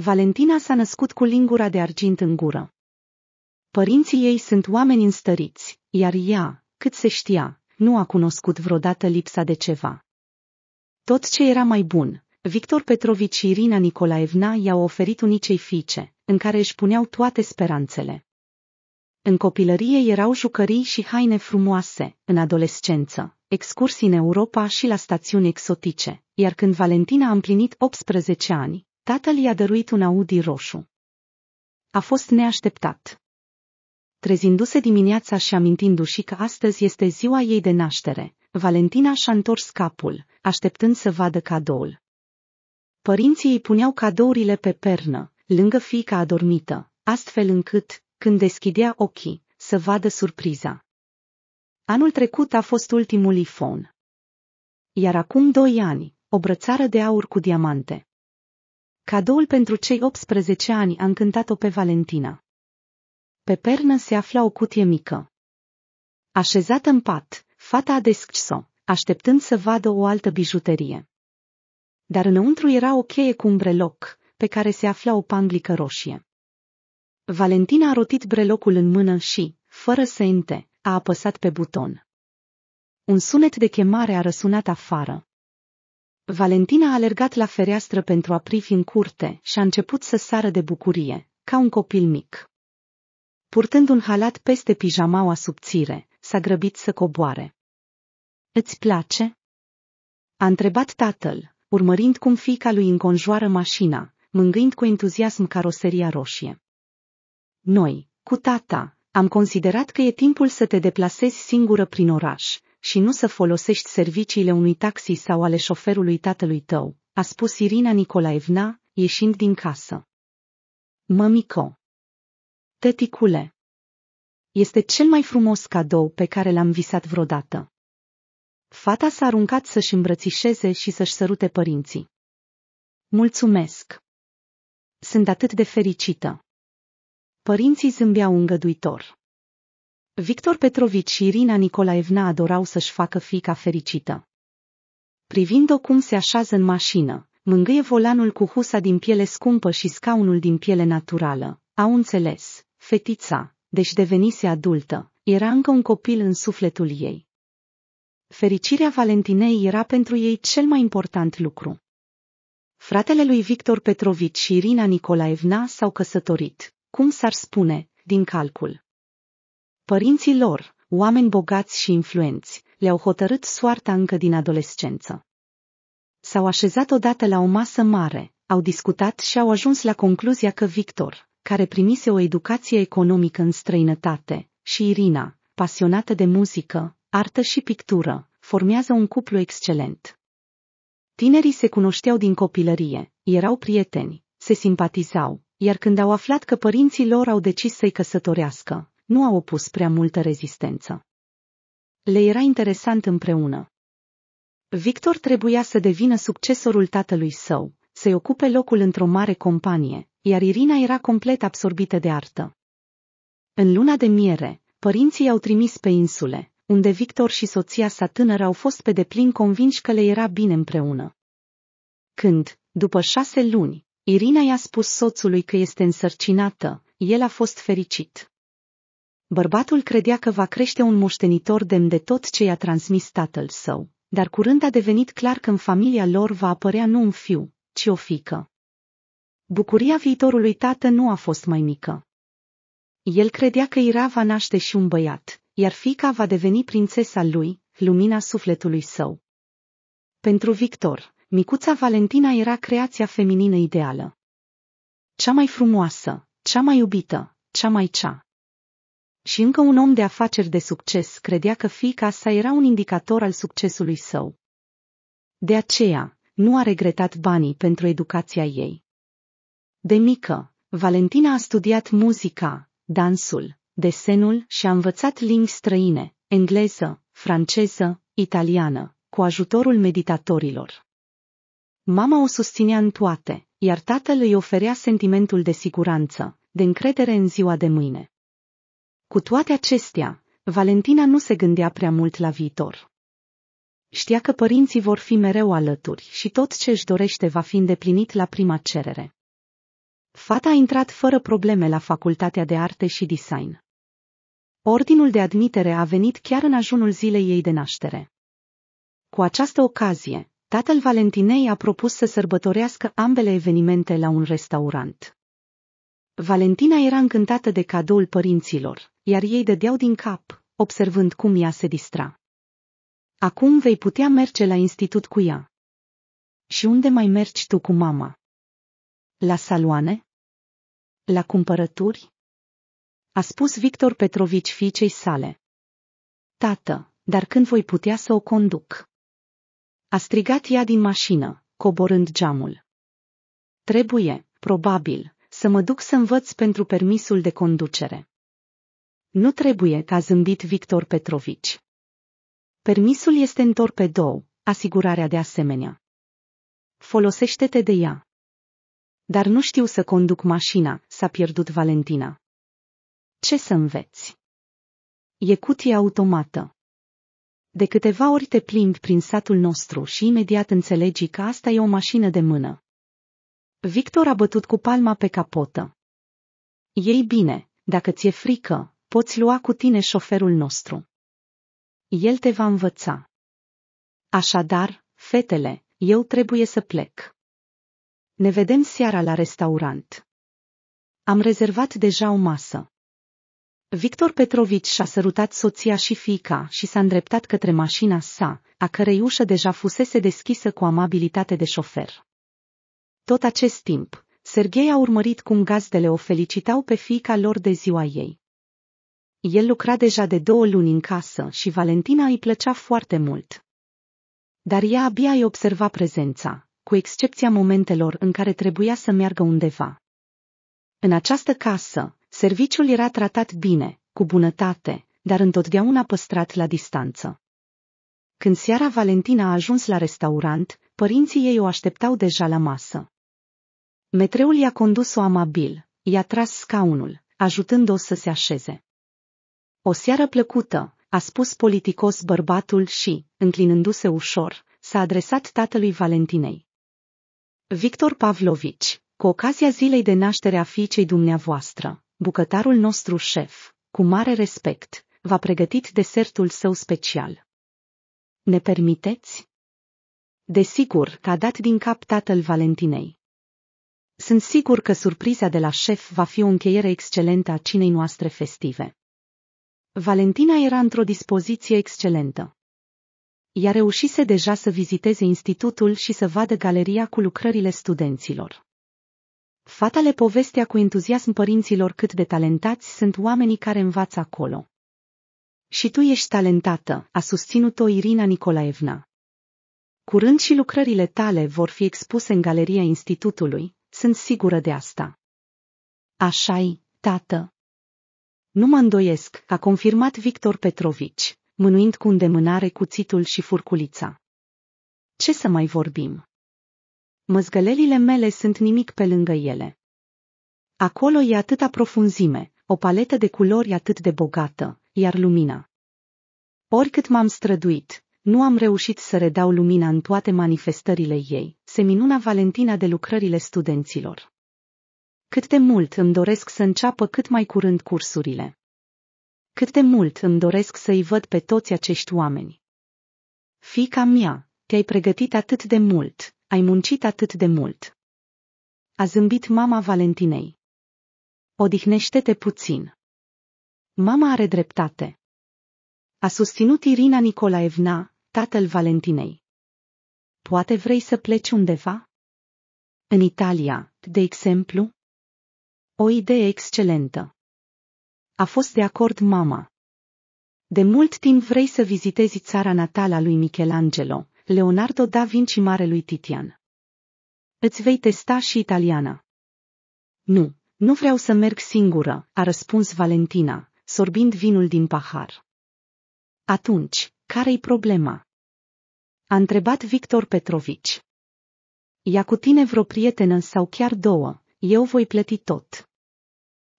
Valentina s-a născut cu lingura de argint în gură. Părinții ei sunt oameni înstăriți, iar ea, cât se știa, nu a cunoscut vreodată lipsa de ceva. Tot ce era mai bun, Victor Petrovici și Irina Nicolaevna i-au oferit unicei fiice, în care își puneau toate speranțele. În copilărie erau jucării și haine frumoase, în adolescență, excursii în Europa și la stațiuni exotice, iar când Valentina a împlinit 18 ani, Tatăl i-a dăruit un Audi roșu. A fost neașteptat. Trezindu-se dimineața și amintindu-și că astăzi este ziua ei de naștere, Valentina și-a întors capul, așteptând să vadă cadoul. Părinții îi puneau cadourile pe pernă, lângă fiica adormită, astfel încât, când deschidea ochii, să vadă surpriza. Anul trecut a fost ultimul iPhone. Iar acum doi ani, o brățară de aur cu diamante. Cadoul pentru cei 18 ani a încântat-o pe Valentina. Pe pernă se afla o cutie mică. Așezată în pat, fata a deschis-o, așteptând să vadă o altă bijuterie. Dar înăuntru era o cheie cu un breloc, pe care se afla o panglică roșie. Valentina a rotit brelocul în mână și, fără să ente, a apăsat pe buton. Un sunet de chemare a răsunat afară. Valentina a alergat la fereastră pentru a privi în curte și a început să sară de bucurie, ca un copil mic. Purtând un halat peste pijamaua subțire, s-a grăbit să coboare. Îți place?" A întrebat tatăl, urmărind cum fica lui înconjoară mașina, mângâind cu entuziasm caroseria roșie. Noi, cu tata, am considerat că e timpul să te deplasezi singură prin oraș, și nu să folosești serviciile unui taxi sau ale șoferului tatălui tău, a spus Irina Nicolaevna, ieșind din casă. Mămico! Teticule! Este cel mai frumos cadou pe care l-am visat vreodată. Fata s-a aruncat să-și îmbrățișeze și să-și sărute părinții. Mulțumesc! Sunt atât de fericită! Părinții zâmbeau îngăduitor. Victor Petrovici și Irina Nicolaevna adorau să-și facă fica fericită. Privind-o cum se așează în mașină, mângâie volanul cu husa din piele scumpă și scaunul din piele naturală, au înțeles, fetița, deci devenise adultă, era încă un copil în sufletul ei. Fericirea Valentinei era pentru ei cel mai important lucru. Fratele lui Victor Petrovici și Irina Nicolaevna s-au căsătorit, cum s-ar spune, din calcul. Părinții lor, oameni bogați și influenți, le-au hotărât soarta încă din adolescență. S-au așezat odată la o masă mare, au discutat și au ajuns la concluzia că Victor, care primise o educație economică în străinătate, și Irina, pasionată de muzică, artă și pictură, formează un cuplu excelent. Tinerii se cunoșteau din copilărie, erau prieteni, se simpatizau, iar când au aflat că părinții lor au decis să-i căsătorească, nu a opus prea multă rezistență. Le era interesant împreună. Victor trebuia să devină succesorul tatălui său, să-i ocupe locul într-o mare companie, iar Irina era complet absorbită de artă. În luna de miere, părinții i-au trimis pe insule, unde Victor și soția sa tânără au fost pe deplin convinși că le era bine împreună. Când, după șase luni, Irina i-a spus soțului că este însărcinată, el a fost fericit. Bărbatul credea că va crește un moștenitor demn de tot ce i-a transmis tatăl său, dar curând a devenit clar că în familia lor va apărea nu un fiu, ci o fică. Bucuria viitorului tată nu a fost mai mică. El credea că Ira va naște și un băiat, iar fica va deveni prințesa lui, lumina sufletului său. Pentru Victor, micuța Valentina era creația feminină ideală. Cea mai frumoasă, cea mai iubită, cea mai cea și încă un om de afaceri de succes credea că fiica sa era un indicator al succesului său. De aceea, nu a regretat banii pentru educația ei. De mică, Valentina a studiat muzica, dansul, desenul și a învățat limbi străine, engleză, franceză, italiană, cu ajutorul meditatorilor. Mama o susținea în toate, iar tatăl îi oferea sentimentul de siguranță, de încredere în ziua de mâine. Cu toate acestea, Valentina nu se gândea prea mult la viitor. Știa că părinții vor fi mereu alături și tot ce își dorește va fi îndeplinit la prima cerere. Fata a intrat fără probleme la Facultatea de Arte și Design. Ordinul de admitere a venit chiar în ajunul zilei ei de naștere. Cu această ocazie, tatăl Valentinei a propus să sărbătorească ambele evenimente la un restaurant. Valentina era încântată de cadoul părinților, iar ei dădeau din cap, observând cum ea se distra. Acum vei putea merge la institut cu ea. Și unde mai mergi tu cu mama? La saloane? La cumpărături? A spus Victor Petrovici fiicei sale. Tată, dar când voi putea să o conduc? A strigat ea din mașină, coborând geamul. Trebuie, probabil, să mă duc să învăț pentru permisul de conducere. Nu trebuie, a zâmbit Victor Petrovici. Permisul este în torpedou, asigurarea de asemenea. Folosește-te de ea. Dar nu știu să conduc mașina, s-a pierdut Valentina. Ce să înveți? E cutie automată. De câteva ori te plimbi prin satul nostru și imediat înțelegi că asta e o mașină de mână. Victor a bătut cu palma pe capotă. Ei bine, dacă ți-e frică, poți lua cu tine șoferul nostru. El te va învăța. Așadar, fetele, eu trebuie să plec. Ne vedem seara la restaurant. Am rezervat deja o masă. Victor Petrovici și-a sărutat soția și fiica și s-a îndreptat către mașina sa, a cărei ușă deja fusese deschisă cu amabilitate de șofer tot acest timp, Serghei a urmărit cum gazdele o felicitau pe fiica lor de ziua ei. El lucra deja de două luni în casă și Valentina îi plăcea foarte mult. Dar ea abia îi observa prezența, cu excepția momentelor în care trebuia să meargă undeva. În această casă, serviciul era tratat bine, cu bunătate, dar întotdeauna păstrat la distanță. Când seara Valentina a ajuns la restaurant, părinții ei o așteptau deja la masă. Metreul i-a condus-o amabil, i-a tras scaunul, ajutând-o să se așeze. O seară plăcută, a spus politicos bărbatul și, înclinându-se ușor, s-a adresat tatălui Valentinei. Victor Pavlovici, cu ocazia zilei de naștere a fiicei dumneavoastră, bucătarul nostru șef, cu mare respect, v-a pregătit desertul său special. Ne permiteți? Desigur că a dat din cap tatăl Valentinei. Sunt sigur că surpriza de la șef va fi o încheiere excelentă a cinei noastre festive. Valentina era într-o dispoziție excelentă. Ea reușise deja să viziteze institutul și să vadă galeria cu lucrările studenților. Fata le povestea cu entuziasm părinților cât de talentați sunt oamenii care învață acolo. Și tu ești talentată, a susținut-o Irina Nicolaevna. Curând și lucrările tale vor fi expuse în galeria institutului, sunt sigură de asta. Așa-i, tată. Nu mă îndoiesc, a confirmat Victor Petrovici, mânuind cu îndemânare cuțitul și furculița. Ce să mai vorbim? Măzgălelile mele sunt nimic pe lângă ele. Acolo e atâta profunzime, o paletă de culori atât de bogată, iar lumina. Oricât m-am străduit, nu am reușit să redau lumina în toate manifestările ei, se minuna Valentina de lucrările studenților. Cât de mult îmi doresc să înceapă cât mai curând cursurile. Cât de mult îmi doresc să-i văd pe toți acești oameni. Fica mea, te-ai pregătit atât de mult, ai muncit atât de mult. A zâmbit mama Valentinei. Odihnește-te puțin. Mama are dreptate a susținut Irina Nicolaevna, tatăl Valentinei. Poate vrei să pleci undeva? În Italia, de exemplu? O idee excelentă. A fost de acord mama. De mult timp vrei să vizitezi țara a lui Michelangelo, Leonardo da Vinci marelui Titian. Îți vei testa și italiana. Nu, nu vreau să merg singură, a răspuns Valentina, sorbind vinul din pahar. Atunci, care-i problema? A întrebat Victor Petrovici. Ia cu tine vreo prietenă sau chiar două, eu voi plăti tot.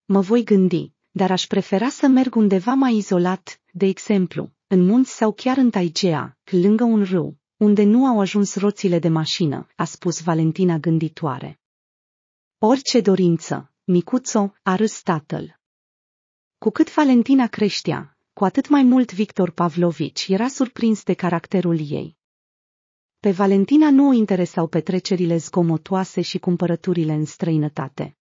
Mă voi gândi, dar aș prefera să merg undeva mai izolat, de exemplu, în munți sau chiar în Taigea, lângă un râu, unde nu au ajuns roțile de mașină, a spus Valentina gânditoare. Orice dorință, micuțo, a râs tatăl. Cu cât Valentina creștea, cu atât mai mult Victor Pavlovici era surprins de caracterul ei. Pe Valentina nu o interesau petrecerile zgomotoase și cumpărăturile în străinătate.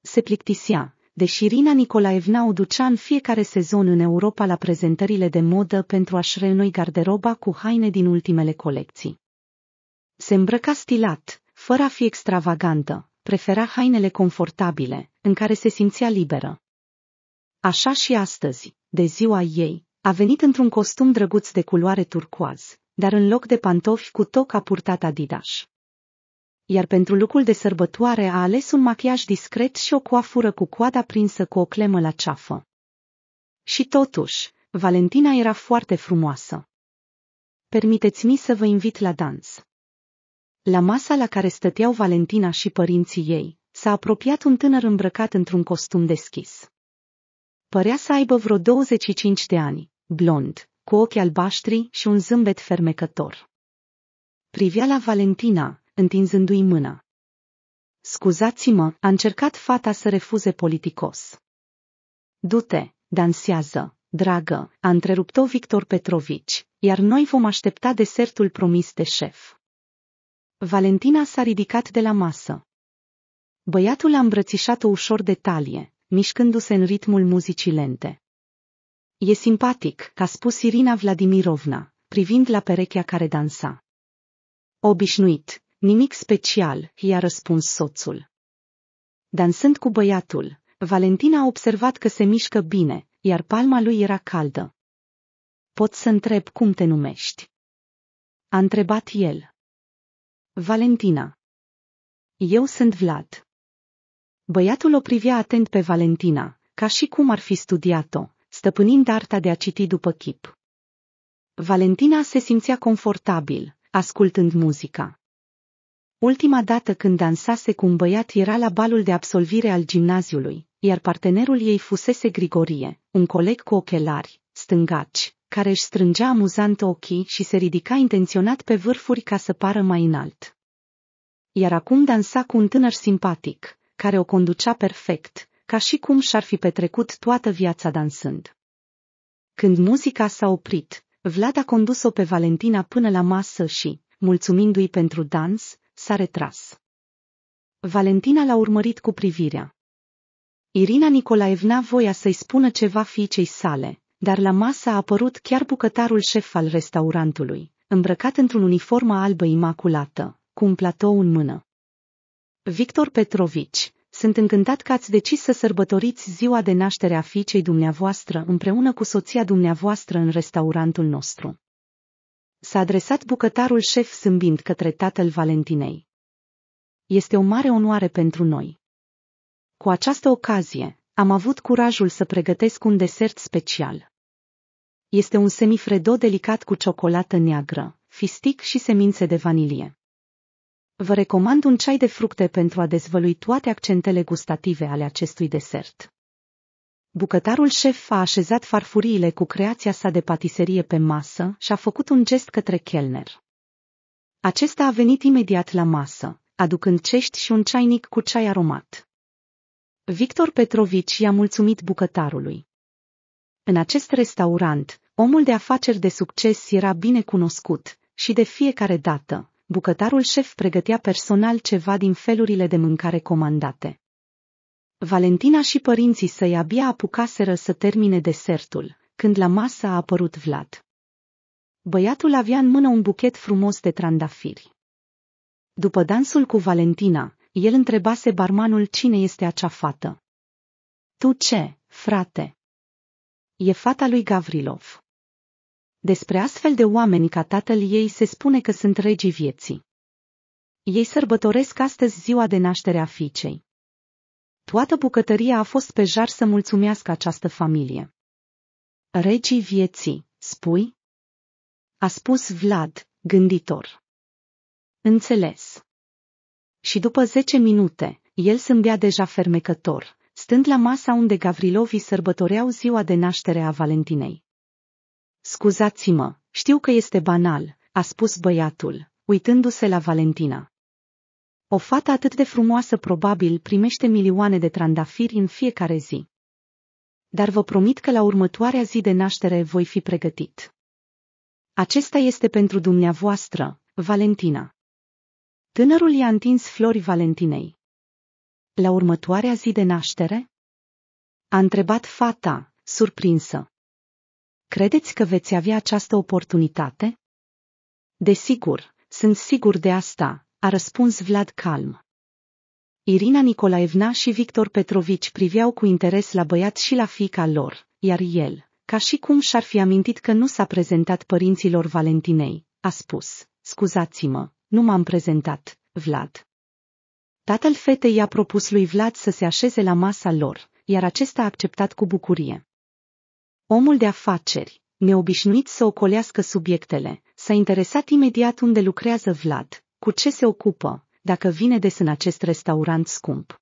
Se plictisea, deși Rina Nicolaevna o ducea în fiecare sezon în Europa la prezentările de modă pentru a-și reînnoi garderoba cu haine din ultimele colecții. Se îmbrăca stilat, fără a fi extravagantă, prefera hainele confortabile, în care se simțea liberă. Așa și astăzi, de ziua ei, a venit într-un costum drăguț de culoare turcoaz, dar în loc de pantofi cu toc a purtat Adidas. Iar pentru lucrul de sărbătoare a ales un machiaj discret și o coafură cu coada prinsă cu o clemă la ceafă. Și totuși, Valentina era foarte frumoasă. Permiteți-mi să vă invit la dans. La masa la care stăteau Valentina și părinții ei, s-a apropiat un tânăr îmbrăcat într-un costum deschis. Părea să aibă vreo 25 de ani, blond, cu ochi albaștri și un zâmbet fermecător. Privea la Valentina, întinzându-i mâna. Scuzați-mă, a încercat fata să refuze politicos. Du-te, dansează, dragă, a întrerupt-o Victor Petrovici, iar noi vom aștepta desertul promis de șef. Valentina s-a ridicat de la masă. Băiatul a îmbrățișat-o ușor de talie, mișcându-se în ritmul muzicii lente. E simpatic, a spus Irina Vladimirovna, privind la perechea care dansa. Obișnuit, nimic special, i-a răspuns soțul. Dansând cu băiatul, Valentina a observat că se mișcă bine, iar palma lui era caldă. Pot să întreb cum te numești? A întrebat el. Valentina. Eu sunt Vlad. Băiatul o privea atent pe Valentina, ca și cum ar fi studiat-o, stăpânind arta de a citi după chip. Valentina se simțea confortabil, ascultând muzica. Ultima dată când dansase cu un băiat era la balul de absolvire al gimnaziului, iar partenerul ei fusese Grigorie, un coleg cu ochelari, stângaci, care își strângea amuzant ochii și se ridica intenționat pe vârfuri ca să pară mai înalt. Iar acum dansa cu un tânăr simpatic, care o conducea perfect, ca și cum și-ar fi petrecut toată viața dansând. Când muzica s-a oprit, Vlad a condus-o pe Valentina până la masă și, mulțumindu-i pentru dans, s-a retras. Valentina l-a urmărit cu privirea. Irina Nicolaevna voia să-i spună ceva fiicei sale, dar la masă a apărut chiar bucătarul șef al restaurantului, îmbrăcat într-un uniformă albă imaculată, cu un platou în mână. Victor Petrovici, sunt încântat că ați decis să sărbătoriți ziua de naștere a fiicei dumneavoastră împreună cu soția dumneavoastră în restaurantul nostru. S-a adresat bucătarul șef zâmbind către tatăl Valentinei. Este o mare onoare pentru noi. Cu această ocazie, am avut curajul să pregătesc un desert special. Este un semifredo delicat cu ciocolată neagră, fistic și semințe de vanilie. Vă recomand un ceai de fructe pentru a dezvălui toate accentele gustative ale acestui desert. Bucătarul șef a așezat farfuriile cu creația sa de patiserie pe masă și a făcut un gest către Kellner. Acesta a venit imediat la masă, aducând cești și un ceainic cu ceai aromat. Victor Petrovici i-a mulțumit bucătarului. În acest restaurant, omul de afaceri de succes era bine cunoscut și de fiecare dată, bucătarul șef pregătea personal ceva din felurile de mâncare comandate. Valentina și părinții săi abia apucaseră să termine desertul, când la masă a apărut Vlad. Băiatul avea în mână un buchet frumos de trandafiri. După dansul cu Valentina, el întrebase barmanul cine este acea fată. Tu ce, frate? E fata lui Gavrilov. Despre astfel de oameni ca tatăl ei se spune că sunt regii vieții. Ei sărbătoresc astăzi ziua de naștere a fiicei. Toată bucătăria a fost pe jar să mulțumească această familie. Regii vieții, spui? A spus Vlad, gânditor. Înțeles. Și după zece minute, el sâmbea deja fermecător, stând la masa unde Gavrilovii sărbătoreau ziua de naștere a Valentinei. Scuzați-mă, știu că este banal, a spus băiatul, uitându-se la Valentina. O fată atât de frumoasă probabil primește milioane de trandafiri în fiecare zi. Dar vă promit că la următoarea zi de naștere voi fi pregătit. Acesta este pentru dumneavoastră, Valentina. Tânărul i-a întins flori Valentinei. La următoarea zi de naștere? A întrebat fata, surprinsă. Credeți că veți avea această oportunitate? Desigur, sunt sigur de asta, a răspuns Vlad calm. Irina Nicolaevna și Victor Petrovici priveau cu interes la băiat și la fica lor, iar el, ca și cum și-ar fi amintit că nu s-a prezentat părinților Valentinei, a spus, scuzați-mă, nu m-am prezentat, Vlad. Tatăl fetei i-a propus lui Vlad să se așeze la masa lor, iar acesta a acceptat cu bucurie. Omul de afaceri, neobișnuit să ocolească subiectele, s-a interesat imediat unde lucrează Vlad, cu ce se ocupă, dacă vine des în acest restaurant scump.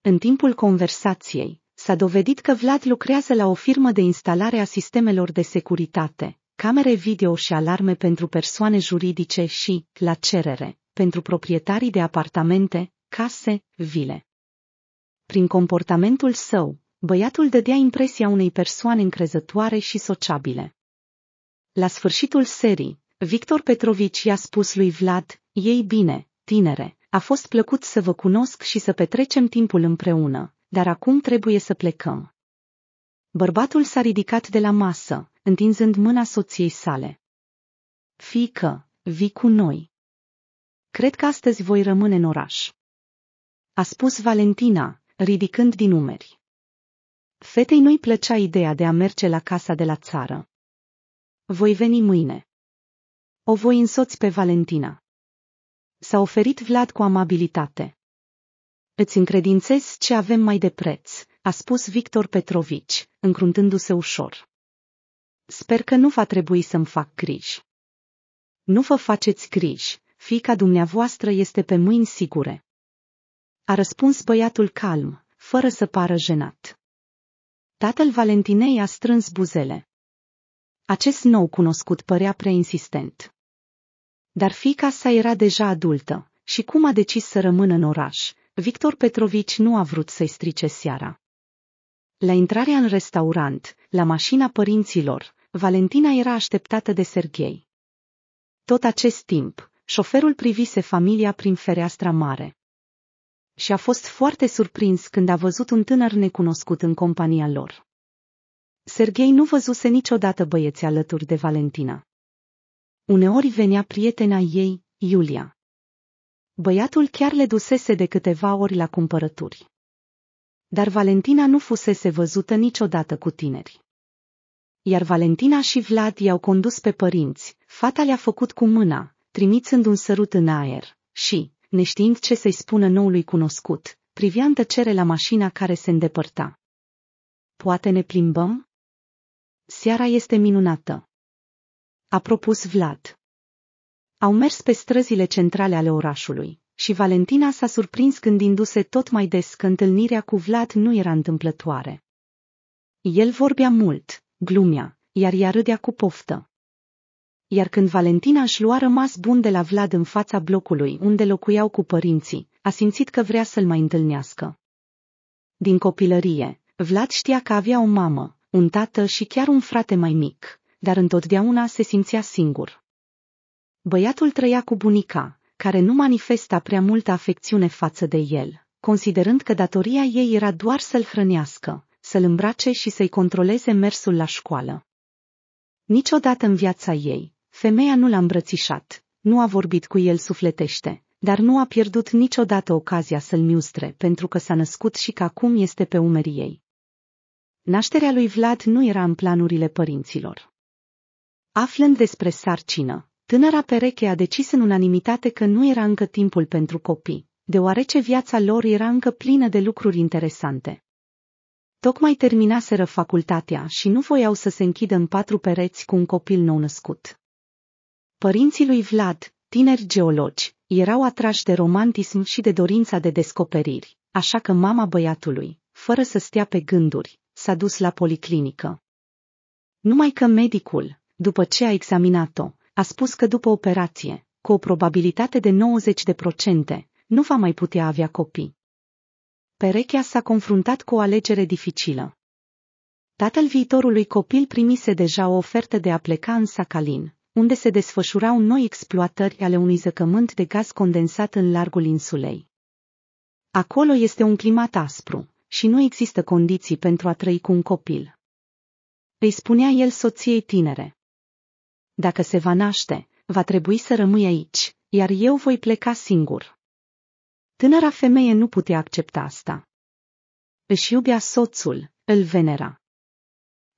În timpul conversației, s-a dovedit că Vlad lucrează la o firmă de instalare a sistemelor de securitate, camere video și alarme pentru persoane juridice și, la cerere, pentru proprietarii de apartamente, case, vile. Prin comportamentul său, Băiatul dădea impresia unei persoane încrezătoare și sociabile. La sfârșitul serii, Victor Petrovici i-a spus lui Vlad, ei bine, tinere, a fost plăcut să vă cunosc și să petrecem timpul împreună, dar acum trebuie să plecăm. Bărbatul s-a ridicat de la masă, întinzând mâna soției sale. Fică, vii cu noi. Cred că astăzi voi rămâne în oraș. A spus Valentina, ridicând din umeri. Fetei nu-i plăcea ideea de a merge la casa de la țară. Voi veni mâine. O voi însoți pe Valentina. S-a oferit Vlad cu amabilitate. Îți încredințez ce avem mai de preț, a spus Victor Petrovici, încruntându-se ușor. Sper că nu va trebui să-mi fac griji. Nu vă faceți griji, fica dumneavoastră este pe mâini sigure. A răspuns băiatul calm, fără să pară jenat. Tatăl Valentinei a strâns buzele. Acest nou cunoscut părea preinsistent. Dar fica sa era deja adultă și cum a decis să rămână în oraș, Victor Petrovici nu a vrut să-i strice seara. La intrarea în restaurant, la mașina părinților, Valentina era așteptată de Serghei. Tot acest timp, șoferul privise familia prin fereastra mare și a fost foarte surprins când a văzut un tânăr necunoscut în compania lor. Serghei nu văzuse niciodată băieții alături de Valentina. Uneori venea prietena ei, Iulia. Băiatul chiar le dusese de câteva ori la cumpărături. Dar Valentina nu fusese văzută niciodată cu tineri. Iar Valentina și Vlad i-au condus pe părinți, fata le-a făcut cu mâna, trimițând un sărut în aer, și, neștiind ce să-i spună noului cunoscut, privian tăcere la mașina care se îndepărta. Poate ne plimbăm? Seara este minunată. A propus Vlad. Au mers pe străzile centrale ale orașului și Valentina s-a surprins gândindu-se tot mai des că întâlnirea cu Vlad nu era întâmplătoare. El vorbea mult, glumea, iar ea râdea cu poftă iar când Valentina își lua rămas bun de la Vlad în fața blocului unde locuiau cu părinții, a simțit că vrea să-l mai întâlnească. Din copilărie, Vlad știa că avea o mamă, un tată și chiar un frate mai mic, dar întotdeauna se simțea singur. Băiatul trăia cu bunica, care nu manifesta prea multă afecțiune față de el, considerând că datoria ei era doar să-l hrănească, să-l îmbrace și să-i controleze mersul la școală. Niciodată în viața ei, Femeia nu l-a îmbrățișat, nu a vorbit cu el sufletește, dar nu a pierdut niciodată ocazia să-l miustre pentru că s-a născut și că acum este pe umerii ei. Nașterea lui Vlad nu era în planurile părinților. Aflând despre sarcină, tânăra pereche a decis în unanimitate că nu era încă timpul pentru copii, deoarece viața lor era încă plină de lucruri interesante. Tocmai terminaseră facultatea și nu voiau să se închidă în patru pereți cu un copil nou născut. Părinții lui Vlad, tineri geologi, erau atrași de romantism și de dorința de descoperiri, așa că mama băiatului, fără să stea pe gânduri, s-a dus la policlinică. Numai că medicul, după ce a examinat-o, a spus că după operație, cu o probabilitate de 90%, nu va mai putea avea copii. Perechea s-a confruntat cu o alegere dificilă. Tatăl viitorului copil primise deja o ofertă de a pleca în Sacalin, unde se desfășurau noi exploatări ale unui zăcământ de gaz condensat în largul insulei. Acolo este un climat aspru și nu există condiții pentru a trăi cu un copil. Îi spunea el soției tinere. Dacă se va naște, va trebui să rămâi aici, iar eu voi pleca singur. Tânăra femeie nu putea accepta asta. Își iubea soțul, îl venera.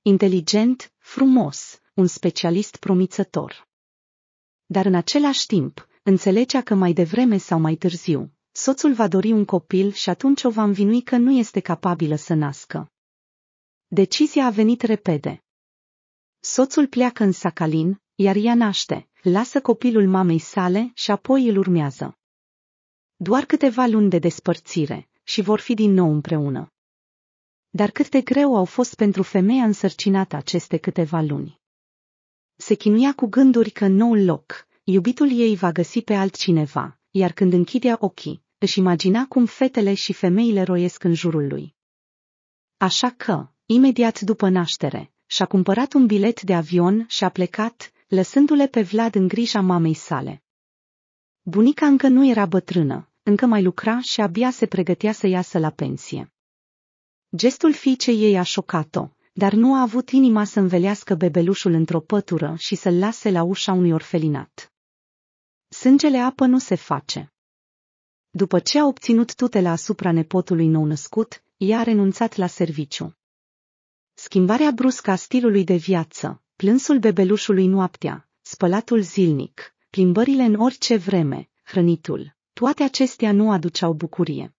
Inteligent, frumos, un specialist promițător. Dar în același timp, înțelegea că mai devreme sau mai târziu, soțul va dori un copil și atunci o va învinui că nu este capabilă să nască. Decizia a venit repede. Soțul pleacă în Sacalin, iar ea naște, lasă copilul mamei sale și apoi îl urmează. Doar câteva luni de despărțire și vor fi din nou împreună. Dar cât de greu au fost pentru femeia însărcinată aceste câteva luni. Se chinuia cu gânduri că în noul loc, iubitul ei va găsi pe altcineva, iar când închidea ochii, își imagina cum fetele și femeile roiesc în jurul lui. Așa că, imediat după naștere, și-a cumpărat un bilet de avion și a plecat, lăsându-le pe Vlad în grija mamei sale. Bunica încă nu era bătrână, încă mai lucra și abia se pregătea să iasă la pensie. Gestul fiicei ei a șocat-o, dar nu a avut inima să învelească bebelușul într-o pătură și să-l lase la ușa unui orfelinat. Sângele apă nu se face. După ce a obținut tutela asupra nepotului nou-născut, ea a renunțat la serviciu. Schimbarea bruscă a stilului de viață, plânsul bebelușului noaptea, spălatul zilnic, plimbările în orice vreme, hrănitul, toate acestea nu aduceau bucurie.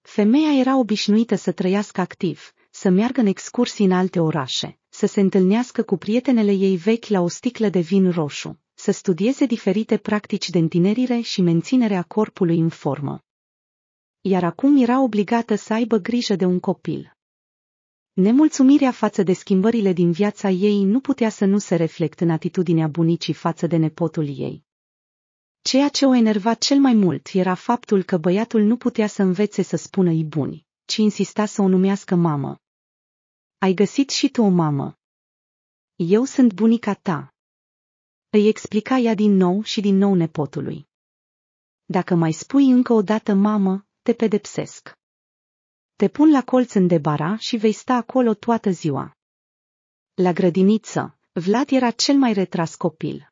Femeia era obișnuită să trăiască activ, să meargă în excursii în alte orașe, să se întâlnească cu prietenele ei vechi la o sticlă de vin roșu, să studieze diferite practici de întinerire și menținerea corpului în formă. Iar acum era obligată să aibă grijă de un copil. Nemulțumirea față de schimbările din viața ei nu putea să nu se reflecte în atitudinea bunicii față de nepotul ei. Ceea ce o enerva cel mai mult era faptul că băiatul nu putea să învețe să spună i buni, ci insista să o numească mamă, ai găsit și tu o mamă. Eu sunt bunica ta. Îi explica ea din nou și din nou nepotului. Dacă mai spui încă o dată mamă, te pedepsesc. Te pun la colț în debara și vei sta acolo toată ziua. La grădiniță, Vlad era cel mai retras copil.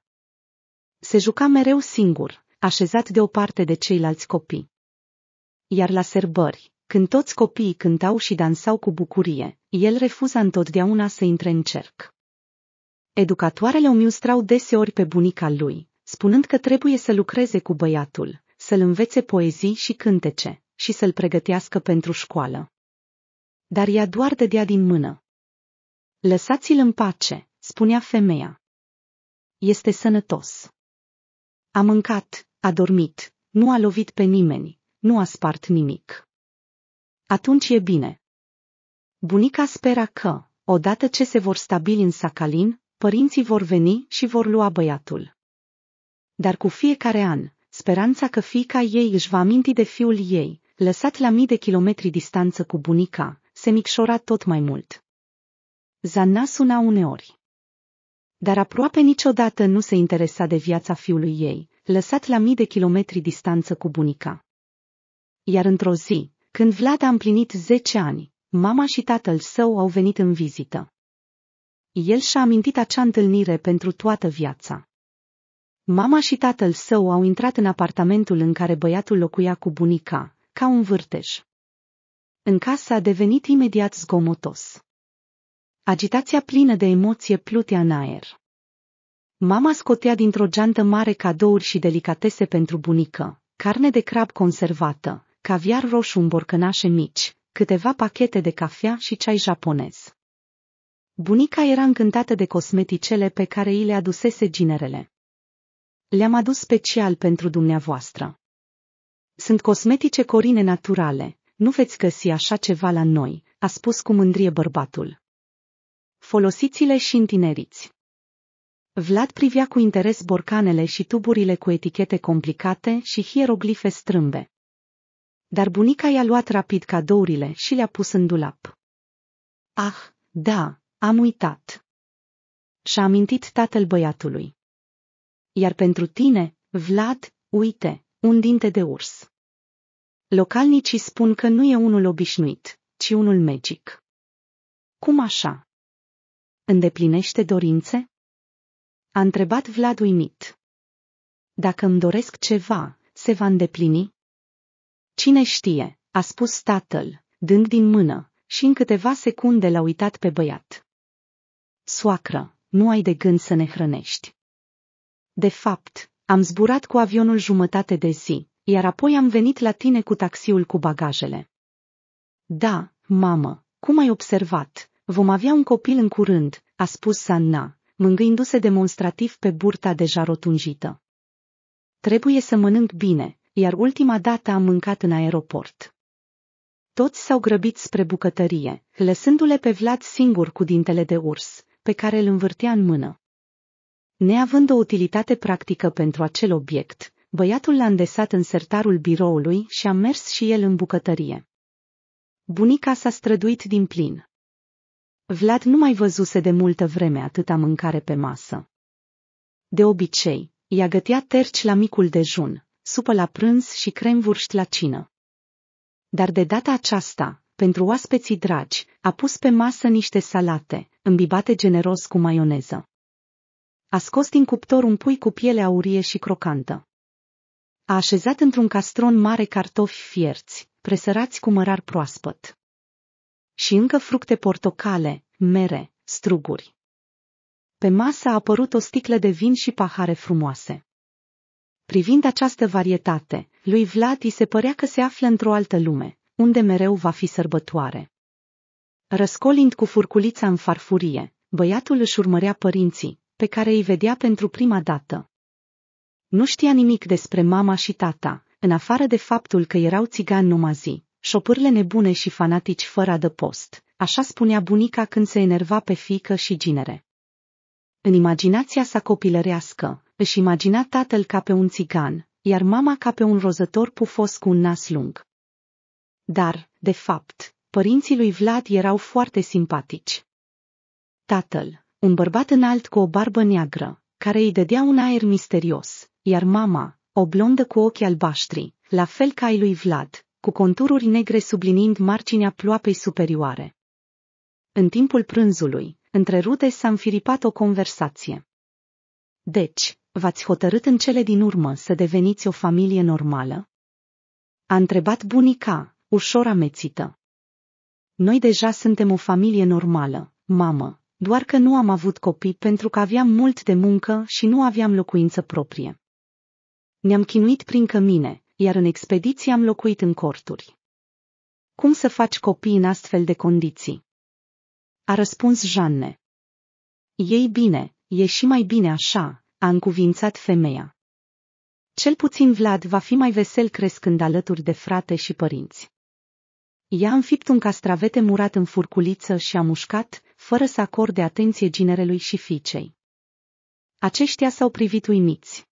Se juca mereu singur, așezat de o parte de ceilalți copii. Iar la serbări, când toți copiii cântau și dansau cu bucurie, el refuza întotdeauna să intre în cerc. Educatoarele o miustrau deseori pe bunica lui, spunând că trebuie să lucreze cu băiatul, să-l învețe poezii și cântece și să-l pregătească pentru școală. Dar ea doar dădea din mână. Lăsați-l în pace, spunea femeia. Este sănătos. A mâncat, a dormit, nu a lovit pe nimeni, nu a spart nimic. Atunci e bine. Bunica spera că, odată ce se vor stabili în Sacalin, părinții vor veni și vor lua băiatul. Dar cu fiecare an, speranța că fiica ei își va aminti de fiul ei, lăsat la mii de kilometri distanță cu bunica, se micșora tot mai mult. Zanna suna uneori. Dar aproape niciodată nu se interesa de viața fiului ei, lăsat la mii de kilometri distanță cu bunica. Iar într-o zi, când Vlad a împlinit 10 ani, mama și tatăl său au venit în vizită. El și-a amintit acea întâlnire pentru toată viața. Mama și tatăl său au intrat în apartamentul în care băiatul locuia cu bunica, ca un vârtej. În casă a devenit imediat zgomotos. Agitația plină de emoție plutea în aer. Mama scotea dintr-o geantă mare cadouri și delicatese pentru bunică, carne de crab conservată, caviar roșu în borcănașe mici, câteva pachete de cafea și ceai japonez. Bunica era încântată de cosmeticele pe care îi le adusese ginerele. Le-am adus special pentru dumneavoastră. Sunt cosmetice corine naturale, nu veți găsi așa ceva la noi, a spus cu mândrie bărbatul. Folosiți-le și întineriți. Vlad privea cu interes borcanele și tuburile cu etichete complicate și hieroglife strâmbe dar bunica i-a luat rapid cadourile și le-a pus în dulap. Ah, da, am uitat. Și-a amintit tatăl băiatului. Iar pentru tine, Vlad, uite, un dinte de urs. Localnicii spun că nu e unul obișnuit, ci unul magic. Cum așa? Îndeplinește dorințe? A întrebat Vlad uimit. Dacă îmi doresc ceva, se va îndeplini? Cine știe, a spus tatăl, dând din mână, și în câteva secunde l-a uitat pe băiat. Soacră, nu ai de gând să ne hrănești. De fapt, am zburat cu avionul jumătate de zi, iar apoi am venit la tine cu taxiul cu bagajele. Da, mamă, cum ai observat, vom avea un copil în curând, a spus Sanna, mângâindu-se demonstrativ pe burta deja rotunjită. Trebuie să mănânc bine, iar ultima dată am mâncat în aeroport. Toți s-au grăbit spre bucătărie, lăsându-le pe Vlad singur cu dintele de urs, pe care îl învârtea în mână. Neavând o utilitate practică pentru acel obiect, băiatul l-a îndesat în sertarul biroului și a mers și el în bucătărie. Bunica s-a străduit din plin. Vlad nu mai văzuse de multă vreme atâta mâncare pe masă. De obicei, ea gătea terci la micul dejun, supă la prânz și cremvurști la cină. Dar de data aceasta, pentru oaspeții dragi, a pus pe masă niște salate, îmbibate generos cu maioneză. A scos din cuptor un pui cu piele aurie și crocantă. A așezat într-un castron mare cartofi fierți, presărați cu mărar proaspăt. Și încă fructe portocale, mere, struguri. Pe masă a apărut o sticlă de vin și pahare frumoase. Privind această varietate, lui Vlad îi se părea că se află într-o altă lume, unde mereu va fi sărbătoare. Răscolind cu furculița în farfurie, băiatul își urmărea părinții, pe care îi vedea pentru prima dată. Nu știa nimic despre mama și tata, în afară de faptul că erau țigani numazi, șopârle nebune și fanatici fără adăpost, așa spunea bunica când se enerva pe fică și ginere. În imaginația sa copilărească, își imagina tatăl ca pe un țigan, iar mama ca pe un rozător pufos cu un nas lung. Dar, de fapt, părinții lui Vlad erau foarte simpatici. Tatăl, un bărbat înalt cu o barbă neagră, care îi dădea un aer misterios, iar mama, o blondă cu ochi albaștri, la fel ca ai lui Vlad, cu contururi negre sublinind marginea ploapei superioare. În timpul prânzului, între rude s-a înfiripat o conversație. Deci, V-ați hotărât în cele din urmă să deveniți o familie normală? A întrebat bunica, ușor amețită. Noi deja suntem o familie normală, mamă, doar că nu am avut copii pentru că aveam mult de muncă și nu aveam locuință proprie. Ne-am chinuit prin cămine, iar în expediție am locuit în corturi. Cum să faci copii în astfel de condiții? A răspuns Janne. Ei bine, e și mai bine așa, a încuvințat femeia. Cel puțin Vlad va fi mai vesel crescând alături de frate și părinți. Ea a înfipt un castravete murat în furculiță și a mușcat, fără să acorde atenție ginerelui și fiicei. Aceștia s-au privit uimiți.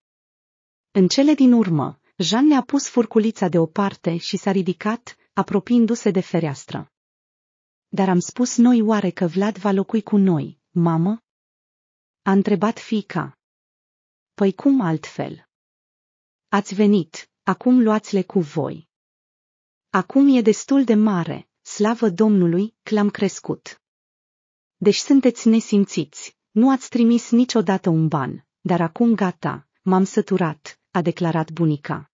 În cele din urmă, Jean le-a pus furculița deoparte și s-a ridicat, apropiindu-se de fereastră. Dar am spus noi oare că Vlad va locui cu noi, mamă? A întrebat fiica. Păi cum altfel? Ați venit, acum luați-le cu voi. Acum e destul de mare, slavă Domnului, că l-am crescut. Deci sunteți nesimțiți, nu ați trimis niciodată un ban, dar acum gata, m-am săturat, a declarat bunica.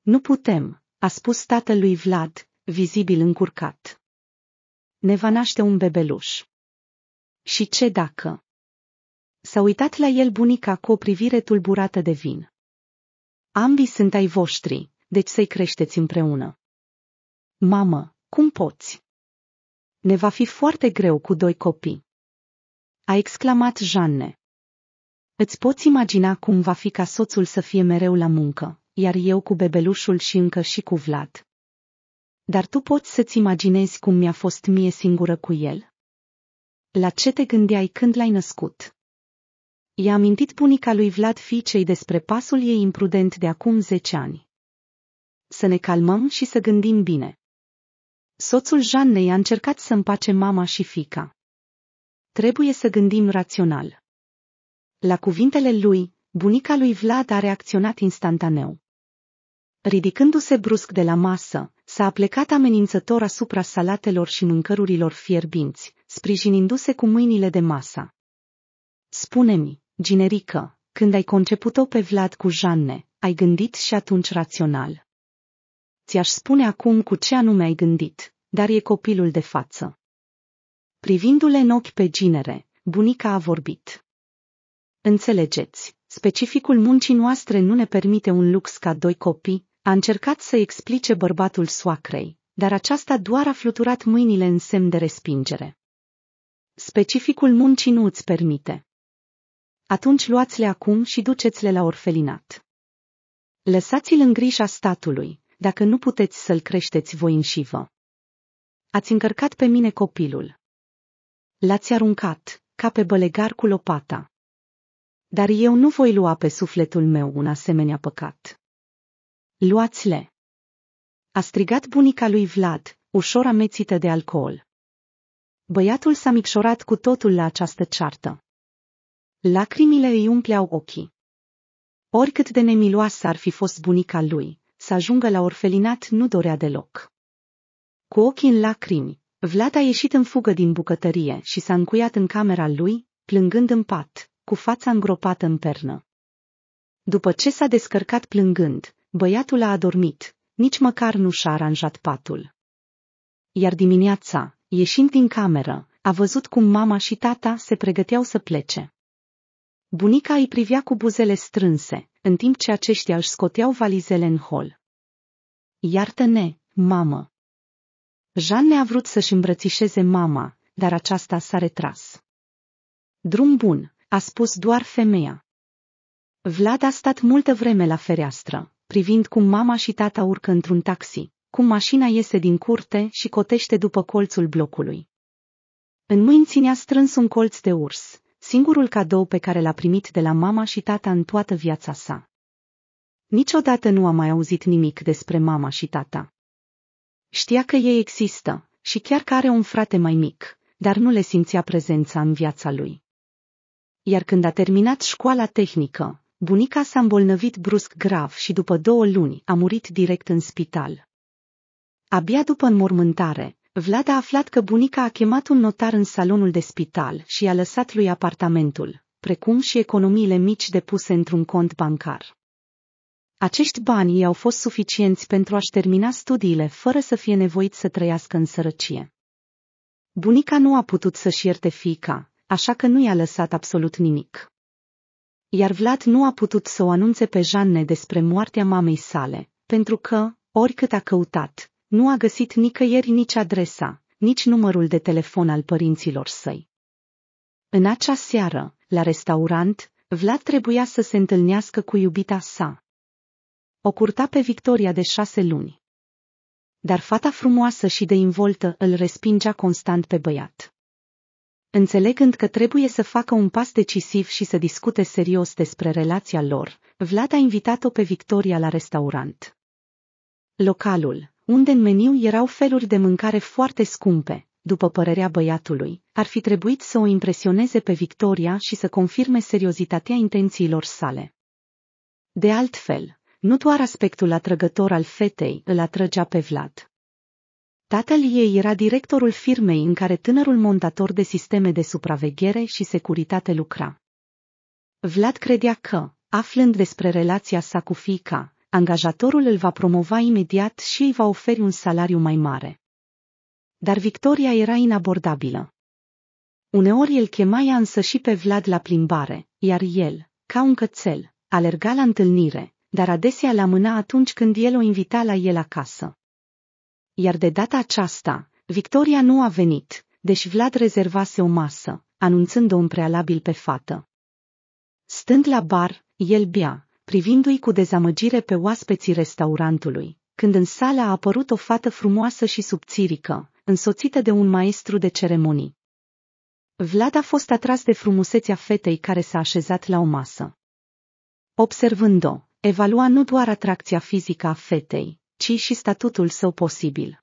Nu putem, a spus tatălui Vlad, vizibil încurcat. Ne va naște un bebeluș. Și ce dacă? S-a uitat la el bunica cu o privire tulburată de vin. Ambii sunt ai voștri, deci să-i creșteți împreună. Mamă, cum poți? Ne va fi foarte greu cu doi copii. A exclamat Janne. Îți poți imagina cum va fi ca soțul să fie mereu la muncă, iar eu cu bebelușul și încă și cu Vlad. Dar tu poți să-ți imaginezi cum mi-a fost mie singură cu el? La ce te gândeai când l-ai născut? i-a amintit bunica lui Vlad Ficei despre pasul ei imprudent de acum zece ani. Să ne calmăm și să gândim bine. Soțul Jannei a încercat să împace mama și fica. Trebuie să gândim rațional. La cuvintele lui, bunica lui Vlad a reacționat instantaneu. Ridicându-se brusc de la masă, s-a plecat amenințător asupra salatelor și mâncărurilor fierbinți, sprijinindu-se cu mâinile de masă. Spune-mi, Generică. Când ai conceput-o pe Vlad cu Janne, ai gândit și atunci rațional. Ți-aș spune acum cu ce anume ai gândit, dar e copilul de față. Privindu-le în ochi pe ginere, bunica a vorbit. Înțelegeți, specificul muncii noastre nu ne permite un lux ca doi copii, a încercat să explice bărbatul soacrei, dar aceasta doar a fluturat mâinile în semn de respingere. Specificul muncii nu îți permite atunci luați-le acum și duceți-le la orfelinat. Lăsați-l în grija statului, dacă nu puteți să-l creșteți voi înșivă. Ați încărcat pe mine copilul. L-ați aruncat, ca pe bălegar cu lopata. Dar eu nu voi lua pe sufletul meu un asemenea păcat. Luați-le! A strigat bunica lui Vlad, ușor amețită de alcool. Băiatul s-a micșorat cu totul la această ceartă. Lacrimile îi umpleau ochii. Oricât de nemiloasă ar fi fost bunica lui, să ajungă la orfelinat nu dorea deloc. Cu ochii în lacrimi, Vlad a ieșit în fugă din bucătărie și s-a încuiat în camera lui, plângând în pat, cu fața îngropată în pernă. După ce s-a descărcat plângând, băiatul a adormit, nici măcar nu și-a aranjat patul. Iar dimineața, ieșind din cameră, a văzut cum mama și tata se pregăteau să plece. Bunica îi privea cu buzele strânse, în timp ce aceștia își scoteau valizele în hol. Iartă-ne, mamă! Jeanne a vrut să-și îmbrățișeze mama, dar aceasta s-a retras. Drum bun, a spus doar femeia. Vlad a stat multă vreme la fereastră, privind cum mama și tata urcă într-un taxi, cum mașina iese din curte și cotește după colțul blocului. În mâini ținea strâns un colț de urs, singurul cadou pe care l-a primit de la mama și tata în toată viața sa. Niciodată nu a mai auzit nimic despre mama și tata. Știa că ei există și chiar că are un frate mai mic, dar nu le simțea prezența în viața lui. Iar când a terminat școala tehnică, bunica s-a îmbolnăvit brusc grav și după două luni a murit direct în spital. Abia după înmormântare, Vlad a aflat că bunica a chemat un notar în salonul de spital și i-a lăsat lui apartamentul, precum și economiile mici depuse într-un cont bancar. Acești bani i-au fost suficienți pentru a-și termina studiile fără să fie nevoit să trăiască în sărăcie. Bunica nu a putut să-și ierte fiica, așa că nu i-a lăsat absolut nimic. Iar Vlad nu a putut să o anunțe pe Janne despre moartea mamei sale, pentru că, oricât a căutat, nu a găsit nicăieri nici adresa, nici numărul de telefon al părinților săi. În acea seară, la restaurant, Vlad trebuia să se întâlnească cu iubita sa. O curta pe Victoria de șase luni. Dar fata frumoasă și de involtă îl respingea constant pe băiat. Înțelegând că trebuie să facă un pas decisiv și să discute serios despre relația lor, Vlad a invitat-o pe Victoria la restaurant. Localul, unde în meniu erau feluri de mâncare foarte scumpe. După părerea băiatului, ar fi trebuit să o impresioneze pe Victoria și să confirme seriozitatea intențiilor sale. De altfel, nu doar aspectul atrăgător al fetei îl atrăgea pe Vlad. Tatăl ei era directorul firmei în care tânărul montator de sisteme de supraveghere și securitate lucra. Vlad credea că, aflând despre relația sa cu fiica, angajatorul îl va promova imediat și îi va oferi un salariu mai mare. Dar victoria era inabordabilă. Uneori el chema ea însă și pe Vlad la plimbare, iar el, ca un cățel, alerga la întâlnire, dar adesea la mâna atunci când el o invita la el acasă. Iar de data aceasta, Victoria nu a venit, deși Vlad rezervase o masă, anunțând-o în prealabil pe fată. Stând la bar, el bea, privindu-i cu dezamăgire pe oaspeții restaurantului, când în sală a apărut o fată frumoasă și subțirică, însoțită de un maestru de ceremonii. Vlad a fost atras de frumusețea fetei care s-a așezat la o masă. Observând-o, evalua nu doar atracția fizică a fetei, ci și statutul său posibil.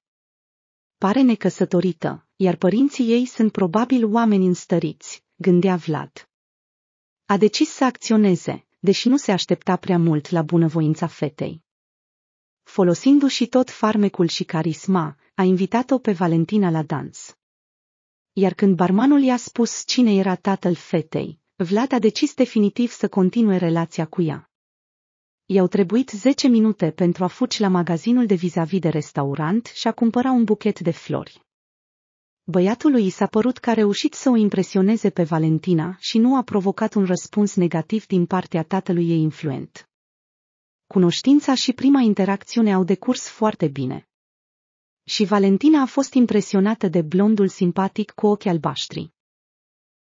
Pare necăsătorită, iar părinții ei sunt probabil oameni înstăriți, gândea Vlad. A decis să acționeze, deși nu se aștepta prea mult la bunăvoința fetei. Folosindu-și tot farmecul și carisma, a invitat-o pe Valentina la dans. Iar când barmanul i-a spus cine era tatăl fetei, Vlad a decis definitiv să continue relația cu ea. I-au trebuit 10 minute pentru a fuci la magazinul de vis-a-vis de restaurant și a cumpăra un buchet de flori. Băiatului i s-a părut că a reușit să o impresioneze pe Valentina și nu a provocat un răspuns negativ din partea tatălui ei influent. Cunoștința și prima interacțiune au decurs foarte bine. Și Valentina a fost impresionată de blondul simpatic cu ochi albaștri.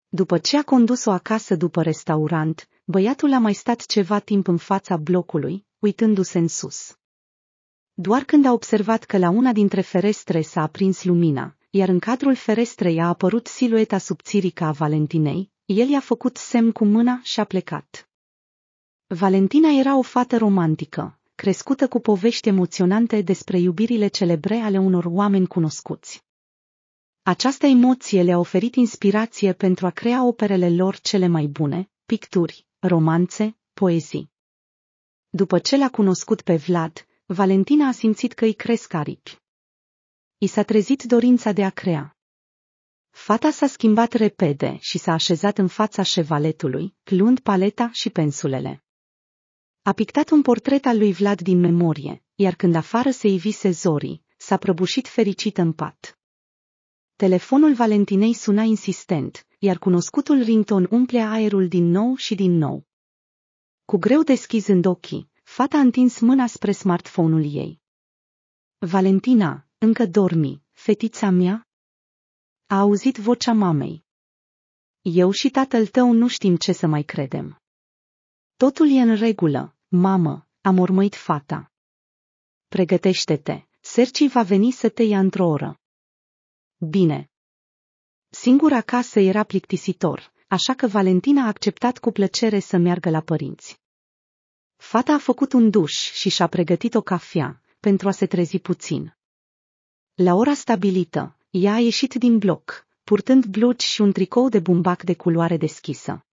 După ce a condus-o acasă după restaurant, băiatul a mai stat ceva timp în fața blocului, uitându-se în sus. Doar când a observat că la una dintre ferestre s-a aprins lumina, iar în cadrul ferestrei a apărut silueta subțirică a Valentinei, el i-a făcut semn cu mâna și a plecat. Valentina era o fată romantică, crescută cu povești emoționante despre iubirile celebre ale unor oameni cunoscuți. Această emoție le-a oferit inspirație pentru a crea operele lor cele mai bune, picturi, romanțe, poezii. După ce l-a cunoscut pe Vlad, Valentina a simțit că îi cresc aripi i s-a trezit dorința de a crea. Fata s-a schimbat repede și s-a așezat în fața șevaletului, clund paleta și pensulele. A pictat un portret al lui Vlad din memorie, iar când afară se ivise zorii, s-a prăbușit fericit în pat. Telefonul Valentinei suna insistent, iar cunoscutul rington umplea aerul din nou și din nou. Cu greu deschizând ochii, fata a întins mâna spre smartphone-ul ei. Valentina, încă dormi, fetița mea? A auzit vocea mamei. Eu și tatăl tău nu știm ce să mai credem. Totul e în regulă, mamă, a mormăit fata. Pregătește-te, Sercii va veni să te ia într-o oră. Bine. Singura casă era plictisitor, așa că Valentina a acceptat cu plăcere să meargă la părinți. Fata a făcut un duș și și-a pregătit o cafea, pentru a se trezi puțin. La ora stabilită, ea a ieșit din bloc, purtând blugi și un tricou de bumbac de culoare deschisă.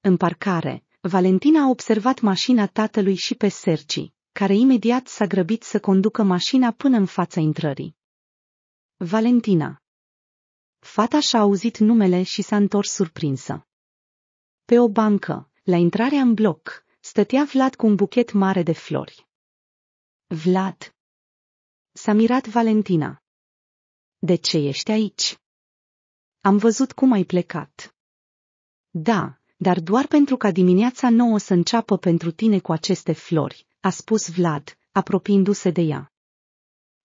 În parcare, Valentina a observat mașina tatălui și pe Sergi, care imediat s-a grăbit să conducă mașina până în fața intrării. Valentina. Fata și-a auzit numele și s-a întors surprinsă. Pe o bancă, la intrarea în bloc, stătea Vlad cu un buchet mare de flori. Vlad, S-a mirat Valentina. De ce ești aici? Am văzut cum ai plecat. Da, dar doar pentru ca dimineața nouă să înceapă pentru tine cu aceste flori, a spus Vlad, apropiindu-se de ea.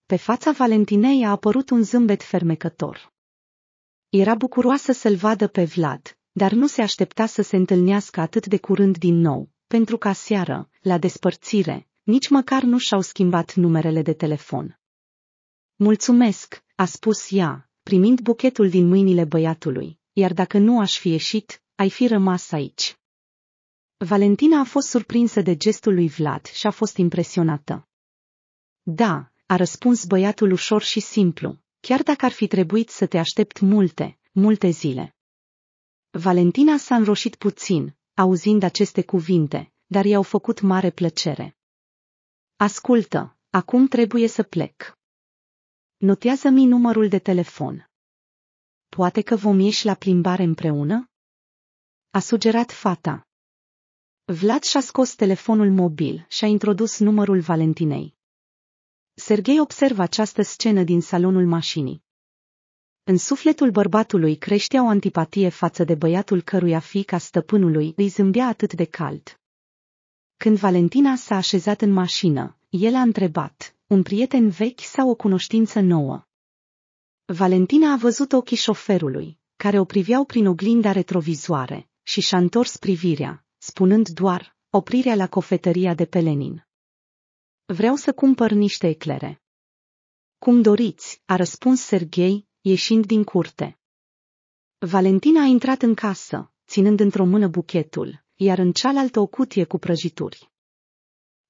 Pe fața Valentinei a apărut un zâmbet fermecător. Era bucuroasă să-l vadă pe Vlad, dar nu se aștepta să se întâlnească atât de curând din nou, pentru ca seară, la despărțire, nici măcar nu și-au schimbat numerele de telefon. Mulțumesc, a spus ea, primind buchetul din mâinile băiatului, iar dacă nu aș fi ieșit, ai fi rămas aici. Valentina a fost surprinsă de gestul lui Vlad și a fost impresionată. Da, a răspuns băiatul ușor și simplu, chiar dacă ar fi trebuit să te aștept multe, multe zile. Valentina s-a înroșit puțin, auzind aceste cuvinte, dar i-au făcut mare plăcere. Ascultă, acum trebuie să plec. Notează-mi numărul de telefon. Poate că vom ieși la plimbare împreună? A sugerat fata. Vlad și-a scos telefonul mobil și a introdus numărul Valentinei. Sergei observă această scenă din salonul mașinii. În sufletul bărbatului creștea o antipatie față de băiatul căruia fica stăpânului îi zâmbea atât de cald. Când Valentina s-a așezat în mașină, el a întrebat, un prieten vechi sau o cunoștință nouă. Valentina a văzut ochii șoferului, care o priveau prin oglinda retrovizoare, și și-a întors privirea, spunând doar, oprirea la cofetăria de pe Lenin. Vreau să cumpăr niște eclere. Cum doriți, a răspuns Serghei, ieșind din curte. Valentina a intrat în casă, ținând într-o mână buchetul, iar în cealaltă o cutie cu prăjituri.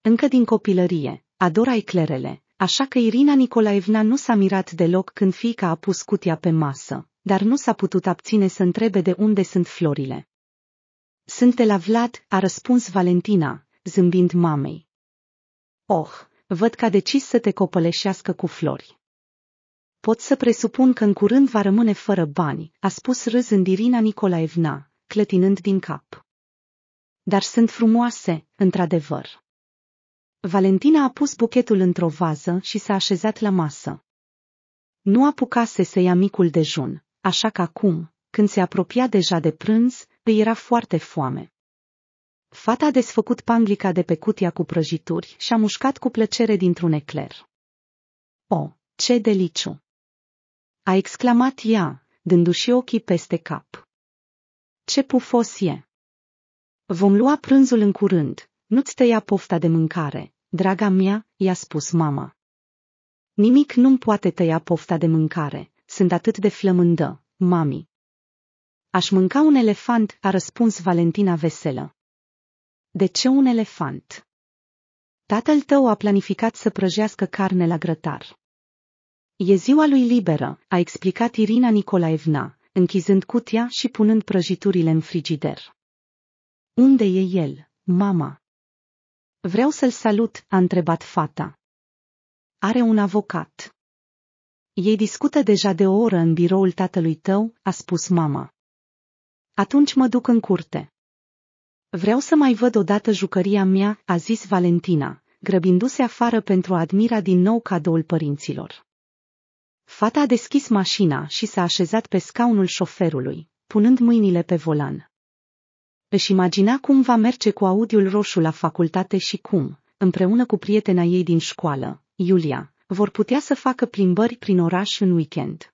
Încă din copilărie, Adora eclerele, așa că Irina Nicolaevna nu s-a mirat deloc când fiica a pus cutia pe masă, dar nu s-a putut abține să întrebe de unde sunt florile. Sunt de la Vlad, a răspuns Valentina, zâmbind mamei. Oh, văd că a decis să te copăleșească cu flori. Pot să presupun că în curând va rămâne fără bani, a spus râzând Irina Nicolaevna, clătinând din cap. Dar sunt frumoase, într-adevăr. Valentina a pus buchetul într-o vază și s-a așezat la masă. Nu apucase să ia micul dejun, așa că acum, când se apropia deja de prânz, îi era foarte foame. Fata a desfăcut panglica de pe cutia cu prăjituri și a mușcat cu plăcere dintr-un ecler. O, ce deliciu! A exclamat ea, dându-și ochii peste cap. Ce pufos e! Vom lua prânzul în curând, nu-ți tăia pofta de mâncare, draga mea, i-a spus mama. Nimic nu-mi poate tăia pofta de mâncare, sunt atât de flămândă, mami. Aș mânca un elefant, a răspuns Valentina veselă. De ce un elefant? Tatăl tău a planificat să prăjească carne la grătar. E ziua lui liberă, a explicat Irina Nicolaevna, închizând cutia și punând prăjiturile în frigider. Unde e el, mama? Vreau să-l salut, a întrebat fata. Are un avocat. Ei discută deja de o oră în biroul tatălui tău, a spus mama. Atunci mă duc în curte. Vreau să mai văd odată jucăria mea, a zis Valentina, grăbindu-se afară pentru a admira din nou cadoul părinților. Fata a deschis mașina și s-a așezat pe scaunul șoferului, punând mâinile pe volan. Își imagina cum va merge cu audiul roșu la facultate și cum, împreună cu prietena ei din școală, Iulia, vor putea să facă plimbări prin oraș în weekend.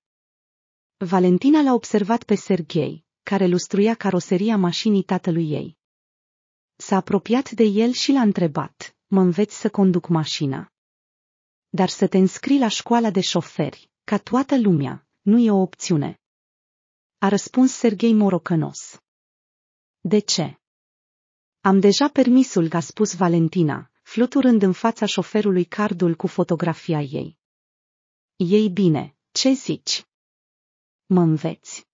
Valentina l-a observat pe Serghei, care lustruia caroseria mașinii tatălui ei. S-a apropiat de el și l-a întrebat, mă înveți să conduc mașina. Dar să te înscrii la școala de șoferi, ca toată lumea, nu e o opțiune. A răspuns Serghei morocănos. De ce? Am deja permisul, a spus Valentina, fluturând în fața șoferului cardul cu fotografia ei. Ei bine, ce zici? Mă înveți.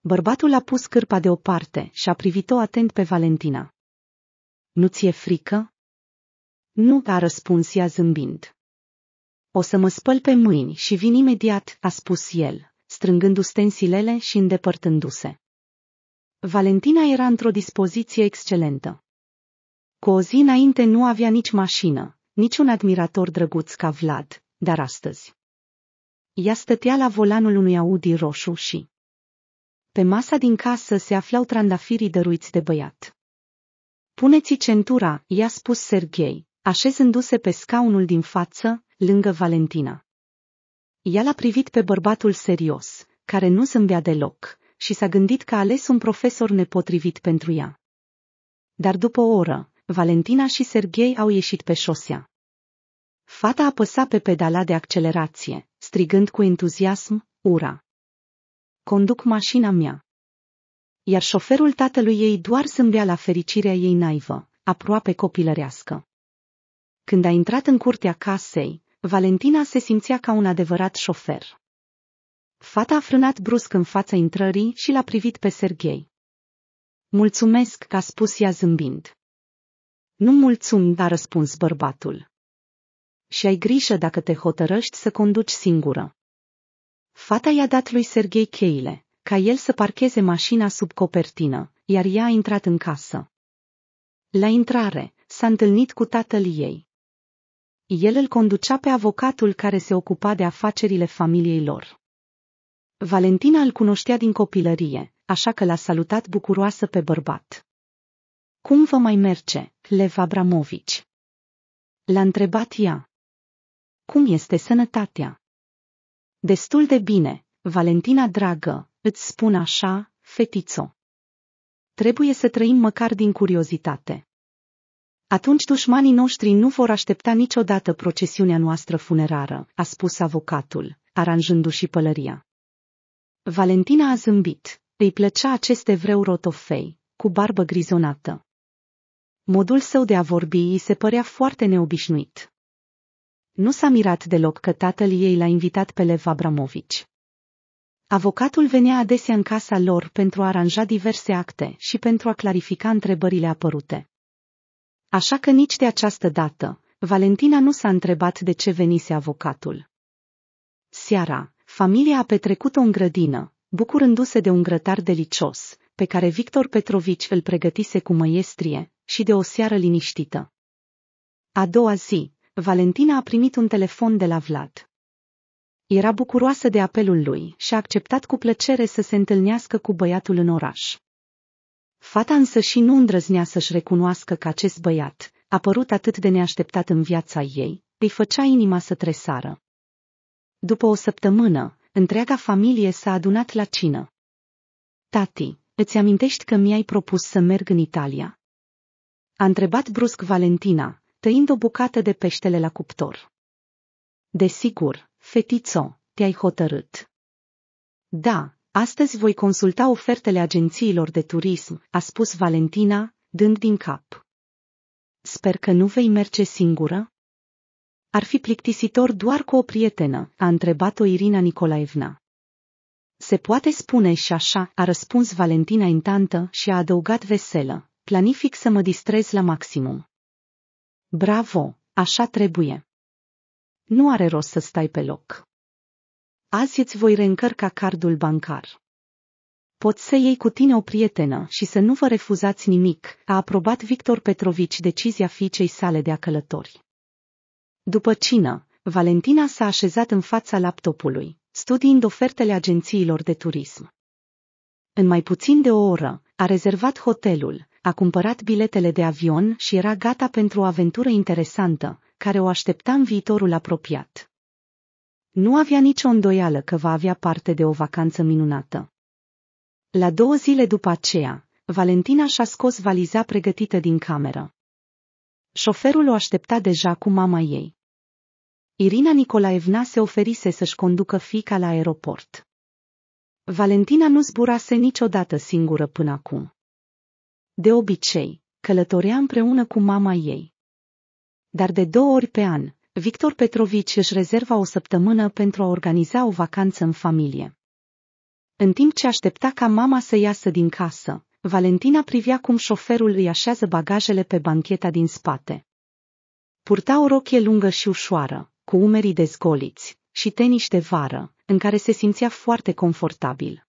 Bărbatul a pus cârpa deoparte și a privit-o atent pe Valentina. Nu ți-e frică? Nu, a răspuns ea zâmbind. O să mă spăl pe mâini și vin imediat, a spus el, strângând ustensilele și îndepărtându-se. Valentina era într-o dispoziție excelentă. Cu o zi înainte nu avea nici mașină, nici un admirator drăguț ca Vlad, dar astăzi. Ea stătea la volanul unui Audi roșu și... Pe masa din casă se aflau trandafirii dăruiți de băiat. Puneți centura, i-a spus Serghei, așezându-se pe scaunul din față, lângă Valentina. Ea l-a privit pe bărbatul serios, care nu zâmbea deloc, și s-a gândit că a ales un profesor nepotrivit pentru ea. Dar după o oră, Valentina și Serghei au ieșit pe șosea. Fata apăsa pe pedala de accelerație, strigând cu entuziasm, ura. Conduc mașina mea. Iar șoferul tatălui ei doar zâmbea la fericirea ei naivă, aproape copilărească. Când a intrat în curtea casei, Valentina se simțea ca un adevărat șofer. Fata a frânat brusc în fața intrării și l-a privit pe Serghei. Mulțumesc, că a spus ea zâmbind. Nu mulțum, a răspuns bărbatul. Și ai grijă dacă te hotărăști să conduci singură. Fata i-a dat lui Serghei cheile, ca el să parcheze mașina sub copertină, iar ea a intrat în casă. La intrare, s-a întâlnit cu tatăl ei. El îl conducea pe avocatul care se ocupa de afacerile familiei lor. Valentina îl cunoștea din copilărie, așa că l-a salutat bucuroasă pe bărbat. Cum vă mai merge, Lev Abramovici? L-a întrebat ea. Cum este sănătatea? Destul de bine, Valentina dragă, îți spun așa, fetițo. Trebuie să trăim măcar din curiozitate. Atunci dușmanii noștri nu vor aștepta niciodată procesiunea noastră funerară, a spus avocatul, aranjându-și pălăria. Valentina a zâmbit. Îi plăcea acest evreu rotofei, cu barbă grizonată. Modul său de a vorbi îi se părea foarte neobișnuit. Nu s-a mirat deloc că tatăl ei l-a invitat pe Lev Abramovici. Avocatul venea adesea în casa lor pentru a aranja diverse acte și pentru a clarifica întrebările apărute. Așa că nici de această dată, Valentina nu s-a întrebat de ce venise avocatul. Seara, Familia a petrecut-o în grădină, bucurându-se de un grătar delicios, pe care Victor Petrovici îl pregătise cu măiestrie, și de o seară liniștită. A doua zi, Valentina a primit un telefon de la Vlad. Era bucuroasă de apelul lui și a acceptat cu plăcere să se întâlnească cu băiatul în oraș. Fata însă și nu îndrăznea să-și recunoască că acest băiat, apărut atât de neașteptat în viața ei, îi făcea inima să tresară. După o săptămână, întreaga familie s-a adunat la cină. Tati, îți amintești că mi-ai propus să merg în Italia? A întrebat brusc Valentina, tăind o bucată de peștele la cuptor. Desigur, fetițo, te-ai hotărât. Da, astăzi voi consulta ofertele agențiilor de turism, a spus Valentina, dând din cap. Sper că nu vei merge singură? Ar fi plictisitor doar cu o prietenă, a întrebat-o Irina Nicolaevna. Se poate spune și așa, a răspuns Valentina intantă și a adăugat veselă. Planific să mă distrez la maximum. Bravo, așa trebuie. Nu are rost să stai pe loc. Azi îți voi reîncărca cardul bancar. Poți să iei cu tine o prietenă și să nu vă refuzați nimic, a aprobat Victor Petrovici decizia fiicei sale de a călători. După cină, Valentina s-a așezat în fața laptopului, studiind ofertele agențiilor de turism. În mai puțin de o oră, a rezervat hotelul, a cumpărat biletele de avion și era gata pentru o aventură interesantă, care o aștepta în viitorul apropiat. Nu avea nicio îndoială că va avea parte de o vacanță minunată. La două zile după aceea, Valentina și-a scos valiza pregătită din cameră. Șoferul o aștepta deja cu mama ei. Irina Nicolaevna se oferise să-și conducă fica la aeroport. Valentina nu zburase niciodată singură până acum. De obicei, călătorea împreună cu mama ei. Dar de două ori pe an, Victor Petrovici își rezerva o săptămână pentru a organiza o vacanță în familie. În timp ce aștepta ca mama să iasă din casă, Valentina privea cum șoferul îi așează bagajele pe bancheta din spate. Purta o rochie lungă și ușoară, cu umerii dezgoliți, și tenis de vară, în care se simțea foarte confortabil.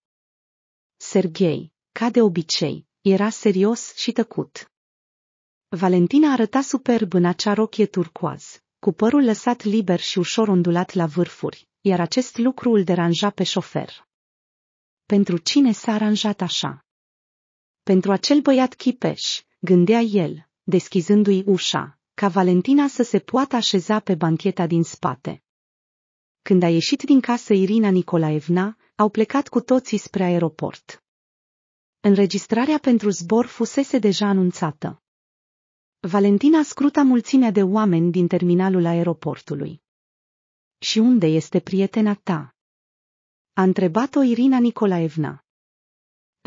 Serghei, ca de obicei, era serios și tăcut. Valentina arăta superb în acea rochie turcoaz, cu părul lăsat liber și ușor ondulat la vârfuri, iar acest lucru îl deranja pe șofer. Pentru cine s-a aranjat așa? Pentru acel băiat chipeș, gândea el, deschizându-i ușa, ca Valentina să se poată așeza pe bancheta din spate. Când a ieșit din casă Irina Nicolaevna, au plecat cu toții spre aeroport. Înregistrarea pentru zbor fusese deja anunțată. Valentina scruta mulțimea de oameni din terminalul aeroportului. Și unde este prietena ta? A întrebat-o Irina Nicolaevna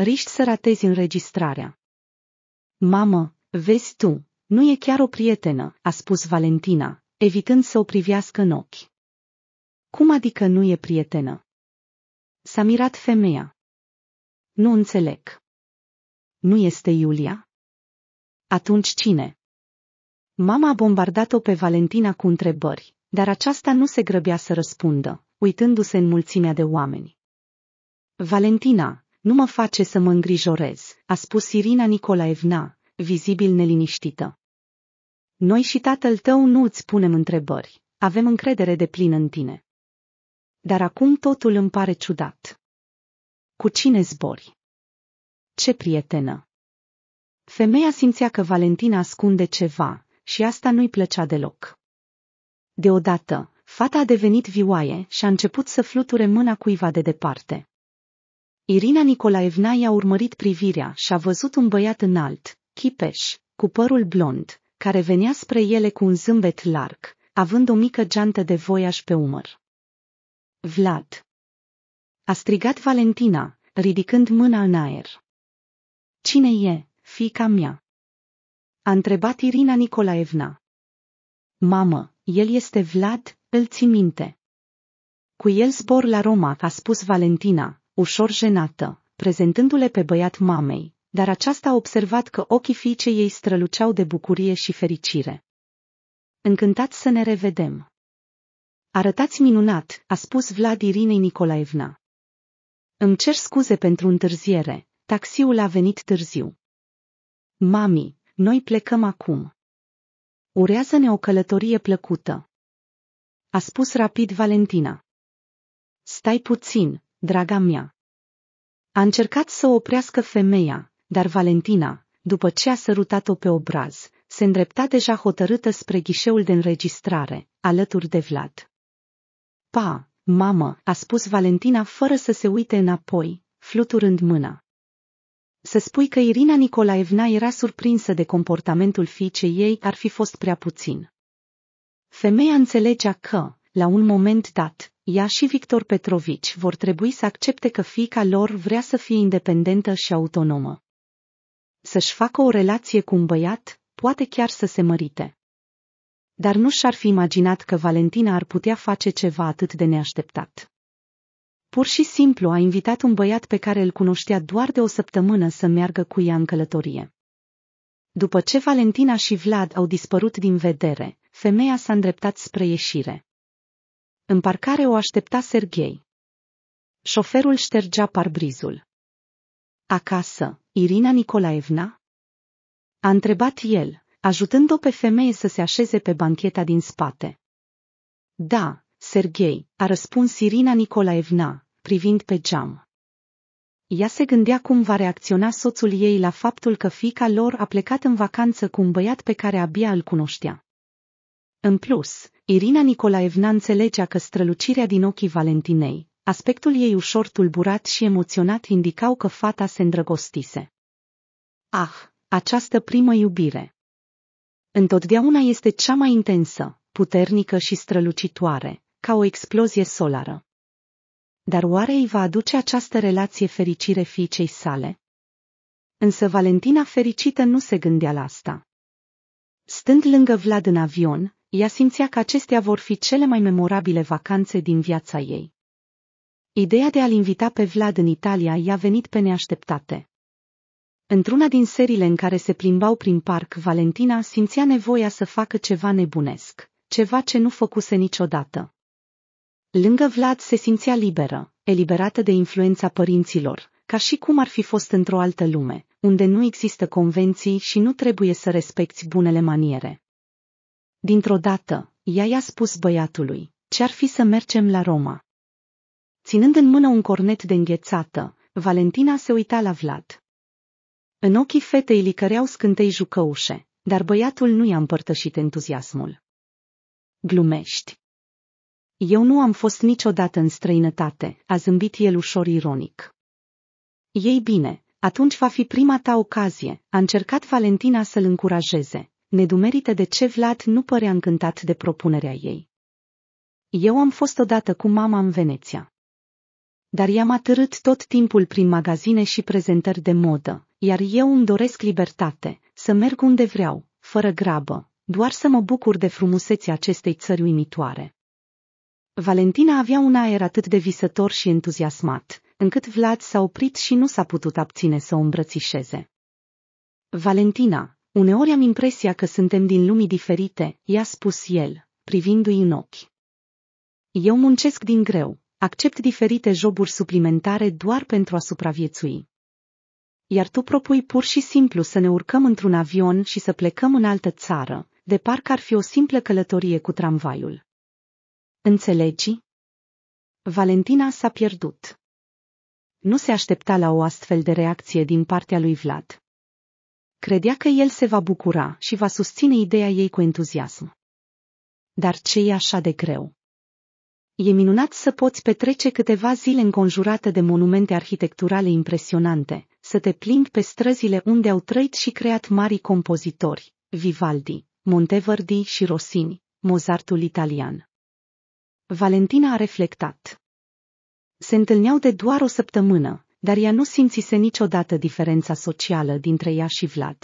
riști să ratezi înregistrarea. Mamă, vezi tu, nu e chiar o prietenă, a spus Valentina, evitând să o privească în ochi. Cum adică nu e prietenă? S-a mirat femeia. Nu înțeleg. Nu este Iulia? Atunci cine? Mama a bombardat-o pe Valentina cu întrebări, dar aceasta nu se grăbea să răspundă, uitându-se în mulțimea de oameni. Valentina, nu mă face să mă îngrijorez, a spus Irina Nicolaevna, vizibil neliniștită. Noi și tatăl tău nu îți punem întrebări, avem încredere de plin în tine. Dar acum totul îmi pare ciudat. Cu cine zbori? Ce prietenă? Femeia simțea că Valentina ascunde ceva și asta nu-i plăcea deloc. Deodată, fata a devenit vioaie și a început să fluture mâna cuiva de departe. Irina Nicolaevna i-a urmărit privirea și a văzut un băiat înalt, chipeș, cu părul blond, care venea spre ele cu un zâmbet larg, având o mică geantă de voiaș pe umăr. Vlad! A strigat Valentina, ridicând mâna în aer. Cine e, fica mea? A întrebat Irina Nicolaevna. Mamă, el este Vlad, îl ții minte. Cu el zbor la Roma, a spus Valentina, ușor jenată, prezentându-le pe băiat mamei, dar aceasta a observat că ochii fiicei ei străluceau de bucurie și fericire. Încântat să ne revedem! Arătați minunat, a spus Vlad Irinei Nicolaevna. Îmi cer scuze pentru întârziere, taxiul a venit târziu. Mami, noi plecăm acum. Urează-ne o călătorie plăcută. A spus rapid Valentina. Stai puțin, draga mea. A încercat să oprească femeia, dar Valentina, după ce a sărutat-o pe obraz, se îndrepta deja hotărâtă spre ghișeul de înregistrare, alături de Vlad. Pa, mamă, a spus Valentina fără să se uite înapoi, fluturând mâna. Să spui că Irina Nicolaevna era surprinsă de comportamentul fiicei ei ar fi fost prea puțin. Femeia înțelegea că, la un moment dat, ea și Victor Petrovici vor trebui să accepte că fiica lor vrea să fie independentă și autonomă. Să-și facă o relație cu un băiat, poate chiar să se mărite. Dar nu și-ar fi imaginat că Valentina ar putea face ceva atât de neașteptat. Pur și simplu a invitat un băiat pe care îl cunoștea doar de o săptămână să meargă cu ea în călătorie. După ce Valentina și Vlad au dispărut din vedere, femeia s-a îndreptat spre ieșire. În parcare o aștepta Serghei. Șoferul ștergea parbrizul. Acasă, Irina Nicolaevna? A întrebat el, ajutând-o pe femeie să se așeze pe bancheta din spate. Da, Serghei, a răspuns Irina Nicolaevna, privind pe geam. Ea se gândea cum va reacționa soțul ei la faptul că fica lor a plecat în vacanță cu un băiat pe care abia îl cunoștea. În plus, Irina Nicolaevna înțelegea că strălucirea din ochii Valentinei, aspectul ei ușor tulburat și emoționat indicau că fata se îndrăgostise. Ah, această primă iubire! Întotdeauna este cea mai intensă, puternică și strălucitoare, ca o explozie solară. Dar oare îi va aduce această relație fericire fiicei sale? Însă Valentina fericită nu se gândea la asta. Stând lângă Vlad în avion, ea simțea că acestea vor fi cele mai memorabile vacanțe din viața ei. Ideea de a-l invita pe Vlad în Italia i-a venit pe neașteptate. Într-una din serile în care se plimbau prin parc, Valentina simțea nevoia să facă ceva nebunesc, ceva ce nu făcuse niciodată. Lângă Vlad se simțea liberă, eliberată de influența părinților, ca și cum ar fi fost într-o altă lume, unde nu există convenții și nu trebuie să respecti bunele maniere. Dintr-o dată, ea i-a spus băiatului, ce-ar fi să mergem la Roma. Ținând în mână un cornet de înghețată, Valentina se uita la Vlad. În ochii fetei licăreau scântei jucăușe, dar băiatul nu i-a împărtășit entuziasmul. Glumești. Eu nu am fost niciodată în străinătate, a zâmbit el ușor ironic. Ei bine, atunci va fi prima ta ocazie, a încercat Valentina să-l încurajeze, nedumerită de ce Vlad nu părea încântat de propunerea ei. Eu am fost odată cu mama în Veneția. Dar i-am atârât tot timpul prin magazine și prezentări de modă, iar eu îmi doresc libertate, să merg unde vreau, fără grabă, doar să mă bucur de frumusețea acestei țări uimitoare. Valentina avea un aer atât de visător și entuziasmat, încât Vlad s-a oprit și nu s-a putut abține să o îmbrățișeze. Valentina, Uneori am impresia că suntem din lumii diferite, i-a spus el, privindu-i în ochi. Eu muncesc din greu, accept diferite joburi suplimentare doar pentru a supraviețui. Iar tu propui pur și simplu să ne urcăm într-un avion și să plecăm în altă țară, de parcă ar fi o simplă călătorie cu tramvaiul. Înțelegi? Valentina s-a pierdut. Nu se aștepta la o astfel de reacție din partea lui Vlad. Credea că el se va bucura și va susține ideea ei cu entuziasm. Dar ce e așa de greu? E minunat să poți petrece câteva zile înconjurate de monumente arhitecturale impresionante, să te plimbi pe străzile unde au trăit și creat mari compozitori, Vivaldi, Monteverdi și Rossini, Mozartul italian. Valentina a reflectat. Se întâlneau de doar o săptămână, dar ea nu simțise niciodată diferența socială dintre ea și Vlad.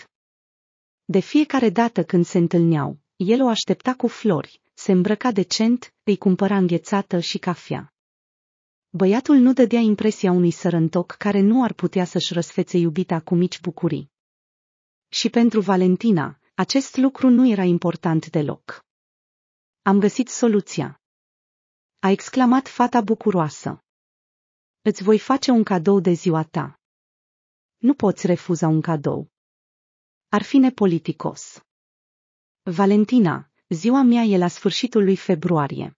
De fiecare dată când se întâlneau, el o aștepta cu flori, se îmbrăca decent, îi cumpăra înghețată și cafea. Băiatul nu dădea impresia unui sărăntoc care nu ar putea să-și răsfețe iubita cu mici bucurii. Și pentru Valentina, acest lucru nu era important deloc. Am găsit soluția. A exclamat fata bucuroasă. Îți voi face un cadou de ziua ta. Nu poți refuza un cadou. Ar fi nepoliticos. Valentina, ziua mea e la sfârșitul lui februarie.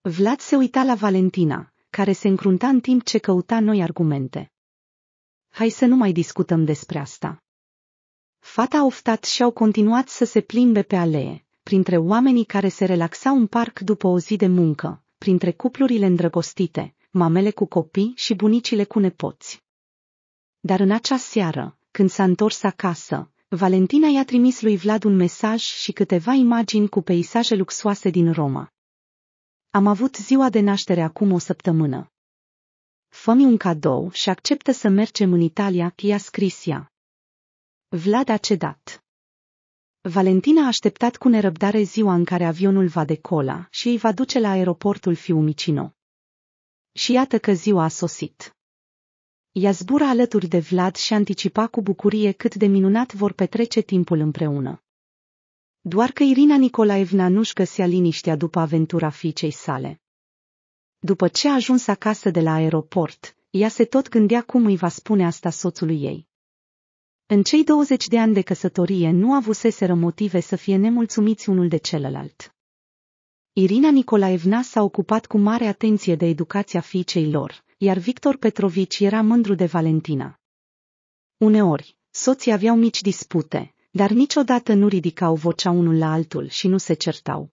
Vlad se uita la Valentina, care se încrunta în timp ce căuta noi argumente. Hai să nu mai discutăm despre asta. Fata a oftat și au continuat să se plimbe pe alee, printre oamenii care se relaxau în parc după o zi de muncă, printre cuplurile îndrăgostite, mamele cu copii și bunicile cu nepoți. Dar în acea seară, când s-a întors acasă, Valentina i-a trimis lui Vlad un mesaj și câteva imagini cu peisaje luxoase din Roma. Am avut ziua de naștere acum o săptămână. Fă-mi un cadou și acceptă să mergem în Italia, i-a scris ea. Vlad a cedat. Valentina a așteptat cu nerăbdare ziua în care avionul va decola și îi va duce la aeroportul Fiumicino. Și iată că ziua a sosit. Ea zbura alături de Vlad și anticipa cu bucurie cât de minunat vor petrece timpul împreună. Doar că Irina Nicolaevna nu-și găsea liniștea după aventura fiicei sale. După ce a ajuns acasă de la aeroport, ea se tot gândea cum îi va spune asta soțului ei. În cei 20 de ani de căsătorie nu avuseseră motive să fie nemulțumiți unul de celălalt. Irina Nicolaevna s-a ocupat cu mare atenție de educația fiicei lor, iar Victor Petrovici era mândru de Valentina. Uneori, soții aveau mici dispute, dar niciodată nu ridicau vocea unul la altul și nu se certau.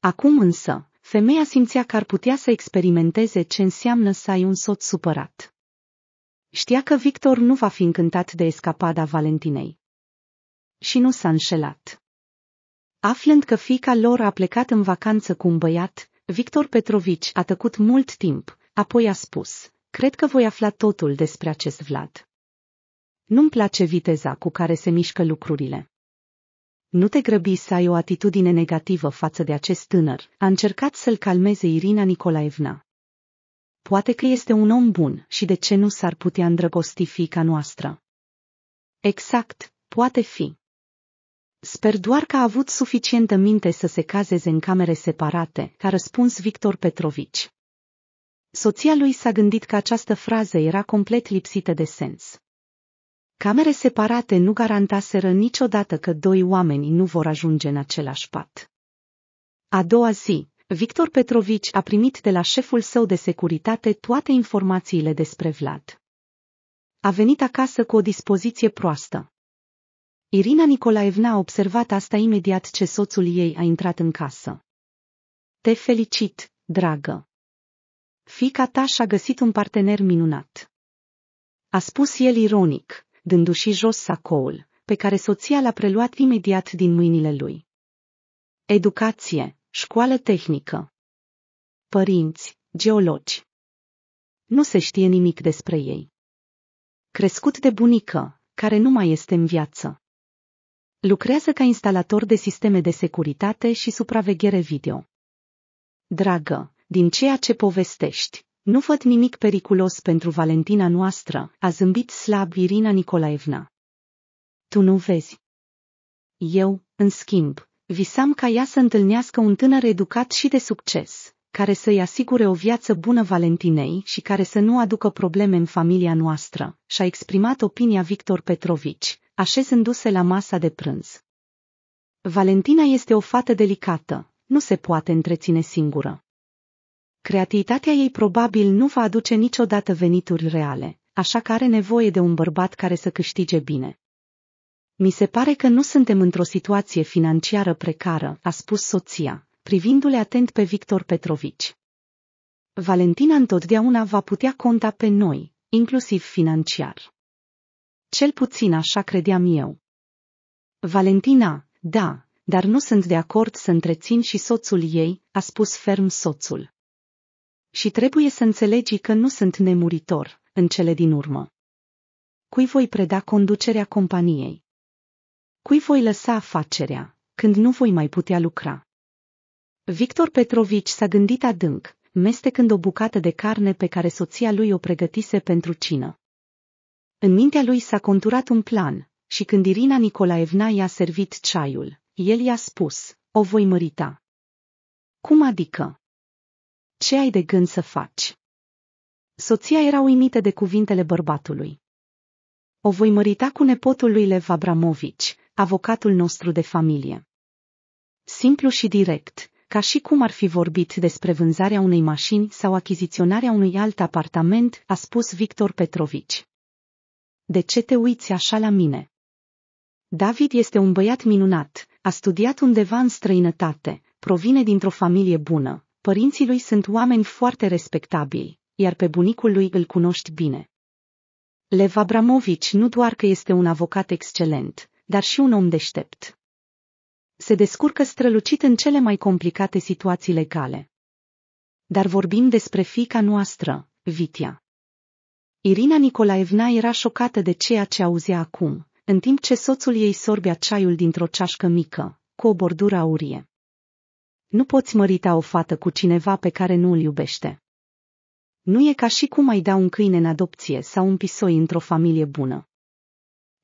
Acum însă, femeia simțea că ar putea să experimenteze ce înseamnă să ai un soț supărat. Știa că Victor nu va fi încântat de escapada Valentinei. Și nu s-a înșelat. Aflând că fica lor a plecat în vacanță cu un băiat, Victor Petrovici a tăcut mult timp, apoi a spus, cred că voi afla totul despre acest Vlad. Nu-mi place viteza cu care se mișcă lucrurile. Nu te grăbi să ai o atitudine negativă față de acest tânăr, a încercat să-l calmeze Irina Nicolaevna. Poate că este un om bun și de ce nu s-ar putea îndrăgosti fica noastră? Exact, poate fi. Sper doar că a avut suficientă minte să se cazeze în camere separate, a răspuns Victor Petrovici. Soția lui s-a gândit că această frază era complet lipsită de sens. Camere separate nu garantaseră niciodată că doi oameni nu vor ajunge în același pat. A doua zi, Victor Petrovici a primit de la șeful său de securitate toate informațiile despre Vlad. A venit acasă cu o dispoziție proastă. Irina Nicolaevna a observat asta imediat ce soțul ei a intrat în casă. Te felicit, dragă! Fica ta și-a găsit un partener minunat. A spus el ironic, dându-și jos sacoul, pe care soția l-a preluat imediat din mâinile lui. Educație, școală tehnică. Părinți, geologi. Nu se știe nimic despre ei. Crescut de bunică, care nu mai este în viață. Lucrează ca instalator de sisteme de securitate și supraveghere video. Dragă, din ceea ce povestești, nu văd nimic periculos pentru Valentina noastră, a zâmbit slab Irina Nicolaevna. Tu nu vezi. Eu, în schimb, visam ca ea să întâlnească un tânăr educat și de succes, care să-i asigure o viață bună Valentinei și care să nu aducă probleme în familia noastră, și-a exprimat opinia Victor Petrovici, așezându-se la masa de prânz. Valentina este o fată delicată, nu se poate întreține singură. Creativitatea ei probabil nu va aduce niciodată venituri reale, așa că are nevoie de un bărbat care să câștige bine. Mi se pare că nu suntem într-o situație financiară precară, a spus soția, privindu-le atent pe Victor Petrovici. Valentina întotdeauna va putea conta pe noi, inclusiv financiar. Cel puțin așa credeam eu. Valentina, da, dar nu sunt de acord să întrețin și soțul ei, a spus ferm soțul. Și trebuie să înțelegi că nu sunt nemuritor, în cele din urmă. Cui voi preda conducerea companiei? Cui voi lăsa afacerea, când nu voi mai putea lucra? Victor Petrovici s-a gândit adânc, mestecând o bucată de carne pe care soția lui o pregătise pentru cină. În mintea lui s-a conturat un plan, și când Irina Nicolaevna i-a servit ceaiul, el i-a spus, o voi mărita. Cum adică? Ce ai de gând să faci? Soția era uimită de cuvintele bărbatului. O voi mărita cu nepotul lui Lev Abramovici, avocatul nostru de familie. Simplu și direct, ca și cum ar fi vorbit despre vânzarea unei mașini sau achiziționarea unui alt apartament, a spus Victor Petrovici. De ce te uiți așa la mine? David este un băiat minunat, a studiat undeva în străinătate, provine dintr-o familie bună, părinții lui sunt oameni foarte respectabili, iar pe bunicul lui îl cunoști bine. Lev Abramovici nu doar că este un avocat excelent, dar și un om deștept. Se descurcă strălucit în cele mai complicate situații legale. Dar vorbim despre fica noastră, Vitia. Irina Nicolaevna era șocată de ceea ce auzea acum, în timp ce soțul ei sorbea ceaiul dintr-o ceașcă mică, cu o bordură aurie. Nu poți mărita o fată cu cineva pe care nu îl iubește. Nu e ca și cum ai da un câine în adopție sau un pisoi într-o familie bună.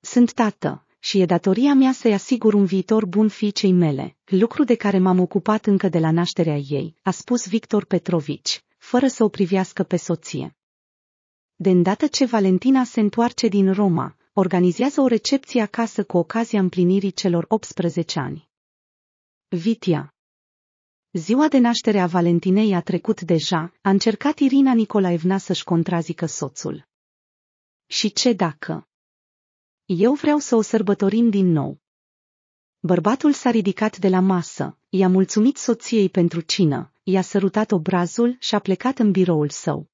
Sunt tată și e datoria mea să-i asigur un viitor bun fiicei mele, lucru de care m-am ocupat încă de la nașterea ei, a spus Victor Petrovici, fără să o privească pe soție. De îndată ce Valentina se întoarce din Roma, organizează o recepție acasă cu ocazia împlinirii celor 18 ani. Vitia Ziua de naștere a Valentinei a trecut deja, a încercat Irina Nicolaevna să-și contrazică soțul. Și ce dacă? Eu vreau să o sărbătorim din nou. Bărbatul s-a ridicat de la masă, i-a mulțumit soției pentru cină, i-a sărutat obrazul și a plecat în biroul său.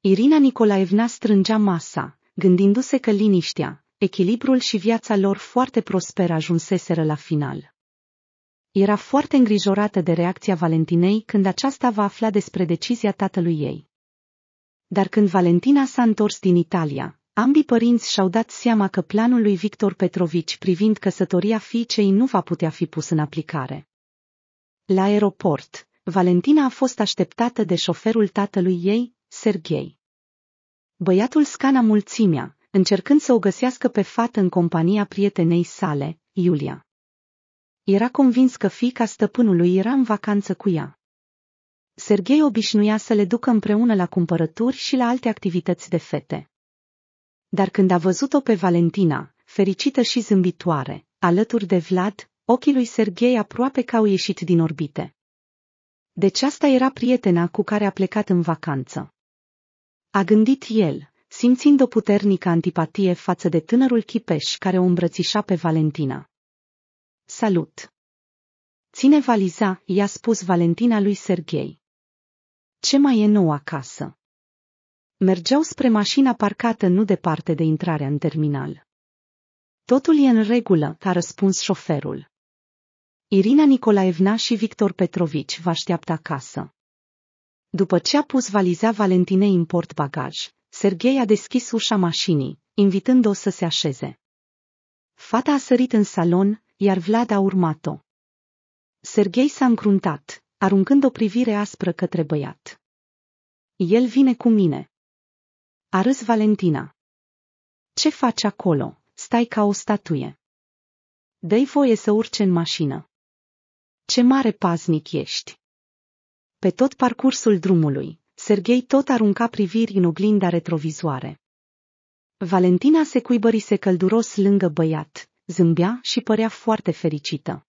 Irina Nicolaevna strângea masa, gândindu-se că liniștea, echilibrul și viața lor foarte prosperă ajunseseră la final. Era foarte îngrijorată de reacția Valentinei când aceasta va afla despre decizia tatălui ei. Dar când Valentina s-a întors din Italia, ambii părinți și-au dat seama că planul lui Victor Petrovici privind căsătoria fiicei nu va putea fi pus în aplicare. La aeroport, Valentina a fost așteptată de șoferul tatălui ei, Serghei. Băiatul scana mulțimea, încercând să o găsească pe fată în compania prietenei sale, Iulia. Era convins că fica stăpânului era în vacanță cu ea. Serghei obișnuia să le ducă împreună la cumpărături și la alte activități de fete. Dar când a văzut-o pe Valentina, fericită și zâmbitoare, alături de Vlad, ochii lui Serghei aproape că au ieșit din orbite. Deci asta era prietena cu care a plecat în vacanță. A gândit el, simțind o puternică antipatie față de tânărul chipeș care o îmbrățișa pe Valentina. Salut! Ține valiza, i-a spus Valentina lui Serghei. Ce mai e nou acasă? Mergeau spre mașina parcată nu departe de intrarea în terminal. Totul e în regulă, a răspuns șoferul. Irina Nicolaevna și Victor Petrovici vă așteaptă acasă. După ce a pus valiza Valentinei în portbagaj, Serghei a deschis ușa mașinii, invitând-o să se așeze. Fata a sărit în salon, iar Vlad a urmat-o. Serghei s-a încruntat, aruncând o privire aspră către băiat. El vine cu mine. A râs Valentina. Ce faci acolo? Stai ca o statuie. Dă-i voie să urce în mașină. Ce mare paznic ești! Pe tot parcursul drumului, Serghei tot arunca priviri în oglinda retrovizoare. Valentina se cuibărise călduros lângă băiat, zâmbea și părea foarte fericită.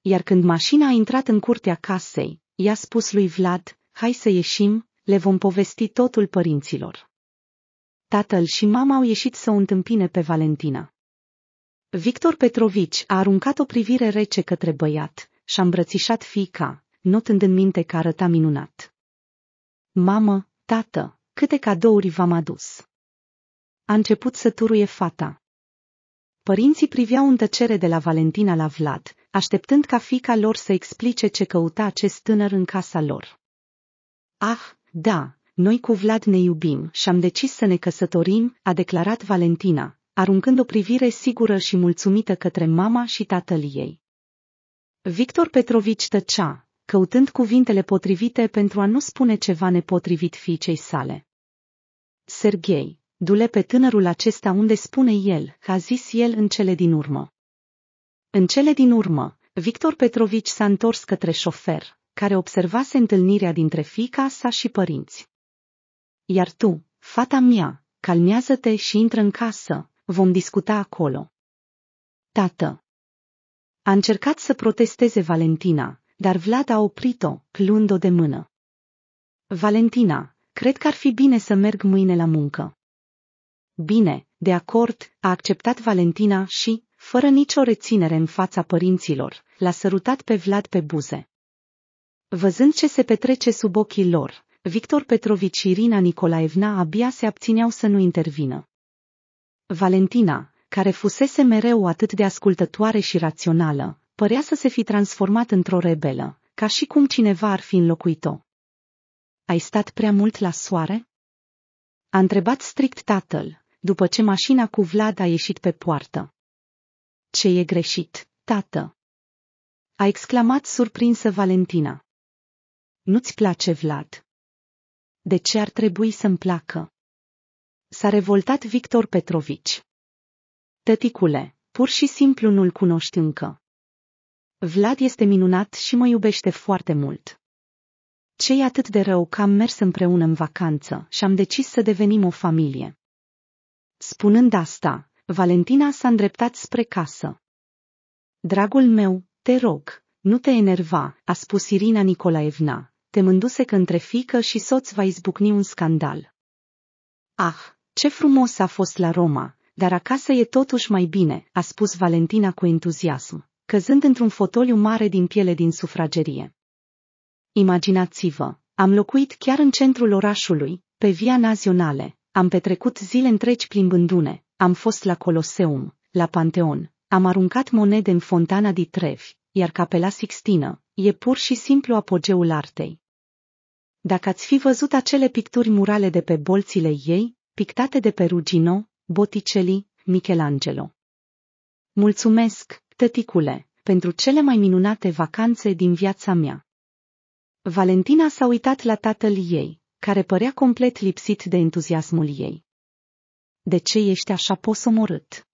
Iar când mașina a intrat în curtea casei, i-a spus lui Vlad, hai să ieșim, le vom povesti totul părinților. Tatăl și mama au ieșit să o întâmpine pe Valentina. Victor Petrovici a aruncat o privire rece către băiat și a îmbrățișat fiica, notând în minte că arăta minunat. Mamă, tată, câte cadouri v-am adus! A început să turuie fata. Părinții priveau în tăcere de la Valentina la Vlad, așteptând ca fica lor să explice ce căuta acest tânăr în casa lor. Ah, da, noi cu Vlad ne iubim și am decis să ne căsătorim, a declarat Valentina, aruncând o privire sigură și mulțumită către mama și tatăl ei. Victor Petrovici tăcea, căutând cuvintele potrivite pentru a nu spune ceva nepotrivit fiicei sale. Serghei, dule pe tânărul acesta unde spune el, a zis el în cele din urmă. În cele din urmă, Victor Petrovici s-a întors către șofer, care observase întâlnirea dintre fica sa și părinți. Iar tu, fata mea, calmează-te și intră în casă, vom discuta acolo. Tată. A încercat să protesteze Valentina, dar Vlad a oprit-o, clund-o de mână. Valentina, cred că ar fi bine să merg mâine la muncă. Bine, de acord, a acceptat Valentina și, fără nicio reținere în fața părinților, l-a sărutat pe Vlad pe buze. Văzând ce se petrece sub ochii lor, Victor Petrovici și Irina Nicolaevna abia se abțineau să nu intervină. Valentina, care fusese mereu atât de ascultătoare și rațională, părea să se fi transformat într-o rebelă, ca și cum cineva ar fi înlocuit-o. Ai stat prea mult la soare? A întrebat strict tatăl, după ce mașina cu Vlad a ieșit pe poartă. Ce e greșit, tată? A exclamat surprinsă Valentina. Nu-ți place, Vlad? De ce ar trebui să-mi placă? S-a revoltat Victor Petrovici. Tăticule, pur și simplu nu-l cunoști încă. Vlad este minunat și mă iubește foarte mult. ce e atât de rău că am mers împreună în vacanță și am decis să devenim o familie. Spunând asta, Valentina s-a îndreptat spre casă. Dragul meu, te rog, nu te enerva, a spus Irina Nicolaevna, temându-se că între fică și soț va izbucni un scandal. Ah, ce frumos a fost la Roma, dar acasă e totuși mai bine, a spus Valentina cu entuziasm căzând într-un fotoliu mare din piele din sufragerie. Imaginați-vă, am locuit chiar în centrul orașului, pe via naționale, am petrecut zile întregi plimbându-ne, am fost la Coloseum, la Panteon, am aruncat monede în fontana di Trevi, iar capela Sixtină e pur și simplu apogeul artei. Dacă ați fi văzut acele picturi murale de pe bolțile ei, pictate de Perugino, Botticelli, Michelangelo. Mulțumesc, tăticule, pentru cele mai minunate vacanțe din viața mea. Valentina s-a uitat la tatăl ei, care părea complet lipsit de entuziasmul ei. De ce ești așa posomorât?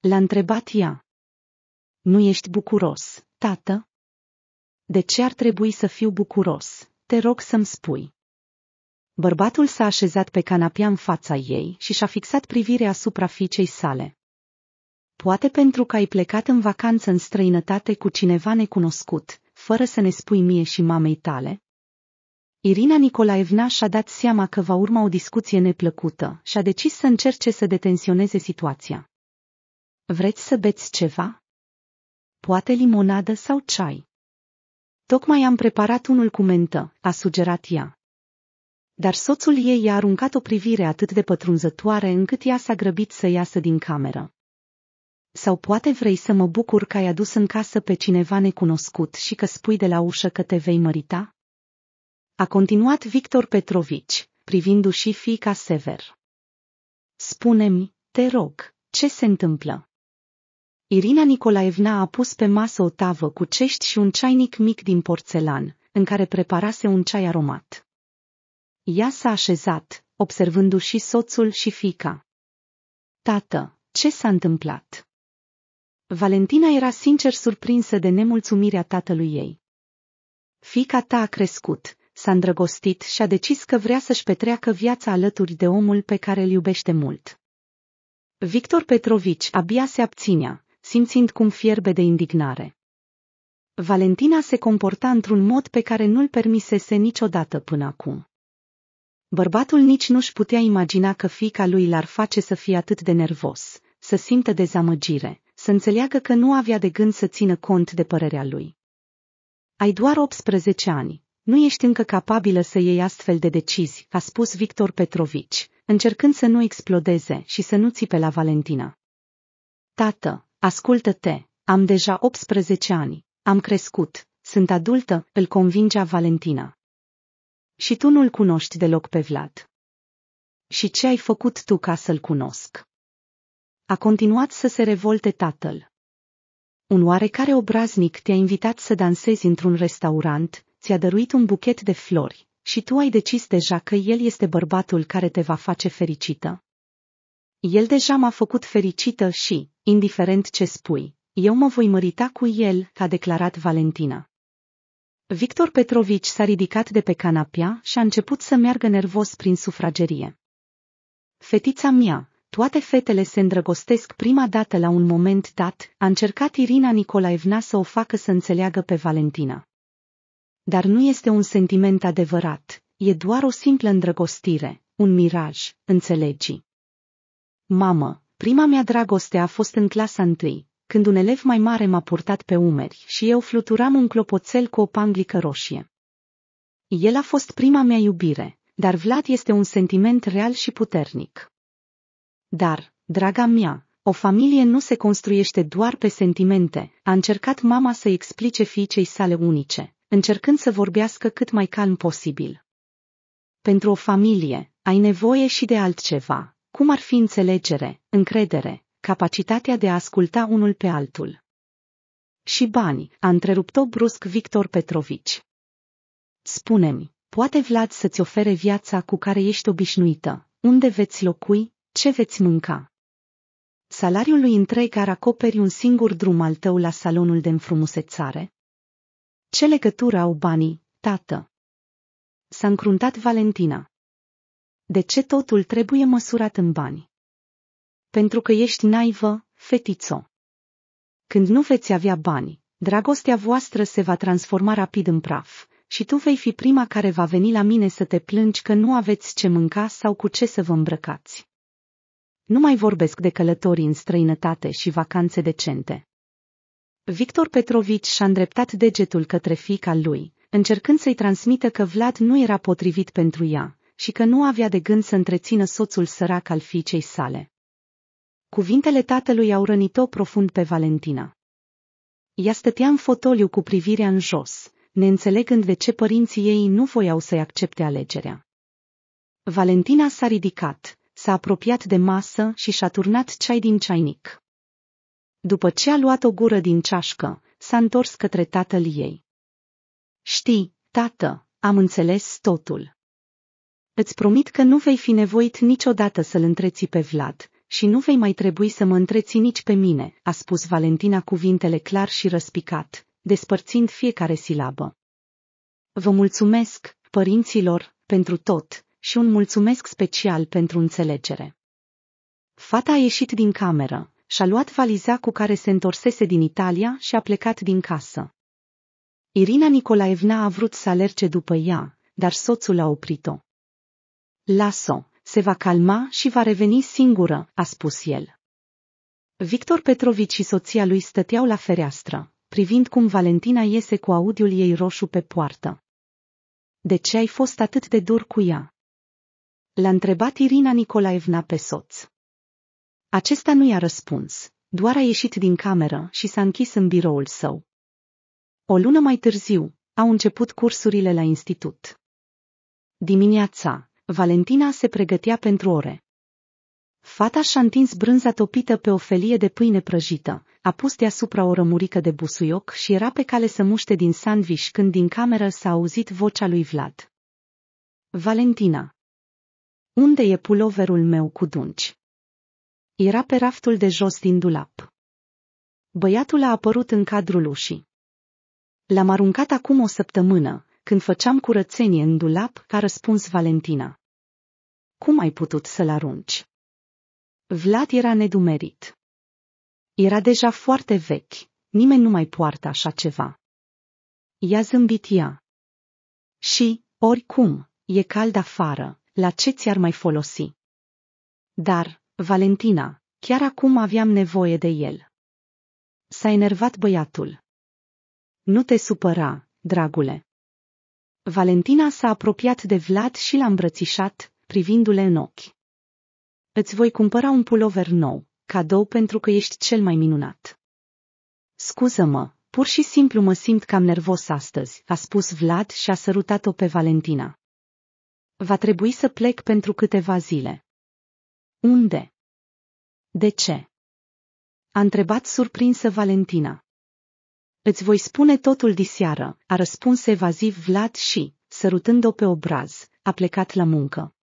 L-a întrebat ea. Nu ești bucuros, tată? De ce ar trebui să fiu bucuros? Te rog să-mi spui. Bărbatul s-a așezat pe canapea în fața ei și și-a fixat privirea asupra fiicei sale poate pentru că ai plecat în vacanță în străinătate cu cineva necunoscut, fără să ne spui mie și mamei tale? Irina Nicolaevna și-a dat seama că va urma o discuție neplăcută și a decis să încerce să detensioneze situația. Vreți să beți ceva? Poate limonadă sau ceai. Tocmai am preparat unul cu mentă, a sugerat ea. Dar soțul ei i-a aruncat o privire atât de pătrunzătoare încât ea s-a grăbit să iasă din cameră. Sau poate vrei să mă bucur că ai adus în casă pe cineva necunoscut și că spui de la ușă că te vei mărita? A continuat Victor Petrovici, privindu-și fiica sever. Spune-mi, te rog, ce se întâmplă? Irina Nicolaevna a pus pe masă o tavă cu cești și un ceainic mic din porțelan, în care preparase un ceai aromat. Ea s-a așezat, observându-și soțul și fica. Tată, ce s-a întâmplat? Valentina era sincer surprinsă de nemulțumirea tatălui ei. Fica ta a crescut, s-a îndrăgostit și a decis că vrea să-și petreacă viața alături de omul pe care îl iubește mult. Victor Petrovici abia se abținea, simțind cum fierbe de indignare. Valentina se comporta într-un mod pe care nu-l permisese niciodată până acum. Bărbatul nici nu-și putea imagina că fica lui l-ar face să fie atât de nervos, să simtă dezamăgire, să înțeleagă că nu avea de gând să țină cont de părerea lui. Ai doar 18 ani, nu ești încă capabilă să iei astfel de decizi, a spus Victor Petrovici, încercând să nu explodeze și să nu țipe la Valentina. Tată, ascultă-te, am deja 18 ani, am crescut, sunt adultă, îl convingea Valentina. Și tu nu-l cunoști deloc pe Vlad. Și ce ai făcut tu ca să-l cunosc? A continuat să se revolte tatăl. Un oarecare obraznic te-a invitat să dansezi într-un restaurant, ți-a dăruit un buchet de flori și tu ai decis deja că el este bărbatul care te va face fericită. El deja m-a făcut fericită și, indiferent ce spui, eu mă voi mărita cu el, a declarat Valentina. Victor Petrovici s-a ridicat de pe canapea și a început să meargă nervos prin sufragerie. Fetița mea, toate fetele se îndrăgostesc prima dată la un moment dat, a încercat Irina Nicolaevna să o facă să înțeleagă pe Valentina. Dar nu este un sentiment adevărat, e doar o simplă îndrăgostire, un miraj, înțelegi. Mamă, prima mea dragoste a fost în clasa întâi, când un elev mai mare m-a purtat pe umeri și eu fluturam un clopoțel cu o panglică roșie. El a fost prima mea iubire, dar Vlad este un sentiment real și puternic. Dar, draga mea, o familie nu se construiește doar pe sentimente, a încercat mama să explice fiicei sale unice, încercând să vorbească cât mai calm posibil. Pentru o familie, ai nevoie și de altceva, cum ar fi înțelegere, încredere, capacitatea de a asculta unul pe altul. Și bani, a întrerupt-o brusc Victor Petrovici. Spune-mi, poate Vlad să-ți ofere viața cu care ești obișnuită, unde veți locui, ce veți mânca? Salariul lui întreg ar acoperi un singur drum al tău la salonul de înfrumusețare? Ce legătură au banii, tată? S-a încruntat Valentina. De ce totul trebuie măsurat în bani? Pentru că ești naivă, fetițo. Când nu veți avea bani, dragostea voastră se va transforma rapid în praf și tu vei fi prima care va veni la mine să te plângi că nu aveți ce mânca sau cu ce să vă îmbrăcați. Nu mai vorbesc de călătorii în străinătate și vacanțe decente. Victor Petrovici și-a îndreptat degetul către fica lui, încercând să-i transmită că Vlad nu era potrivit pentru ea și că nu avea de gând să întrețină soțul sărac al fiicei sale. Cuvintele tatălui au rănit-o profund pe Valentina. Ea stătea în fotoliu cu privirea în jos, neînțelegând de ce părinții ei nu voiau să-i accepte alegerea. Valentina s-a ridicat, s-a apropiat de masă și și-a turnat ceai din ceainic. După ce a luat o gură din ceașcă, s-a întors către tatăl ei. Știi, tată, am înțeles totul. Îți promit că nu vei fi nevoit niciodată să-l întreții pe Vlad și nu vei mai trebui să mă întreții nici pe mine, a spus Valentina cuvintele clar și răspicat, despărțind fiecare silabă. Vă mulțumesc, părinților, pentru tot, și un mulțumesc special pentru înțelegere. Fata a ieșit din cameră, și-a luat valiza cu care se întorsese din Italia și a plecat din casă. Irina Nicolaevna a vrut să alerge după ea, dar soțul a oprit-o. Las-o, se va calma și va reveni singură, a spus el. Victor Petrovici și soția lui stăteau la fereastră, privind cum Valentina iese cu audiul ei roșu pe poartă. De ce ai fost atât de dur cu ea? L-a întrebat Irina Nicolaevna pe soț. Acesta nu i-a răspuns, doar a ieșit din cameră și s-a închis în biroul său. O lună mai târziu, au început cursurile la institut. Dimineața, Valentina se pregătea pentru ore. Fata și-a întins brânza topită pe o felie de pâine prăjită, a pus deasupra o rămurică de busuioc și era pe cale să muște din sandviș când din cameră s-a auzit vocea lui Vlad. Valentina, unde e puloverul meu cu dungi? Era pe raftul de jos din dulap. Băiatul a apărut în cadrul ușii. L-am aruncat acum o săptămână, când făceam curățenie în dulap, a răspuns Valentina. Cum ai putut să-l arunci? Vlad era nedumerit. Era deja foarte vechi, nimeni nu mai poartă așa ceva. I-a zâmbit ea. Și, oricum, e cald afară, la ce ți-ar mai folosi? Dar, Valentina, chiar acum aveam nevoie de el. S-a enervat băiatul. Nu te supăra, dragule. Valentina s-a apropiat de Vlad și l-a îmbrățișat, privindu-le în ochi. Îți voi cumpăra un pulover nou, cadou pentru că ești cel mai minunat. Scuză-mă, pur și simplu mă simt cam nervos astăzi, a spus Vlad și a sărutat-o pe Valentina. Va trebui să plec pentru câteva zile. Unde? De ce? A întrebat surprinsă Valentina. Îți voi spune totul diseară, a răspuns evaziv Vlad și, sărutând-o pe obraz, a plecat la muncă.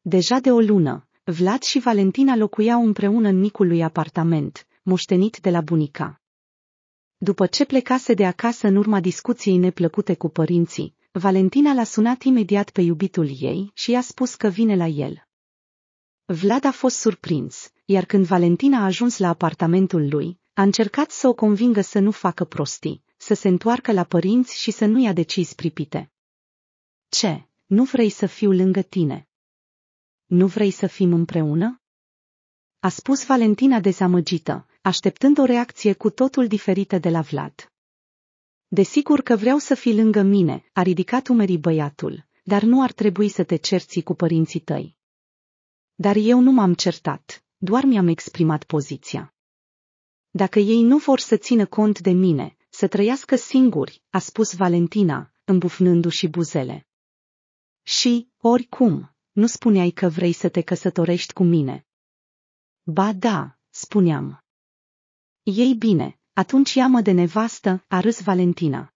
Deja de o lună, Vlad și Valentina locuiau împreună în micul lui apartament, moștenit de la bunica. După ce plecase de acasă în urma discuției neplăcute cu părinții, Valentina l-a sunat imediat pe iubitul ei și i-a spus că vine la el. Vlad a fost surprins, iar când Valentina a ajuns la apartamentul lui, a încercat să o convingă să nu facă prostii, să se întoarcă la părinți și să nu ia decizii pripite. Ce, nu vrei să fiu lângă tine? Nu vrei să fim împreună? A spus Valentina dezamăgită, așteptând o reacție cu totul diferită de la Vlad. Desigur că vreau să fii lângă mine, a ridicat umerii băiatul, dar nu ar trebui să te cerți cu părinții tăi. Dar eu nu m-am certat, doar mi-am exprimat poziția. Dacă ei nu vor să țină cont de mine, să trăiască singuri, a spus Valentina, îmbufnându-și buzele. Și, oricum, nu spuneai că vrei să te căsătorești cu mine. Ba da, spuneam. Ei bine, atunci ia-mă de nevastă, a râs Valentina.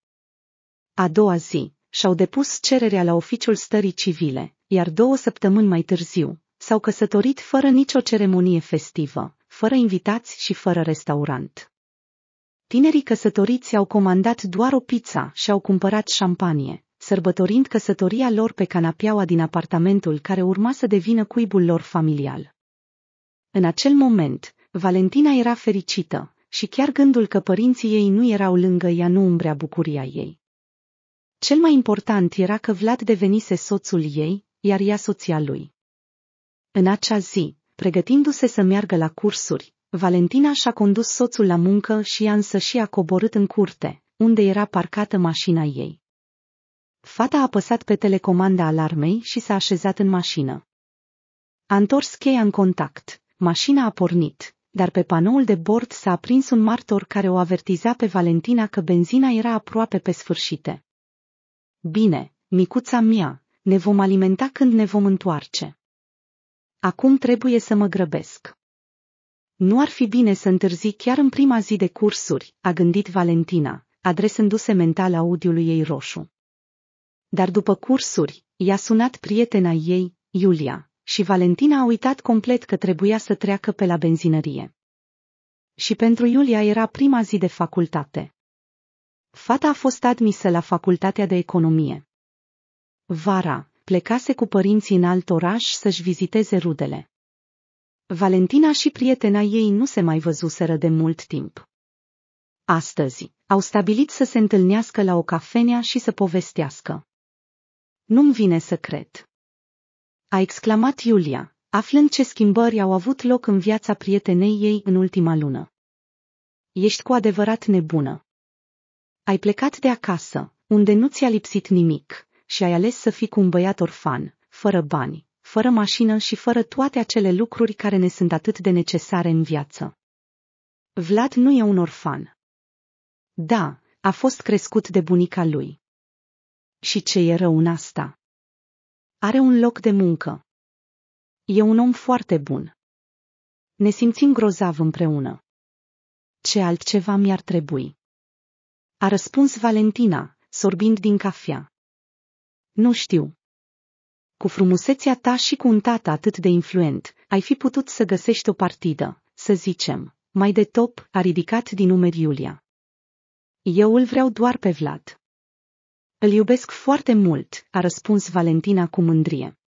A doua zi, și-au depus cererea la oficiul stării civile, iar două săptămâni mai târziu, s-au căsătorit fără nicio ceremonie festivă, fără invitați și fără restaurant. Tinerii căsătoriți au comandat doar o pizza și au cumpărat șampanie, sărbătorind căsătoria lor pe canapeaua din apartamentul care urma să devină cuibul lor familial. În acel moment, Valentina era fericită, și chiar gândul că părinții ei nu erau lângă ea nu umbrea bucuria ei. Cel mai important era că Vlad devenise soțul ei, iar ea soția lui. În acea zi, pregătindu-se să meargă la cursuri, Valentina și-a condus soțul la muncă și ea însă și a coborât în curte, unde era parcată mașina ei. Fata a apăsat pe telecomanda alarmei și s-a așezat în mașină. A întors cheia în contact, mașina a pornit, dar pe panoul de bord s-a aprins un martor care o avertiza pe Valentina că benzina era aproape pe sfârșite. Bine, micuța mea, ne vom alimenta când ne vom întoarce. Acum trebuie să mă grăbesc. Nu ar fi bine să întârzi chiar în prima zi de cursuri, a gândit Valentina, adresându-se mental audiului ei roșu. Dar după cursuri, i-a sunat prietena ei, Iulia și Valentina a uitat complet că trebuia să treacă pe la benzinărie. Și pentru Iulia era prima zi de facultate. Fata a fost admisă la facultatea de economie. Vara, plecase cu părinții în alt oraș să-și viziteze rudele. Valentina și prietena ei nu se mai văzuseră de mult timp. Astăzi, au stabilit să se întâlnească la o cafenea și să povestească. Nu-mi vine să cred a exclamat Iulia, aflând ce schimbări au avut loc în viața prietenei ei în ultima lună. Ești cu adevărat nebună. Ai plecat de acasă, unde nu ți-a lipsit nimic, și ai ales să fii cu un băiat orfan, fără bani, fără mașină și fără toate acele lucruri care ne sunt atât de necesare în viață. Vlad nu e un orfan. Da, a fost crescut de bunica lui. Și ce e rău în asta? Are un loc de muncă. E un om foarte bun. Ne simțim grozav împreună. Ce altceva mi-ar trebui? A răspuns Valentina, sorbind din cafea. Nu știu. Cu frumusețea ta și cu un tată atât de influent, ai fi putut să găsești o partidă, să zicem. Mai de top, a ridicat din numeri Iulia. Eu îl vreau doar pe Vlad. Îl iubesc foarte mult, a răspuns Valentina cu mândrie.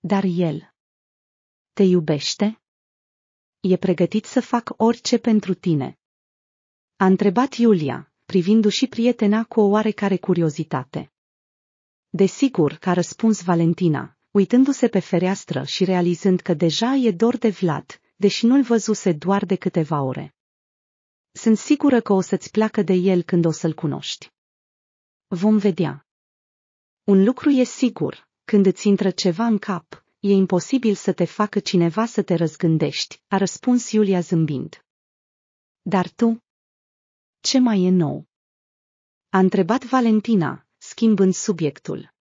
Dar el? Te iubește? E pregătit să fac orice pentru tine. A întrebat Iulia, privindu-și prietena cu o oarecare curiozitate. Desigur, că a răspuns Valentina, uitându-se pe fereastră și realizând că deja e dor de Vlad, deși nu-l văzuse doar de câteva ore. Sunt sigură că o să-ți placă de el când o să-l cunoști. Vom vedea. Un lucru e sigur, când îți intră ceva în cap, e imposibil să te facă cineva să te răzgândești, a răspuns Iulia zâmbind. Dar tu? Ce mai e nou? A întrebat Valentina, schimbând subiectul.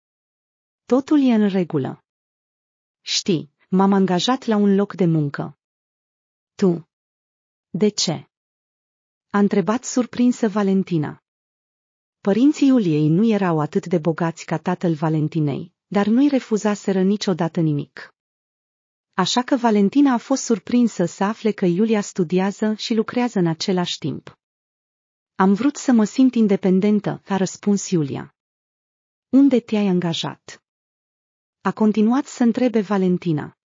Totul e în regulă. Știi, m-am angajat la un loc de muncă. Tu? De ce? A întrebat surprinsă Valentina. Părinții Iuliei nu erau atât de bogați ca tatăl Valentinei, dar nu-i refuzaseră niciodată nimic. Așa că Valentina a fost surprinsă să afle că Iulia studiază și lucrează în același timp. Am vrut să mă simt independentă, a răspuns Iulia. Unde te-ai angajat? A continuat să întrebe Valentina.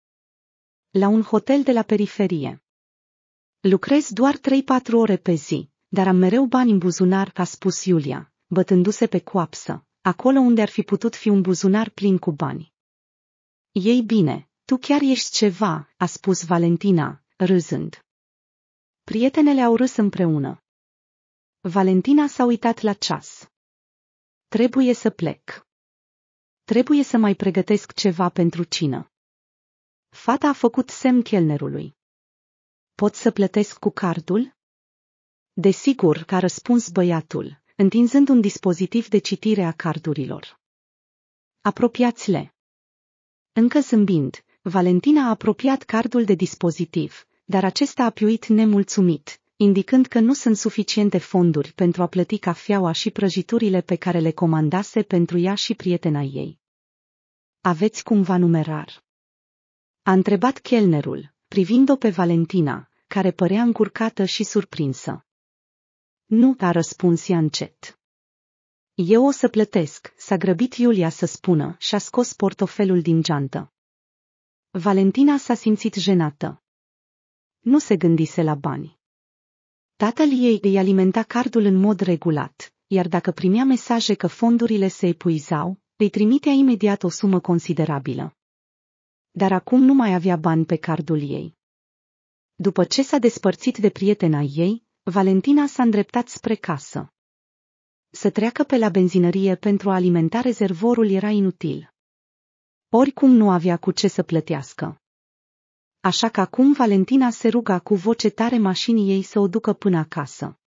La un hotel de la periferie. Lucrez doar 3-4 ore pe zi, dar am mereu bani în buzunar, a spus Iulia, bătându-se pe coapsă, acolo unde ar fi putut fi un buzunar plin cu bani. Ei bine, tu chiar ești ceva, a spus Valentina, râzând. Prietenele au râs împreună. Valentina s-a uitat la ceas. Trebuie să plec. Trebuie să mai pregătesc ceva pentru cină. Fata a făcut semn chelnerului. Pot să plătesc cu cardul? Desigur, că a răspuns băiatul întinzând un dispozitiv de citire a cardurilor. Apropiați-le! Încă zâmbind, Valentina a apropiat cardul de dispozitiv, dar acesta a piuit nemulțumit, indicând că nu sunt suficiente fonduri pentru a plăti cafeaua și prăjiturile pe care le comandase pentru ea și prietena ei. Aveți cumva numerar? A întrebat chelnerul, privind-o pe Valentina, care părea încurcată și surprinsă. Nu, a răspuns ea încet. Eu o să plătesc, s-a grăbit Iulia să spună și a scos portofelul din geantă. Valentina s-a simțit jenată. Nu se gândise la bani. Tatăl ei îi alimenta cardul în mod regulat, iar dacă primea mesaje că fondurile se epuizau, îi trimitea imediat o sumă considerabilă. Dar acum nu mai avea bani pe cardul ei. După ce s-a despărțit de prietena ei, Valentina s-a îndreptat spre casă. Să treacă pe la benzinărie pentru a alimenta rezervorul era inutil. Oricum nu avea cu ce să plătească. Așa că acum Valentina se ruga cu voce tare mașinii ei să o ducă până acasă.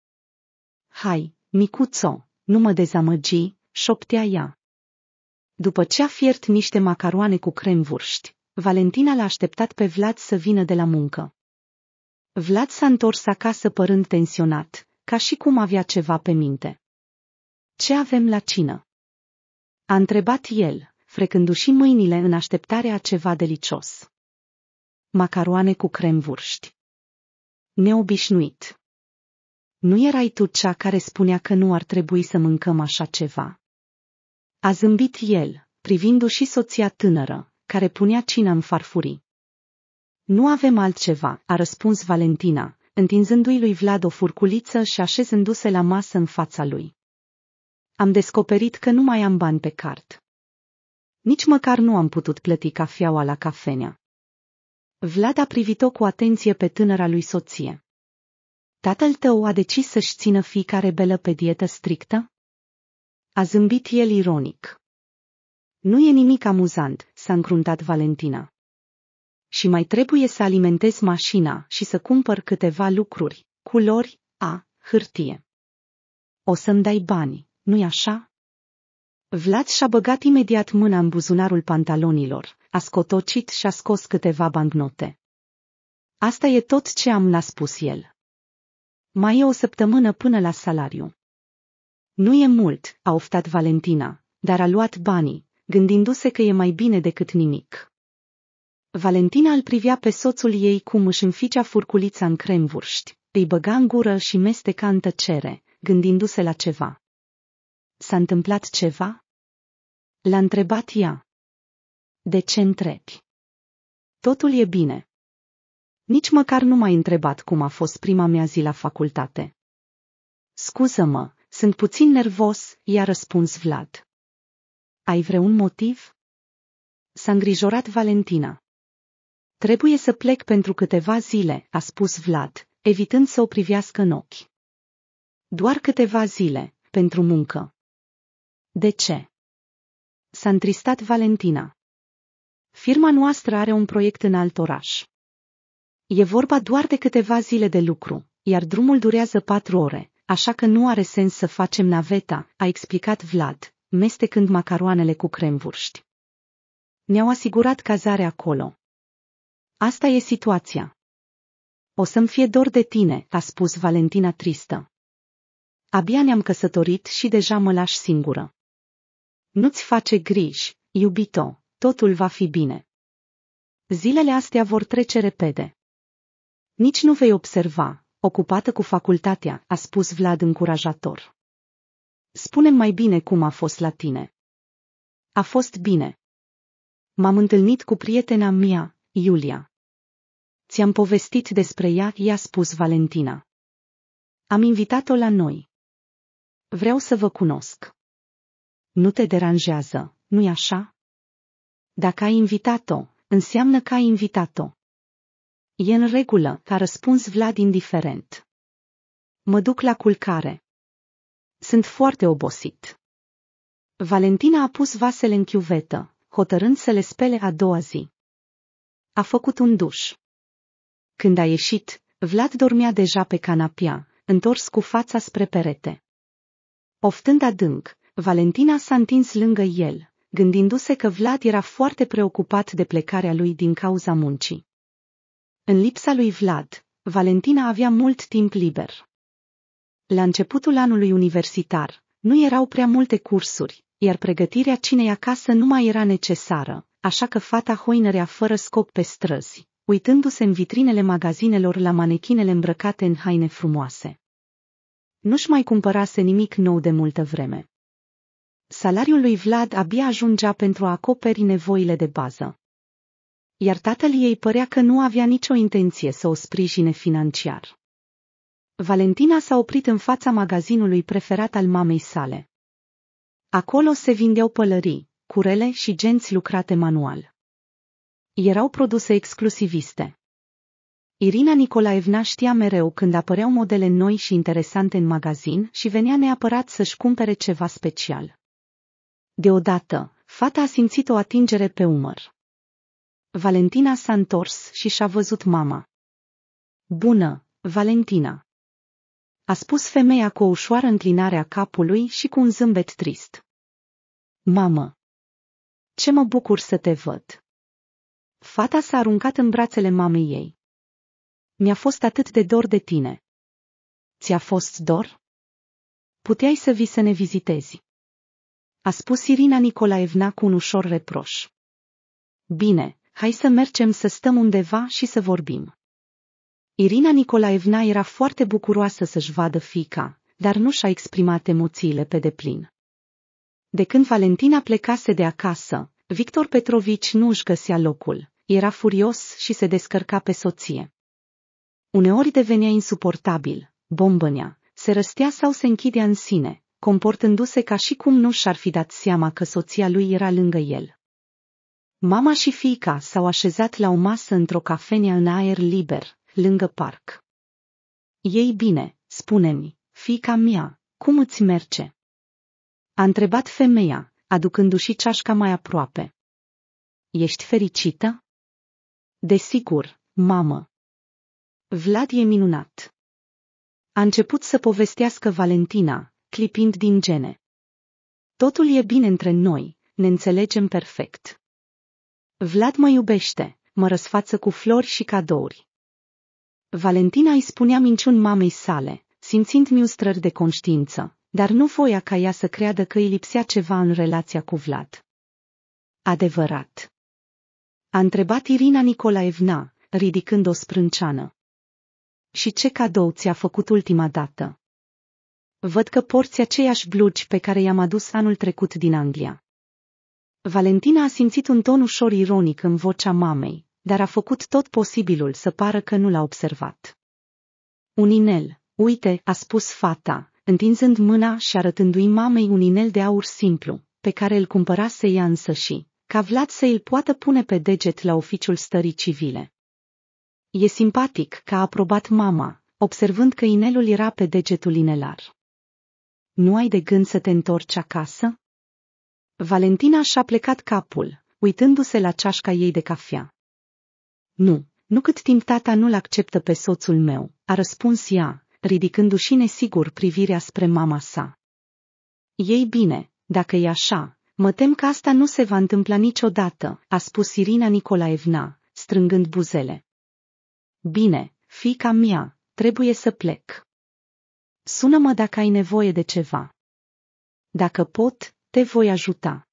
Hai, micuțo, nu mă dezamăgi, șoptea ea. După ce a fiert niște macaroane cu cremvurști, Valentina l-a așteptat pe Vlad să vină de la muncă. Vlad s-a întors acasă părând tensionat, ca și cum avea ceva pe minte. Ce avem la cină? A întrebat el, frecându-și mâinile în așteptarea ceva delicios. Macaroane cu crem vârști. Neobișnuit. Nu erai tu cea care spunea că nu ar trebui să mâncăm așa ceva. A zâmbit el, privindu-și soția tânără, care punea cina în farfurii. Nu avem altceva, a răspuns Valentina, întinzându-i lui Vlad o furculiță și așezându-se la masă în fața lui. Am descoperit că nu mai am bani pe cart. Nici măcar nu am putut plăti cafeaua la cafenea. Vlad a privit-o cu atenție pe tânăra lui soție. Tatăl tău a decis să-și țină fiica rebelă pe dietă strictă? A zâmbit el ironic. Nu e nimic amuzant, s-a încruntat Valentina și mai trebuie să alimentez mașina și să cumpăr câteva lucruri, culori, a, hârtie. O să-mi dai bani, nu-i așa? Vlad și-a băgat imediat mâna în buzunarul pantalonilor, a scotocit și a scos câteva bancnote. Asta e tot ce am, l-a spus el. Mai e o săptămână până la salariu. Nu e mult, a oftat Valentina, dar a luat banii, gândindu-se că e mai bine decât nimic. Valentina îl privea pe soțul ei cum își înficea furculița în cremvurști, îi băga în gură și mesteca în tăcere, gândindu-se la ceva. S-a întâmplat ceva? L-a întrebat ea. De ce întrebi? Totul e bine. Nici măcar nu m-ai întrebat cum a fost prima mea zi la facultate. Scuză-mă, sunt puțin nervos, i-a răspuns Vlad. Ai vreun motiv? S-a îngrijorat Valentina. Trebuie să plec pentru câteva zile, a spus Vlad, evitând să o privească în ochi. Doar câteva zile, pentru muncă. De ce? S-a întristat Valentina. Firma noastră are un proiect în alt oraș. E vorba doar de câteva zile de lucru, iar drumul durează patru ore, așa că nu are sens să facem naveta, a explicat Vlad, mestecând macaroanele cu cremvurști. Ne-au asigurat cazare acolo. Asta e situația. O să-mi fie dor de tine, a spus Valentina tristă. Abia ne-am căsătorit și deja mă lași singură. Nu-ți face griji, iubito, totul va fi bine. Zilele astea vor trece repede. Nici nu vei observa, ocupată cu facultatea, a spus Vlad încurajator. Spune mai bine cum a fost la tine. A fost bine. M-am întâlnit cu prietena mea, Iulia. Ți-am povestit despre ea, i-a spus Valentina. Am invitat-o la noi. Vreau să vă cunosc. Nu te deranjează, nu-i așa? Dacă ai invitat-o, înseamnă că ai invitat-o. E în regulă, a răspuns Vlad indiferent. Mă duc la culcare. Sunt foarte obosit. Valentina a pus vasele în chiuvetă, hotărând să le spele a doua zi. A făcut un duș. Când a ieșit, Vlad dormea deja pe canapia, întors cu fața spre perete. Oftând adânc, Valentina s-a întins lângă el, gândindu-se că Vlad era foarte preocupat de plecarea lui din cauza muncii. În lipsa lui Vlad, Valentina avea mult timp liber. La începutul anului universitar, nu erau prea multe cursuri, iar pregătirea cinei acasă nu mai era necesară, așa că fata hoinărea fără scop pe străzi uitându-se în vitrinele magazinelor la manechinele îmbrăcate în haine frumoase. Nu-și mai cumpărase nimic nou de multă vreme. Salariul lui Vlad abia ajungea pentru a acoperi nevoile de bază. Iar tatăl ei părea că nu avea nicio intenție să o sprijine financiar. Valentina s-a oprit în fața magazinului preferat al mamei sale. Acolo se vindeau pălării, curele și genți lucrate manual. Erau produse exclusiviste. Irina Nicolaevna știa mereu când apăreau modele noi și interesante în magazin și venea neapărat să-și cumpere ceva special. Deodată, fata a simțit o atingere pe umăr. Valentina s-a întors și și-a văzut mama. Bună, Valentina! A spus femeia cu o ușoară înclinare a capului și cu un zâmbet trist. Mamă! Ce mă bucur să te văd! Fata s-a aruncat în brațele mamei ei. Mi-a fost atât de dor de tine. Ți-a fost dor? Puteai să vii să ne vizitezi. A spus Irina Nicolaevna cu un ușor reproș. Bine, hai să mergem să stăm undeva și să vorbim. Irina Nicolaevna era foarte bucuroasă să-și vadă fica, dar nu și-a exprimat emoțiile pe deplin. De când Valentina plecase de acasă, Victor Petrovici nu își găsea locul era furios și se descărca pe soție. Uneori devenea insuportabil, bombănea, se răstea sau se închidea în sine, comportându-se ca și cum nu și-ar fi dat seama că soția lui era lângă el. Mama și fiica s-au așezat la o masă într-o cafenea în aer liber, lângă parc. Ei bine, spune-mi, fiica mea, cum îți merge? A întrebat femeia, aducându-și ceașca mai aproape. Ești fericită? Desigur, mamă. Vlad e minunat. A început să povestească Valentina, clipind din gene. Totul e bine între noi, ne înțelegem perfect. Vlad mă iubește, mă răsfață cu flori și cadouri. Valentina îi spunea minciuni mamei sale, simțind miustrări de conștiință, dar nu voia ca ea să creadă că îi lipsea ceva în relația cu Vlad. Adevărat. A întrebat Irina Nicolaevna, ridicând o sprânceană. Și ce cadou ți-a făcut ultima dată? Văd că porți aceiași blugi pe care i-am adus anul trecut din Anglia. Valentina a simțit un ton ușor ironic în vocea mamei, dar a făcut tot posibilul să pară că nu l-a observat. Un inel, uite, a spus fata, întinzând mâna și arătându-i mamei un inel de aur simplu, pe care îl cumpărase ea însăși ca Vlad să îl poată pune pe deget la oficiul stării civile. E simpatic că a aprobat mama, observând că inelul era pe degetul inelar. Nu ai de gând să te întorci acasă? Valentina și-a plecat capul, uitându-se la ceașca ei de cafea. Nu, nu cât timp tata nu-l acceptă pe soțul meu, a răspuns ea, ridicându-și nesigur privirea spre mama sa. Ei bine, dacă e așa, Mă tem că asta nu se va întâmpla niciodată, a spus Irina Nicolaevna, strângând buzele. Bine, fica mea, trebuie să plec. Sună-mă dacă ai nevoie de ceva. Dacă pot, te voi ajuta.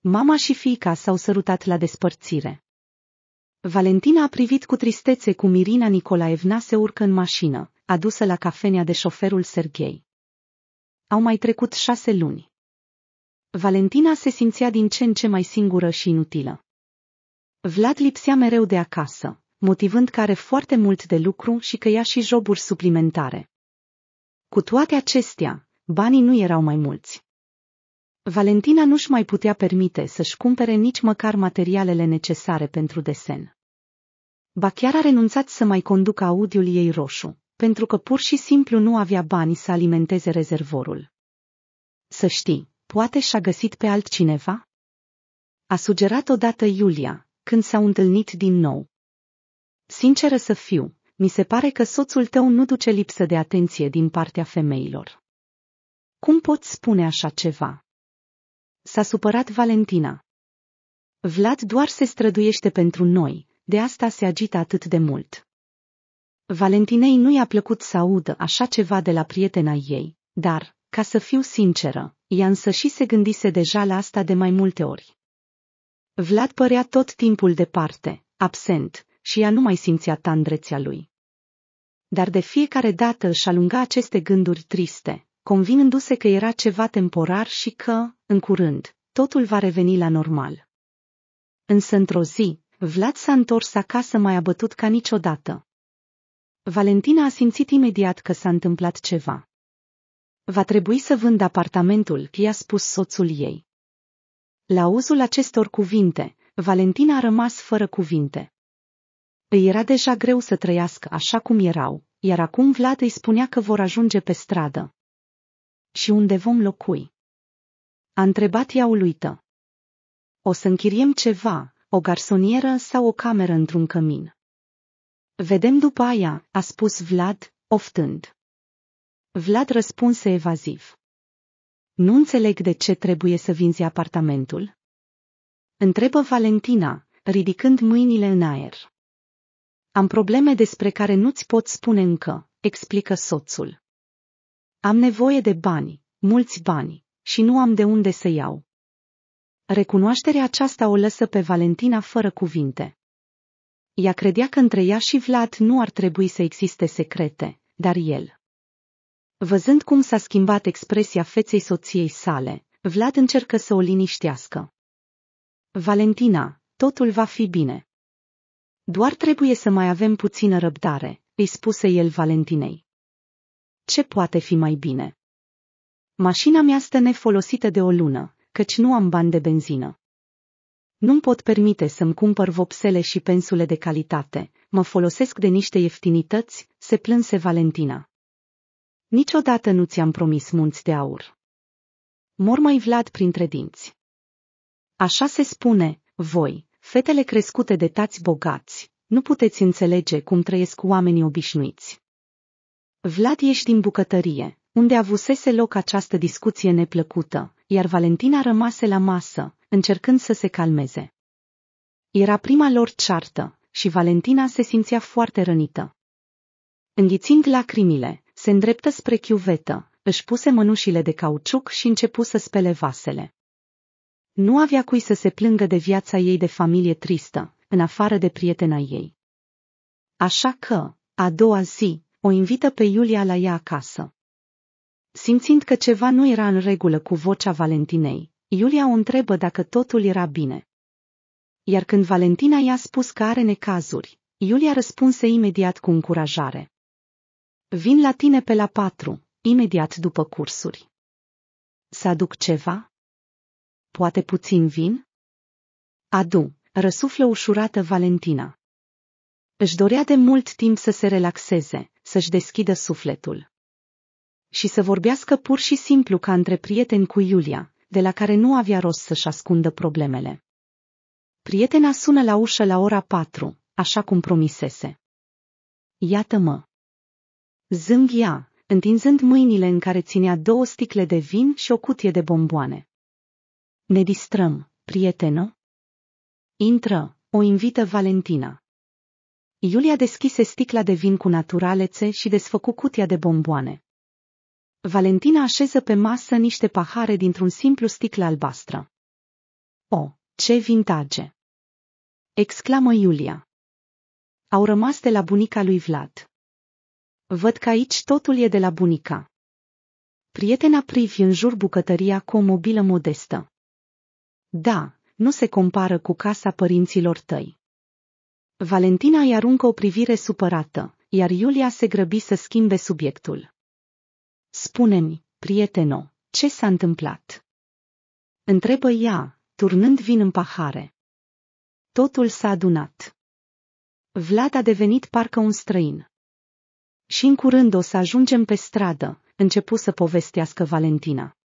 Mama și fiica s-au sărutat la despărțire. Valentina a privit cu tristețe cum Irina Nicolaevna se urcă în mașină, adusă la cafenea de șoferul Serghei. Au mai trecut șase luni. Valentina se simțea din ce în ce mai singură și inutilă. Vlad lipsea mereu de acasă, motivând că are foarte mult de lucru și că ia și joburi suplimentare. Cu toate acestea, banii nu erau mai mulți. Valentina nu-și mai putea permite să-și cumpere nici măcar materialele necesare pentru desen. Ba chiar a renunțat să mai conducă audiul ei roșu, pentru că pur și simplu nu avea bani să alimenteze rezervorul. Să știi, Poate și-a găsit pe altcineva? A sugerat odată Iulia, când s-au întâlnit din nou. Sinceră să fiu, mi se pare că soțul tău nu duce lipsă de atenție din partea femeilor. Cum poți spune așa ceva? S-a supărat Valentina. Vlad doar se străduiește pentru noi, de asta se agită atât de mult. Valentinei nu i-a plăcut să audă așa ceva de la prietena ei, dar, ca să fiu sinceră, ea însă și se gândise deja la asta de mai multe ori. Vlad părea tot timpul departe, absent, și ea nu mai simțea tandrețea lui. Dar de fiecare dată își alunga aceste gânduri triste, convinându-se că era ceva temporar și că, în curând, totul va reveni la normal. Însă într-o zi, Vlad s-a întors acasă mai abătut ca niciodată. Valentina a simțit imediat că s-a întâmplat ceva. Va trebui să vând apartamentul, i-a spus soțul ei. La uzul acestor cuvinte, Valentina a rămas fără cuvinte. Îi era deja greu să trăiască așa cum erau, iar acum Vlad îi spunea că vor ajunge pe stradă. Și unde vom locui? A întrebat ea uluită. O să închiriem ceva, o garsonieră sau o cameră într-un cămin. Vedem după aia, a spus Vlad, oftând. Vlad răspunse evaziv. Nu înțeleg de ce trebuie să vinzi apartamentul? Întrebă Valentina, ridicând mâinile în aer. Am probleme despre care nu-ți pot spune încă, explică soțul. Am nevoie de bani, mulți bani, și nu am de unde să iau. Recunoașterea aceasta o lăsă pe Valentina fără cuvinte. Ea credea că între ea și Vlad nu ar trebui să existe secrete, dar el. Văzând cum s-a schimbat expresia feței soției sale, Vlad încercă să o liniștească. Valentina, totul va fi bine. Doar trebuie să mai avem puțină răbdare, îi spuse el Valentinei. Ce poate fi mai bine? Mașina mea stă nefolosită de o lună, căci nu am bani de benzină. Nu-mi pot permite să-mi cumpăr vopsele și pensule de calitate, mă folosesc de niște ieftinități, se plânse Valentina. Niciodată nu ți-am promis munți de aur. Mor mai Vlad printre dinți. Așa se spune, voi, fetele crescute de tați bogați, nu puteți înțelege cum trăiesc oamenii obișnuiți. Vlad ieși din bucătărie, unde avusese loc această discuție neplăcută, iar Valentina rămase la masă, încercând să se calmeze. Era prima lor ceartă și Valentina se simțea foarte rănită. Înghițind lacrimile, se îndreptă spre chiuvetă, își puse mânușile de cauciuc și începu să spele vasele. Nu avea cui să se plângă de viața ei de familie tristă, în afară de prietena ei. Așa că, a doua zi, o invită pe Iulia la ea acasă. Simțind că ceva nu era în regulă cu vocea Valentinei, Iulia o întrebă dacă totul era bine. Iar când Valentina i-a spus că are necazuri, Iulia răspunse imediat cu încurajare. Vin la tine pe la patru, imediat după cursuri. Să aduc ceva? Poate puțin vin? Adu, răsuflă ușurată Valentina. Își dorea de mult timp să se relaxeze, să-și deschidă sufletul. Și să vorbească pur și simplu ca între prieteni cu Iulia, de la care nu avea rost să-și ascundă problemele. Prietena sună la ușă la ora patru, așa cum promisese. Iată-mă! zâmbia, întinzând mâinile în care ținea două sticle de vin și o cutie de bomboane. Ne distrăm, prietenă? Intră, o invită Valentina. Iulia deschise sticla de vin cu naturalețe și desfăcu cutia de bomboane. Valentina așeză pe masă niște pahare dintr-un simplu sticlă albastră. O, ce vintage! exclamă Iulia. Au rămas de la bunica lui Vlad. Văd că aici totul e de la bunica. Prietena privi în jur bucătăria cu o mobilă modestă. Da, nu se compară cu casa părinților tăi. Valentina îi aruncă o privire supărată, iar Iulia se grăbi să schimbe subiectul. Spune-mi, prieteno, ce s-a întâmplat? Întrebă ea, turnând vin în pahare. Totul s-a adunat. Vlad a devenit parcă un străin și în curând o să ajungem pe stradă, începu să povestească Valentina.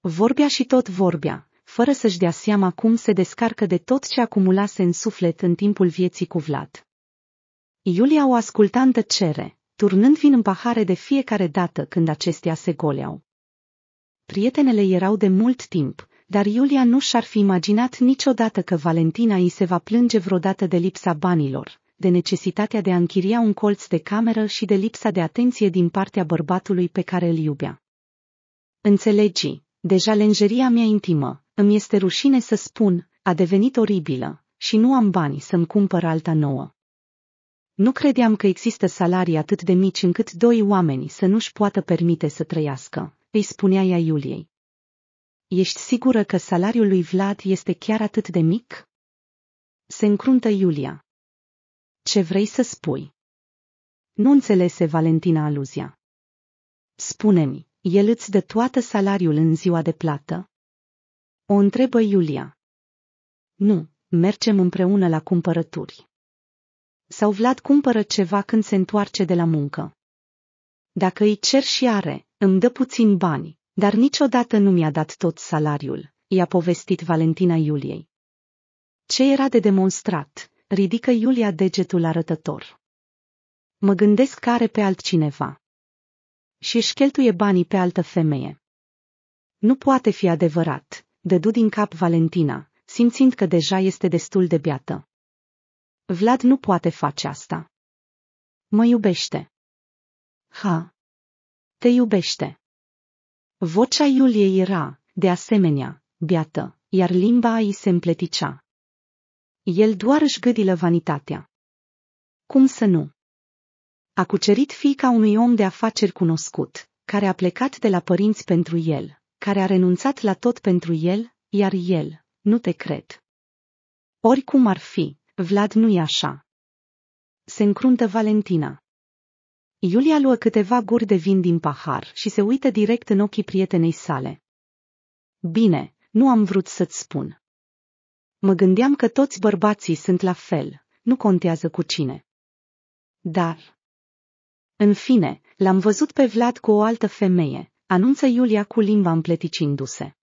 Vorbea și tot vorbea, fără să-și dea seama cum se descarcă de tot ce acumulase în suflet în timpul vieții cu Vlad. Iulia o asculta tăcere, turnând vin în pahare de fiecare dată când acestea se goleau. Prietenele erau de mult timp, dar Iulia nu și-ar fi imaginat niciodată că Valentina îi se va plânge vreodată de lipsa banilor, de necesitatea de a închiria un colț de cameră și de lipsa de atenție din partea bărbatului pe care îl iubea. Înțelegi, deja lenjeria mea intimă, îmi este rușine să spun, a devenit oribilă, și nu am bani să-mi cumpăr alta nouă. Nu credeam că există salarii atât de mici încât doi oameni să nu-și poată permite să trăiască, îi spunea ea Iuliei. Ești sigură că salariul lui Vlad este chiar atât de mic? Se încruntă Iulia. Ce vrei să spui? Nu înțelese Valentina aluzia. Spune-mi, el îți dă toată salariul în ziua de plată? O întrebă Iulia. Nu, mergem împreună la cumpărături. Sau Vlad cumpără ceva când se întoarce de la muncă. Dacă îi cer și are, îmi dă puțin bani, dar niciodată nu mi-a dat tot salariul, i-a povestit Valentina Iuliei. Ce era de demonstrat? ridică Iulia degetul arătător. Mă gândesc că are pe altcineva. Și își cheltuie banii pe altă femeie. Nu poate fi adevărat, dădu din cap Valentina, simțind că deja este destul de beată. Vlad nu poate face asta. Mă iubește. Ha! Te iubește. Vocea Iuliei era, de asemenea, beată, iar limba ei se împleticea. El doar își gâdilă vanitatea. Cum să nu? A cucerit fiica unui om de afaceri cunoscut, care a plecat de la părinți pentru el, care a renunțat la tot pentru el, iar el, nu te cred. Oricum ar fi, Vlad nu e așa. Se încruntă Valentina. Iulia luă câteva guri de vin din pahar și se uită direct în ochii prietenei sale. Bine, nu am vrut să-ți spun. Mă gândeam că toți bărbații sunt la fel, nu contează cu cine. Dar... În fine, l-am văzut pe Vlad cu o altă femeie, anunță Iulia cu limba împleticindu-se.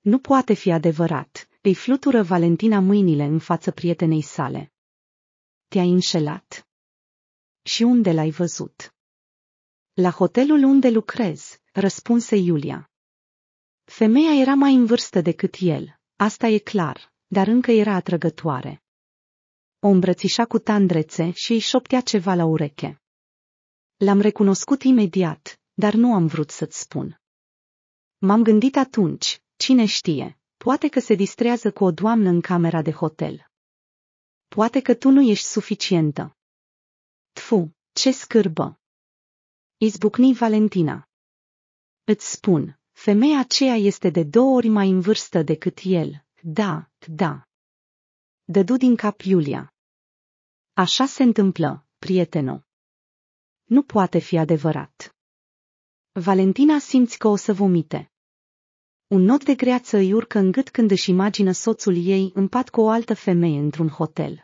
Nu poate fi adevărat, îi flutură Valentina mâinile în față prietenei sale. Te-ai înșelat. Și unde l-ai văzut? La hotelul unde lucrez, răspunse Iulia. Femeia era mai în vârstă decât el, asta e clar, dar încă era atrăgătoare. O îmbrățișa cu tandrețe și îi șoptea ceva la ureche. L-am recunoscut imediat, dar nu am vrut să-ți spun. M-am gândit atunci, cine știe, poate că se distrează cu o doamnă în camera de hotel. Poate că tu nu ești suficientă. Tfu, ce scârbă! Izbucni Valentina. Îți spun, femeia aceea este de două ori mai în vârstă decât el, da, da. Dădu din cap Iulia. Așa se întâmplă, prieteno. Nu poate fi adevărat. Valentina simți că o să vomite. Un not de greață îi urcă în gât când își imagină soțul ei în pat cu o altă femeie într-un hotel.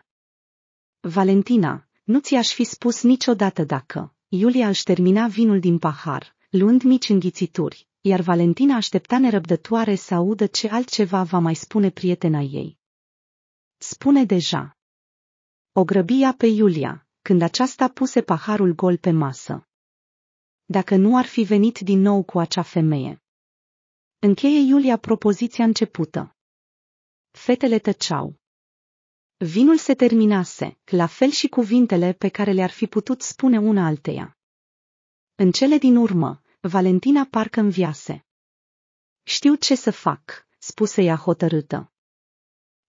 Valentina, nu ți-aș fi spus niciodată dacă. Iulia își termina vinul din pahar, luând mici înghițituri, iar Valentina aștepta nerăbdătoare să audă ce altceva va mai spune prietena ei. Spune deja. O grăbia pe Iulia, când aceasta puse paharul gol pe masă. Dacă nu ar fi venit din nou cu acea femeie. Încheie Iulia propoziția începută. Fetele tăceau. Vinul se terminase, la fel și cuvintele pe care le-ar fi putut spune una alteia. În cele din urmă, Valentina parcă înviase. Știu ce să fac, spuse ea hotărâtă.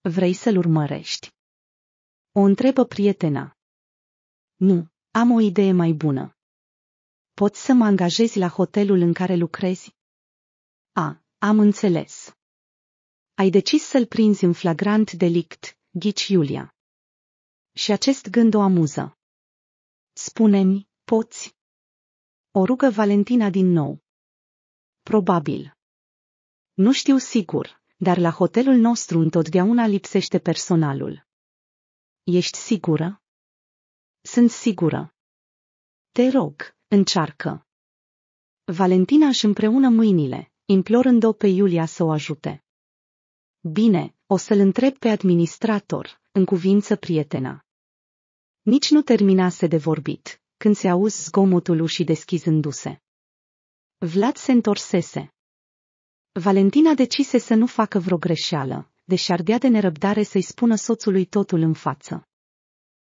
Vrei să-l urmărești? O întrebă prietena. Nu, am o idee mai bună. Poți să mă angajezi la hotelul în care lucrezi? A, am înțeles. Ai decis să-l prinzi în flagrant delict, ghici Iulia. Și acest gând o amuză. Spune-mi, poți? O rugă Valentina din nou. Probabil. Nu știu sigur, dar la hotelul nostru întotdeauna lipsește personalul. Ești sigură? Sunt sigură. Te rog, încearcă. Valentina își împreună mâinile, implorând-o pe Iulia să o ajute. Bine, o să-l întreb pe administrator, în cuvință prietena. Nici nu terminase de vorbit, când se auzi zgomotul ușii deschizându-se. Vlad se întorsese. Valentina decise să nu facă vreo greșeală, deși ardea de nerăbdare să-i spună soțului totul în față.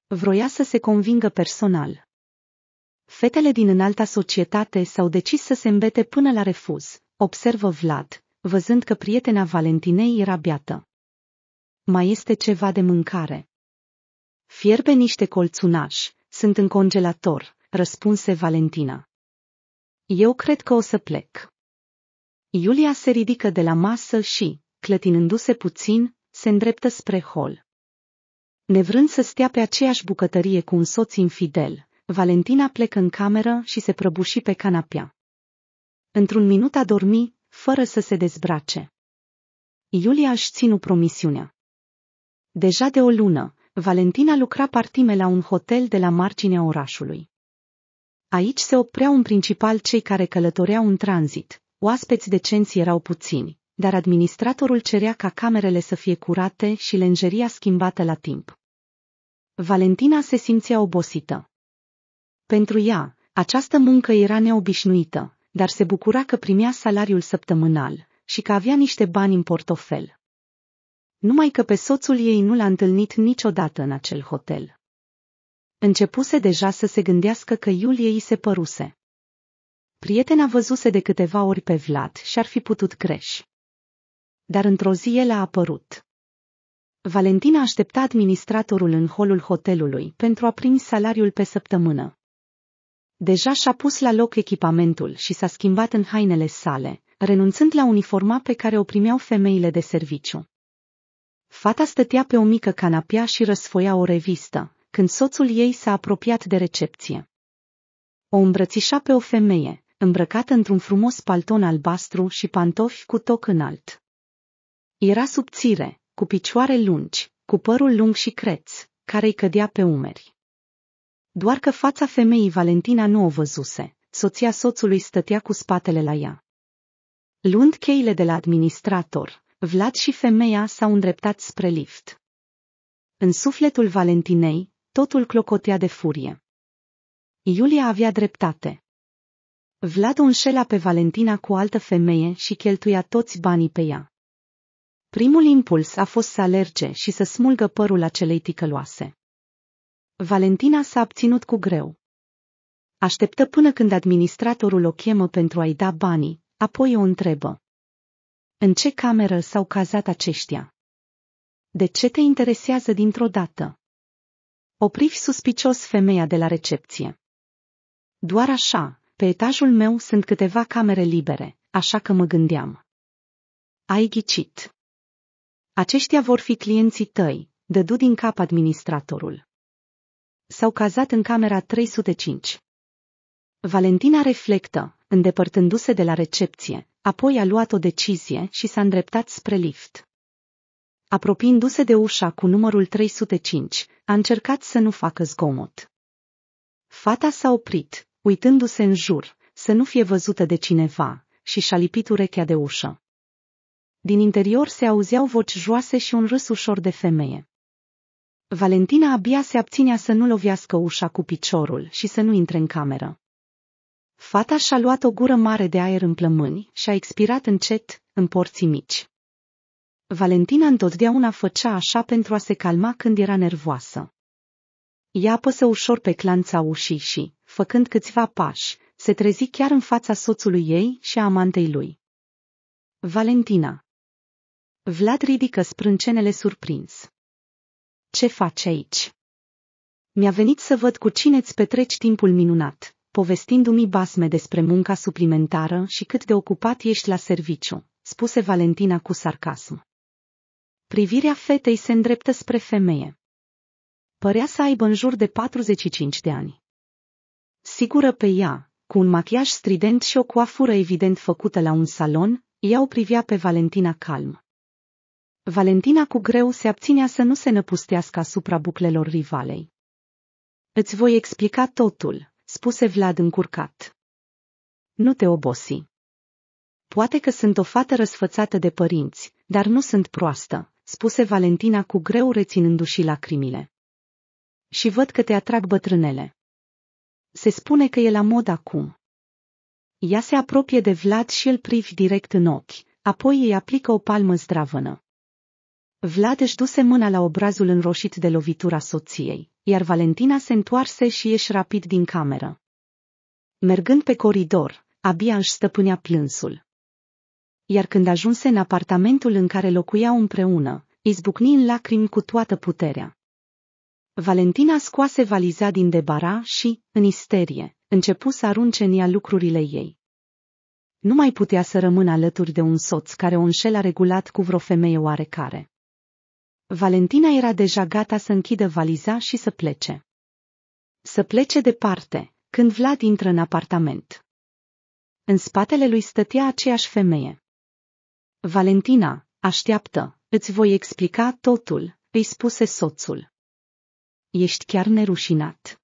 Vroia să se convingă personal. Fetele din înalta societate s-au decis să se îmbete până la refuz, observă Vlad, văzând că prietena Valentinei era beată. Mai este ceva de mâncare. Fierbe niște colțunași, sunt în congelator, răspunse Valentina. Eu cred că o să plec. Iulia se ridică de la masă și, clătinându-se puțin, se îndreptă spre hol. Nevrând să stea pe aceeași bucătărie cu un soț infidel, Valentina plecă în cameră și se prăbuși pe canapea. Într-un minut a dormi, fără să se dezbrace. Iulia își ținu promisiunea. Deja de o lună, Valentina lucra partime la un hotel de la marginea orașului. Aici se opreau în principal cei care călătoreau în tranzit, oaspeți decenți erau puțini, dar administratorul cerea ca camerele să fie curate și lenjeria schimbată la timp. Valentina se simțea obosită. Pentru ea, această muncă era neobișnuită, dar se bucura că primea salariul săptămânal și că avea niște bani în portofel numai că pe soțul ei nu l-a întâlnit niciodată în acel hotel. Începuse deja să se gândească că Iulie îi se păruse. Prietena văzuse de câteva ori pe Vlad și ar fi putut creși. Dar într-o zi el a apărut. Valentina aștepta administratorul în holul hotelului pentru a primi salariul pe săptămână. Deja și-a pus la loc echipamentul și s-a schimbat în hainele sale, renunțând la uniforma pe care o primeau femeile de serviciu. Fata stătea pe o mică canapea și răsfoia o revistă, când soțul ei s-a apropiat de recepție. O îmbrățișa pe o femeie, îmbrăcată într-un frumos palton albastru și pantofi cu toc înalt. Era subțire, cu picioare lungi, cu părul lung și creț, care îi cădea pe umeri. Doar că fața femeii Valentina nu o văzuse, soția soțului stătea cu spatele la ea. Luând cheile de la administrator, Vlad și femeia s-au îndreptat spre lift. În sufletul Valentinei, totul clocotea de furie. Iulia avea dreptate. Vlad o înșela pe Valentina cu altă femeie și cheltuia toți banii pe ea. Primul impuls a fost să alerge și să smulgă părul acelei ticăloase. Valentina s-a abținut cu greu. Așteptă până când administratorul o chemă pentru a-i da banii, apoi o întrebă. În ce cameră s-au cazat aceștia? De ce te interesează dintr-o dată? Oprivi suspicios femeia de la recepție. Doar așa, pe etajul meu sunt câteva camere libere, așa că mă gândeam. Ai ghicit. Aceștia vor fi clienții tăi, dădu din cap administratorul. S-au cazat în camera 305. Valentina reflectă, îndepărtându-se de la recepție, apoi a luat o decizie și s-a îndreptat spre lift. Apropiindu-se de ușa cu numărul 305, a încercat să nu facă zgomot. Fata s-a oprit, uitându-se în jur, să nu fie văzută de cineva, și și-a lipit urechea de ușă. Din interior se auzeau voci joase și un râs ușor de femeie. Valentina abia se abținea să nu lovească ușa cu piciorul și să nu intre în cameră. Fata și-a luat o gură mare de aer în plămâni și a expirat încet, în porții mici. Valentina întotdeauna făcea așa pentru a se calma când era nervoasă. Ea apăsă ușor pe clanța ușii și, făcând câțiva pași, se trezi chiar în fața soțului ei și a amantei lui. Valentina Vlad ridică sprâncenele surprins. Ce faci aici? Mi-a venit să văd cu cine îți petreci timpul minunat, povestindu-mi basme despre munca suplimentară și cât de ocupat ești la serviciu, spuse Valentina cu sarcasm. Privirea fetei se îndreptă spre femeie. Părea să aibă în jur de 45 de ani. Sigură pe ea, cu un machiaj strident și o coafură evident făcută la un salon, ea o privea pe Valentina calm. Valentina cu greu se abținea să nu se năpustească asupra buclelor rivalei. Îți voi explica totul, spuse Vlad încurcat. Nu te obosi. Poate că sunt o fată răsfățată de părinți, dar nu sunt proastă, spuse Valentina cu greu reținându-și lacrimile. Și văd că te atrag bătrânele. Se spune că e la mod acum. Ea se apropie de Vlad și îl privi direct în ochi, apoi îi aplică o palmă zdravănă. Vlad își duse mâna la obrazul înroșit de lovitura soției iar Valentina se întoarse și ieși rapid din cameră. Mergând pe coridor, abia își stăpânea plânsul. Iar când ajunse în apartamentul în care locuiau împreună, izbucni în lacrimi cu toată puterea. Valentina scoase valiza din debara și, în isterie, începu să arunce în ea lucrurile ei. Nu mai putea să rămână alături de un soț care o înșela regulat cu vreo femeie oarecare. Valentina era deja gata să închidă valiza și să plece. Să plece departe, când Vlad intră în apartament. În spatele lui stătea aceeași femeie. Valentina, așteaptă, îți voi explica totul, îi spuse soțul. Ești chiar nerușinat.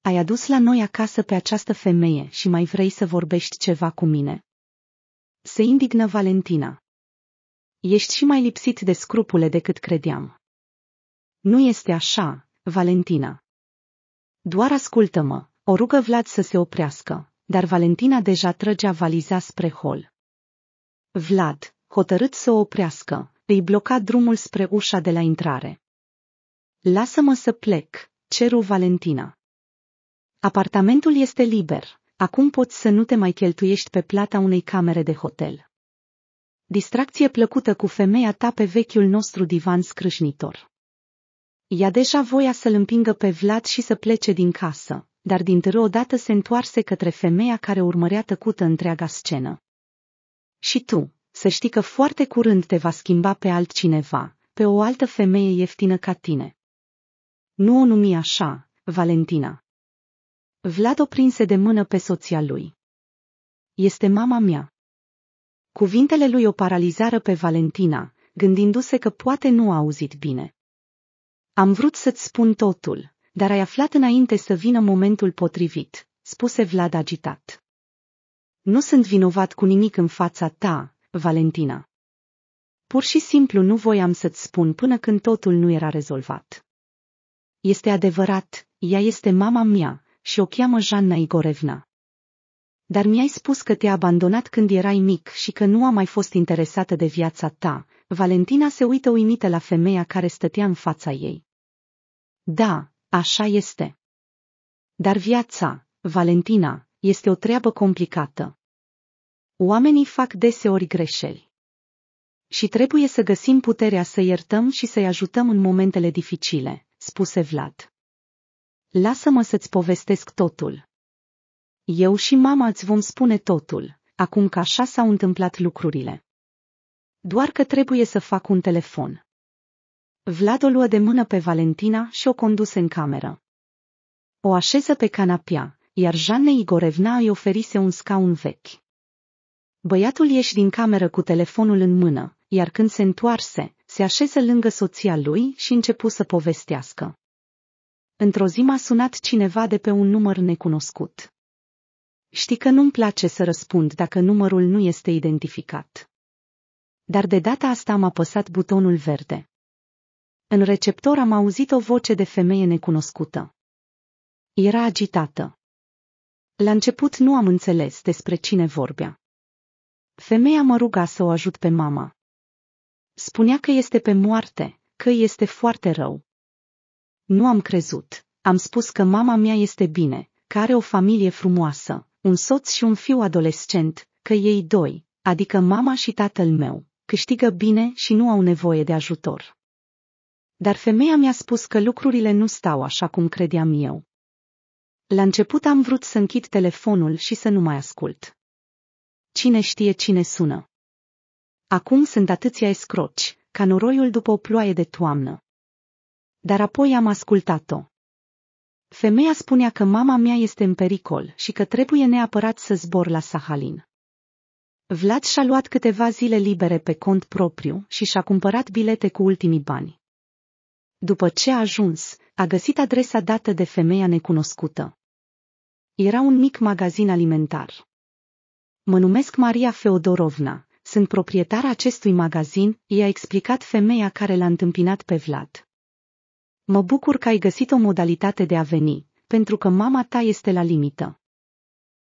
Ai adus la noi acasă pe această femeie și mai vrei să vorbești ceva cu mine. Se indignă Valentina ești și mai lipsit de scrupule decât credeam. Nu este așa, Valentina. Doar ascultă-mă, o rugă Vlad să se oprească, dar Valentina deja trăgea valiza spre hol. Vlad, hotărât să o oprească, îi bloca drumul spre ușa de la intrare. Lasă-mă să plec, ceru Valentina. Apartamentul este liber, acum poți să nu te mai cheltuiești pe plata unei camere de hotel. Distracție plăcută cu femeia ta pe vechiul nostru divan scrâșnitor. Ea deja voia să-l împingă pe Vlad și să plece din casă, dar dintr-o dată se întoarse către femeia care urmărea tăcută întreaga scenă. Și tu, să știi că foarte curând te va schimba pe altcineva, pe o altă femeie ieftină ca tine. Nu o numi așa, Valentina. Vlad o prinse de mână pe soția lui. Este mama mea. Cuvintele lui o paralizară pe Valentina, gândindu-se că poate nu a auzit bine. Am vrut să-ți spun totul, dar ai aflat înainte să vină momentul potrivit, spuse Vlad agitat. Nu sunt vinovat cu nimic în fața ta, Valentina. Pur și simplu nu voiam să-ți spun până când totul nu era rezolvat. Este adevărat, ea este mama mea și o cheamă Janna Igorevna. Dar mi-ai spus că te-a abandonat când erai mic și că nu a mai fost interesată de viața ta. Valentina se uită uimită la femeia care stătea în fața ei. Da, așa este. Dar viața, Valentina, este o treabă complicată. Oamenii fac deseori greșeli. Și trebuie să găsim puterea să iertăm și să-i ajutăm în momentele dificile, spuse Vlad. Lasă-mă să-ți povestesc totul. Eu și mama îți vom spune totul, acum că așa s-au întâmplat lucrurile. Doar că trebuie să fac un telefon. Vlad o luă de mână pe Valentina și o conduse în cameră. O așeză pe canapea, iar Janne Igorevna îi oferise un scaun vechi. Băiatul ieși din cameră cu telefonul în mână, iar când se întoarse, se așeză lângă soția lui și începu să povestească. Într-o zi m-a sunat cineva de pe un număr necunoscut. Știi că nu-mi place să răspund dacă numărul nu este identificat. Dar de data asta am apăsat butonul verde. În receptor am auzit o voce de femeie necunoscută. Era agitată. La început nu am înțeles despre cine vorbea. Femeia mă ruga să o ajut pe mama. Spunea că este pe moarte, că este foarte rău. Nu am crezut, am spus că mama mea este bine, că are o familie frumoasă, un soț și un fiu adolescent, că ei doi, adică mama și tatăl meu, câștigă bine și nu au nevoie de ajutor. Dar femeia mi-a spus că lucrurile nu stau așa cum credeam eu. La început am vrut să închid telefonul și să nu mai ascult. Cine știe cine sună? Acum sunt atâția escroci, ca noroiul după o ploaie de toamnă. Dar apoi am ascultat-o, Femeia spunea că mama mea este în pericol și că trebuie neapărat să zbor la Sahalin. Vlad și-a luat câteva zile libere pe cont propriu și și-a cumpărat bilete cu ultimii bani. După ce a ajuns, a găsit adresa dată de femeia necunoscută. Era un mic magazin alimentar. Mă numesc Maria Feodorovna, sunt proprietara acestui magazin, i-a explicat femeia care l-a întâmpinat pe Vlad. Mă bucur că ai găsit o modalitate de a veni, pentru că mama ta este la limită.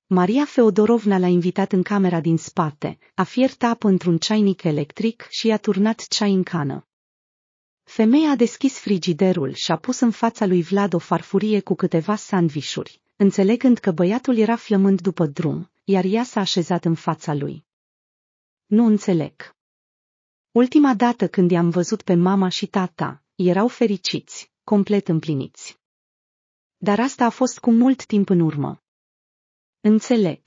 Maria Feodorovna l-a invitat în camera din spate, a fiert apă într-un ceainic electric și i-a turnat ceai în cană. Femeia a deschis frigiderul și a pus în fața lui Vlad o farfurie cu câteva sandvișuri, înțelegând că băiatul era flămând după drum, iar ea s-a așezat în fața lui. Nu înțeleg. Ultima dată când i-am văzut pe mama și tata, erau fericiți complet împliniți. Dar asta a fost cu mult timp în urmă. Înțeleg.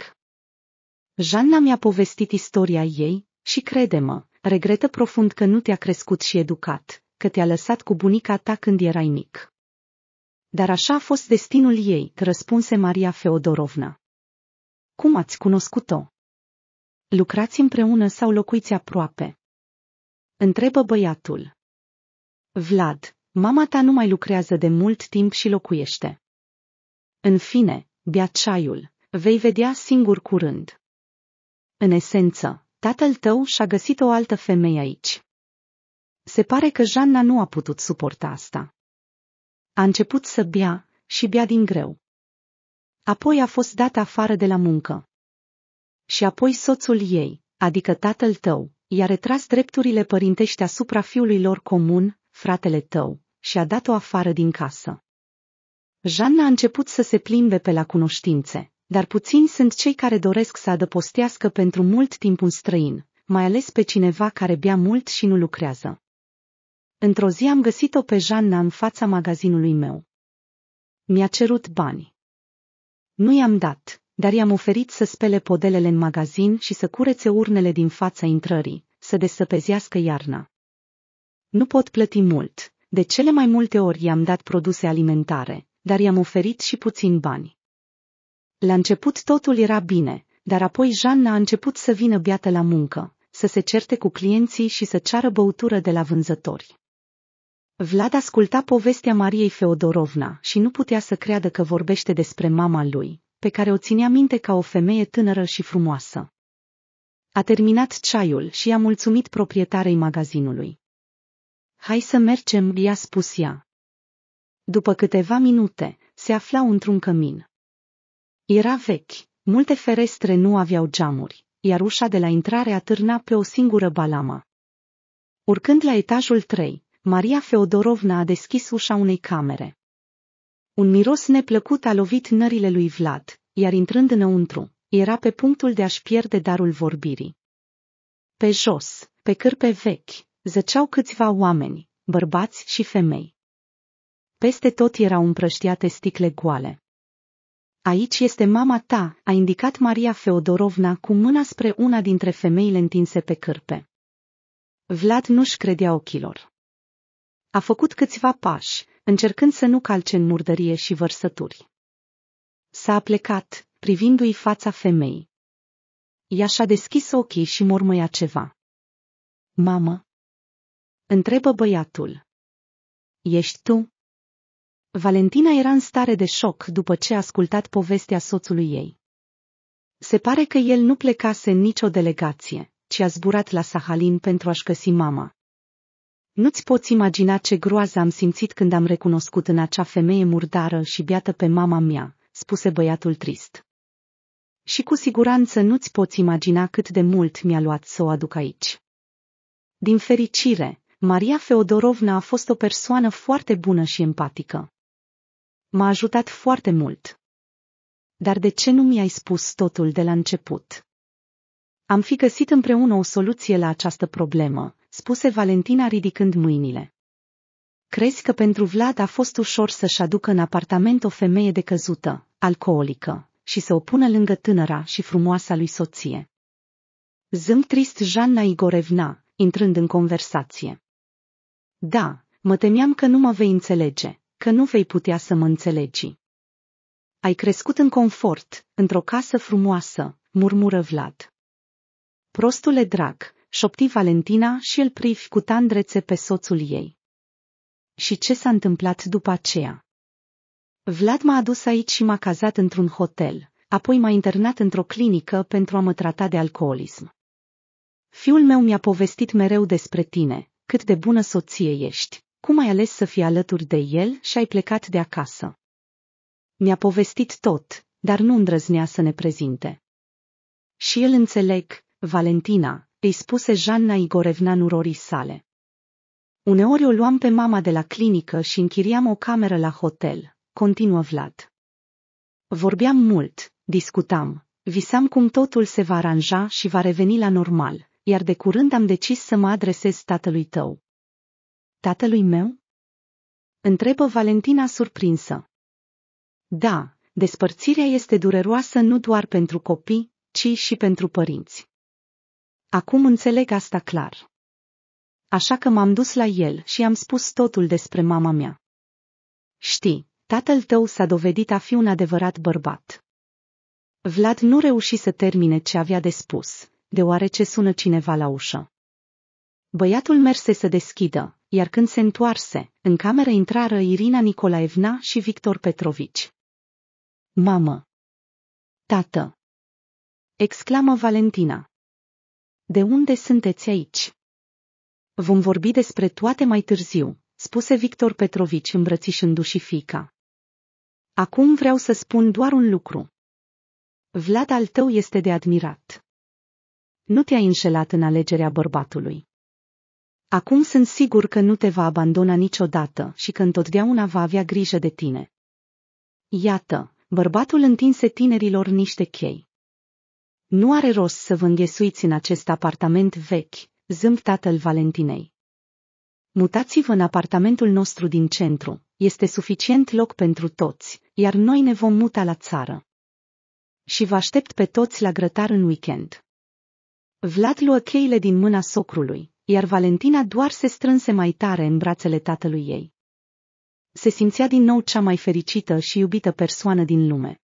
Jeanna mi-a povestit istoria ei și crede-mă, regretă profund că nu te-a crescut și educat, că te-a lăsat cu bunica ta când erai mic. Dar așa a fost destinul ei, răspunse Maria Feodorovna. Cum ați cunoscut-o? Lucrați împreună sau locuiți aproape? Întrebă băiatul. Vlad, Mama ta nu mai lucrează de mult timp și locuiește. În fine, bea ceaiul, vei vedea singur curând. În esență, tatăl tău și-a găsit o altă femeie aici. Se pare că Janna nu a putut suporta asta. A început să bea și bea din greu. Apoi a fost dat afară de la muncă. Și apoi soțul ei, adică tatăl tău, i-a retras drepturile părintești asupra fiului lor comun, fratele tău, și a dat-o afară din casă. Jeanne a început să se plimbe pe la cunoștințe, dar puțini sunt cei care doresc să adăpostească pentru mult timp un străin, mai ales pe cineva care bea mult și nu lucrează. Într-o zi am găsit-o pe Jeanne în fața magazinului meu. Mi-a cerut bani. Nu i-am dat, dar i-am oferit să spele podelele în magazin și să curețe urnele din fața intrării, să desăpezească iarna. Nu pot plăti mult, de cele mai multe ori i-am dat produse alimentare, dar i-am oferit și puțin bani. La început totul era bine, dar apoi Jeanne a început să vină beată la muncă, să se certe cu clienții și să ceară băutură de la vânzători. Vlad asculta povestea Mariei Feodorovna și nu putea să creadă că vorbește despre mama lui, pe care o ținea minte ca o femeie tânără și frumoasă. A terminat ceaiul și i-a mulțumit proprietarei magazinului. Hai să mergem, i-a spus ea. După câteva minute, se aflau într-un cămin. Era vechi, multe ferestre nu aveau geamuri, iar ușa de la intrare atârna pe o singură balama. Urcând la etajul 3, Maria Feodorovna a deschis ușa unei camere. Un miros neplăcut a lovit nările lui Vlad, iar intrând înăuntru, era pe punctul de a-și pierde darul vorbirii. Pe jos, pe cârpe vechi, Zăceau câțiva oameni, bărbați și femei. Peste tot erau împrăștiate sticle goale. Aici este mama ta, a indicat Maria Feodorovna cu mâna spre una dintre femeile întinse pe cârpe. Vlad nu-și credea ochilor. A făcut câțiva pași, încercând să nu calce în murdărie și vărsături. S-a plecat, privindu-i fața femeii. Ea și-a deschis ochii și mormăia ceva. Mamă, întrebă băiatul. Ești tu? Valentina era în stare de șoc după ce a ascultat povestea soțului ei. Se pare că el nu plecase în nicio delegație, ci a zburat la Sahalin pentru a-și găsi mama. Nu-ți poți imagina ce groază am simțit când am recunoscut în acea femeie murdară și biată pe mama mea, spuse băiatul trist. Și cu siguranță nu-ți poți imagina cât de mult mi-a luat să o aduc aici. Din fericire, Maria Feodorovna a fost o persoană foarte bună și empatică. M-a ajutat foarte mult. Dar de ce nu mi-ai spus totul de la început? Am fi găsit împreună o soluție la această problemă, spuse Valentina ridicând mâinile. Crezi că pentru Vlad a fost ușor să-și aducă în apartament o femeie decăzută, alcoolică, și să o pună lângă tânăra și frumoasa lui soție? Zâm trist Janna Igorevna, intrând în conversație. Da, mă temeam că nu mă vei înțelege, că nu vei putea să mă înțelegi. Ai crescut în confort, într-o casă frumoasă, murmură Vlad. Prostule drag, șopti Valentina și îl privi cu tandrețe pe soțul ei. Și ce s-a întâmplat după aceea? Vlad m-a adus aici și m-a cazat într-un hotel, apoi m-a internat într-o clinică pentru a mă trata de alcoolism. Fiul meu mi-a povestit mereu despre tine, cât de bună soție ești, cum ai ales să fii alături de el și ai plecat de acasă. Mi-a povestit tot, dar nu îndrăznea să ne prezinte. Și el înțeleg, Valentina, îi spuse Janna Igorevna nurorii sale. Uneori o luam pe mama de la clinică și închiriam o cameră la hotel, continuă Vlad. Vorbeam mult, discutam, visam cum totul se va aranja și va reveni la normal, iar de curând am decis să mă adresez tatălui tău. Tatălui meu? Întrebă Valentina surprinsă. Da, despărțirea este dureroasă nu doar pentru copii, ci și pentru părinți. Acum înțeleg asta clar. Așa că m-am dus la el și am spus totul despre mama mea. Știi, tatăl tău s-a dovedit a fi un adevărat bărbat. Vlad nu reuși să termine ce avea de spus, deoarece sună cineva la ușă. Băiatul merse să deschidă, iar când se întoarse, în cameră intrară Irina Nicolaevna și Victor Petrovici. Mamă! Tată! exclamă Valentina. De unde sunteți aici? Vom vorbi despre toate mai târziu, spuse Victor Petrovici îmbrățișându-și fica. Acum vreau să spun doar un lucru. Vlad al tău este de admirat nu te-ai înșelat în alegerea bărbatului. Acum sunt sigur că nu te va abandona niciodată și că întotdeauna va avea grijă de tine. Iată, bărbatul întinse tinerilor niște chei. Nu are rost să vă înghesuiți în acest apartament vechi, zâmb tatăl Valentinei. Mutați-vă în apartamentul nostru din centru, este suficient loc pentru toți, iar noi ne vom muta la țară. Și vă aștept pe toți la grătar în weekend. Vlad luă cheile din mâna socrului, iar Valentina doar se strânse mai tare în brațele tatălui ei. Se simțea din nou cea mai fericită și iubită persoană din lume.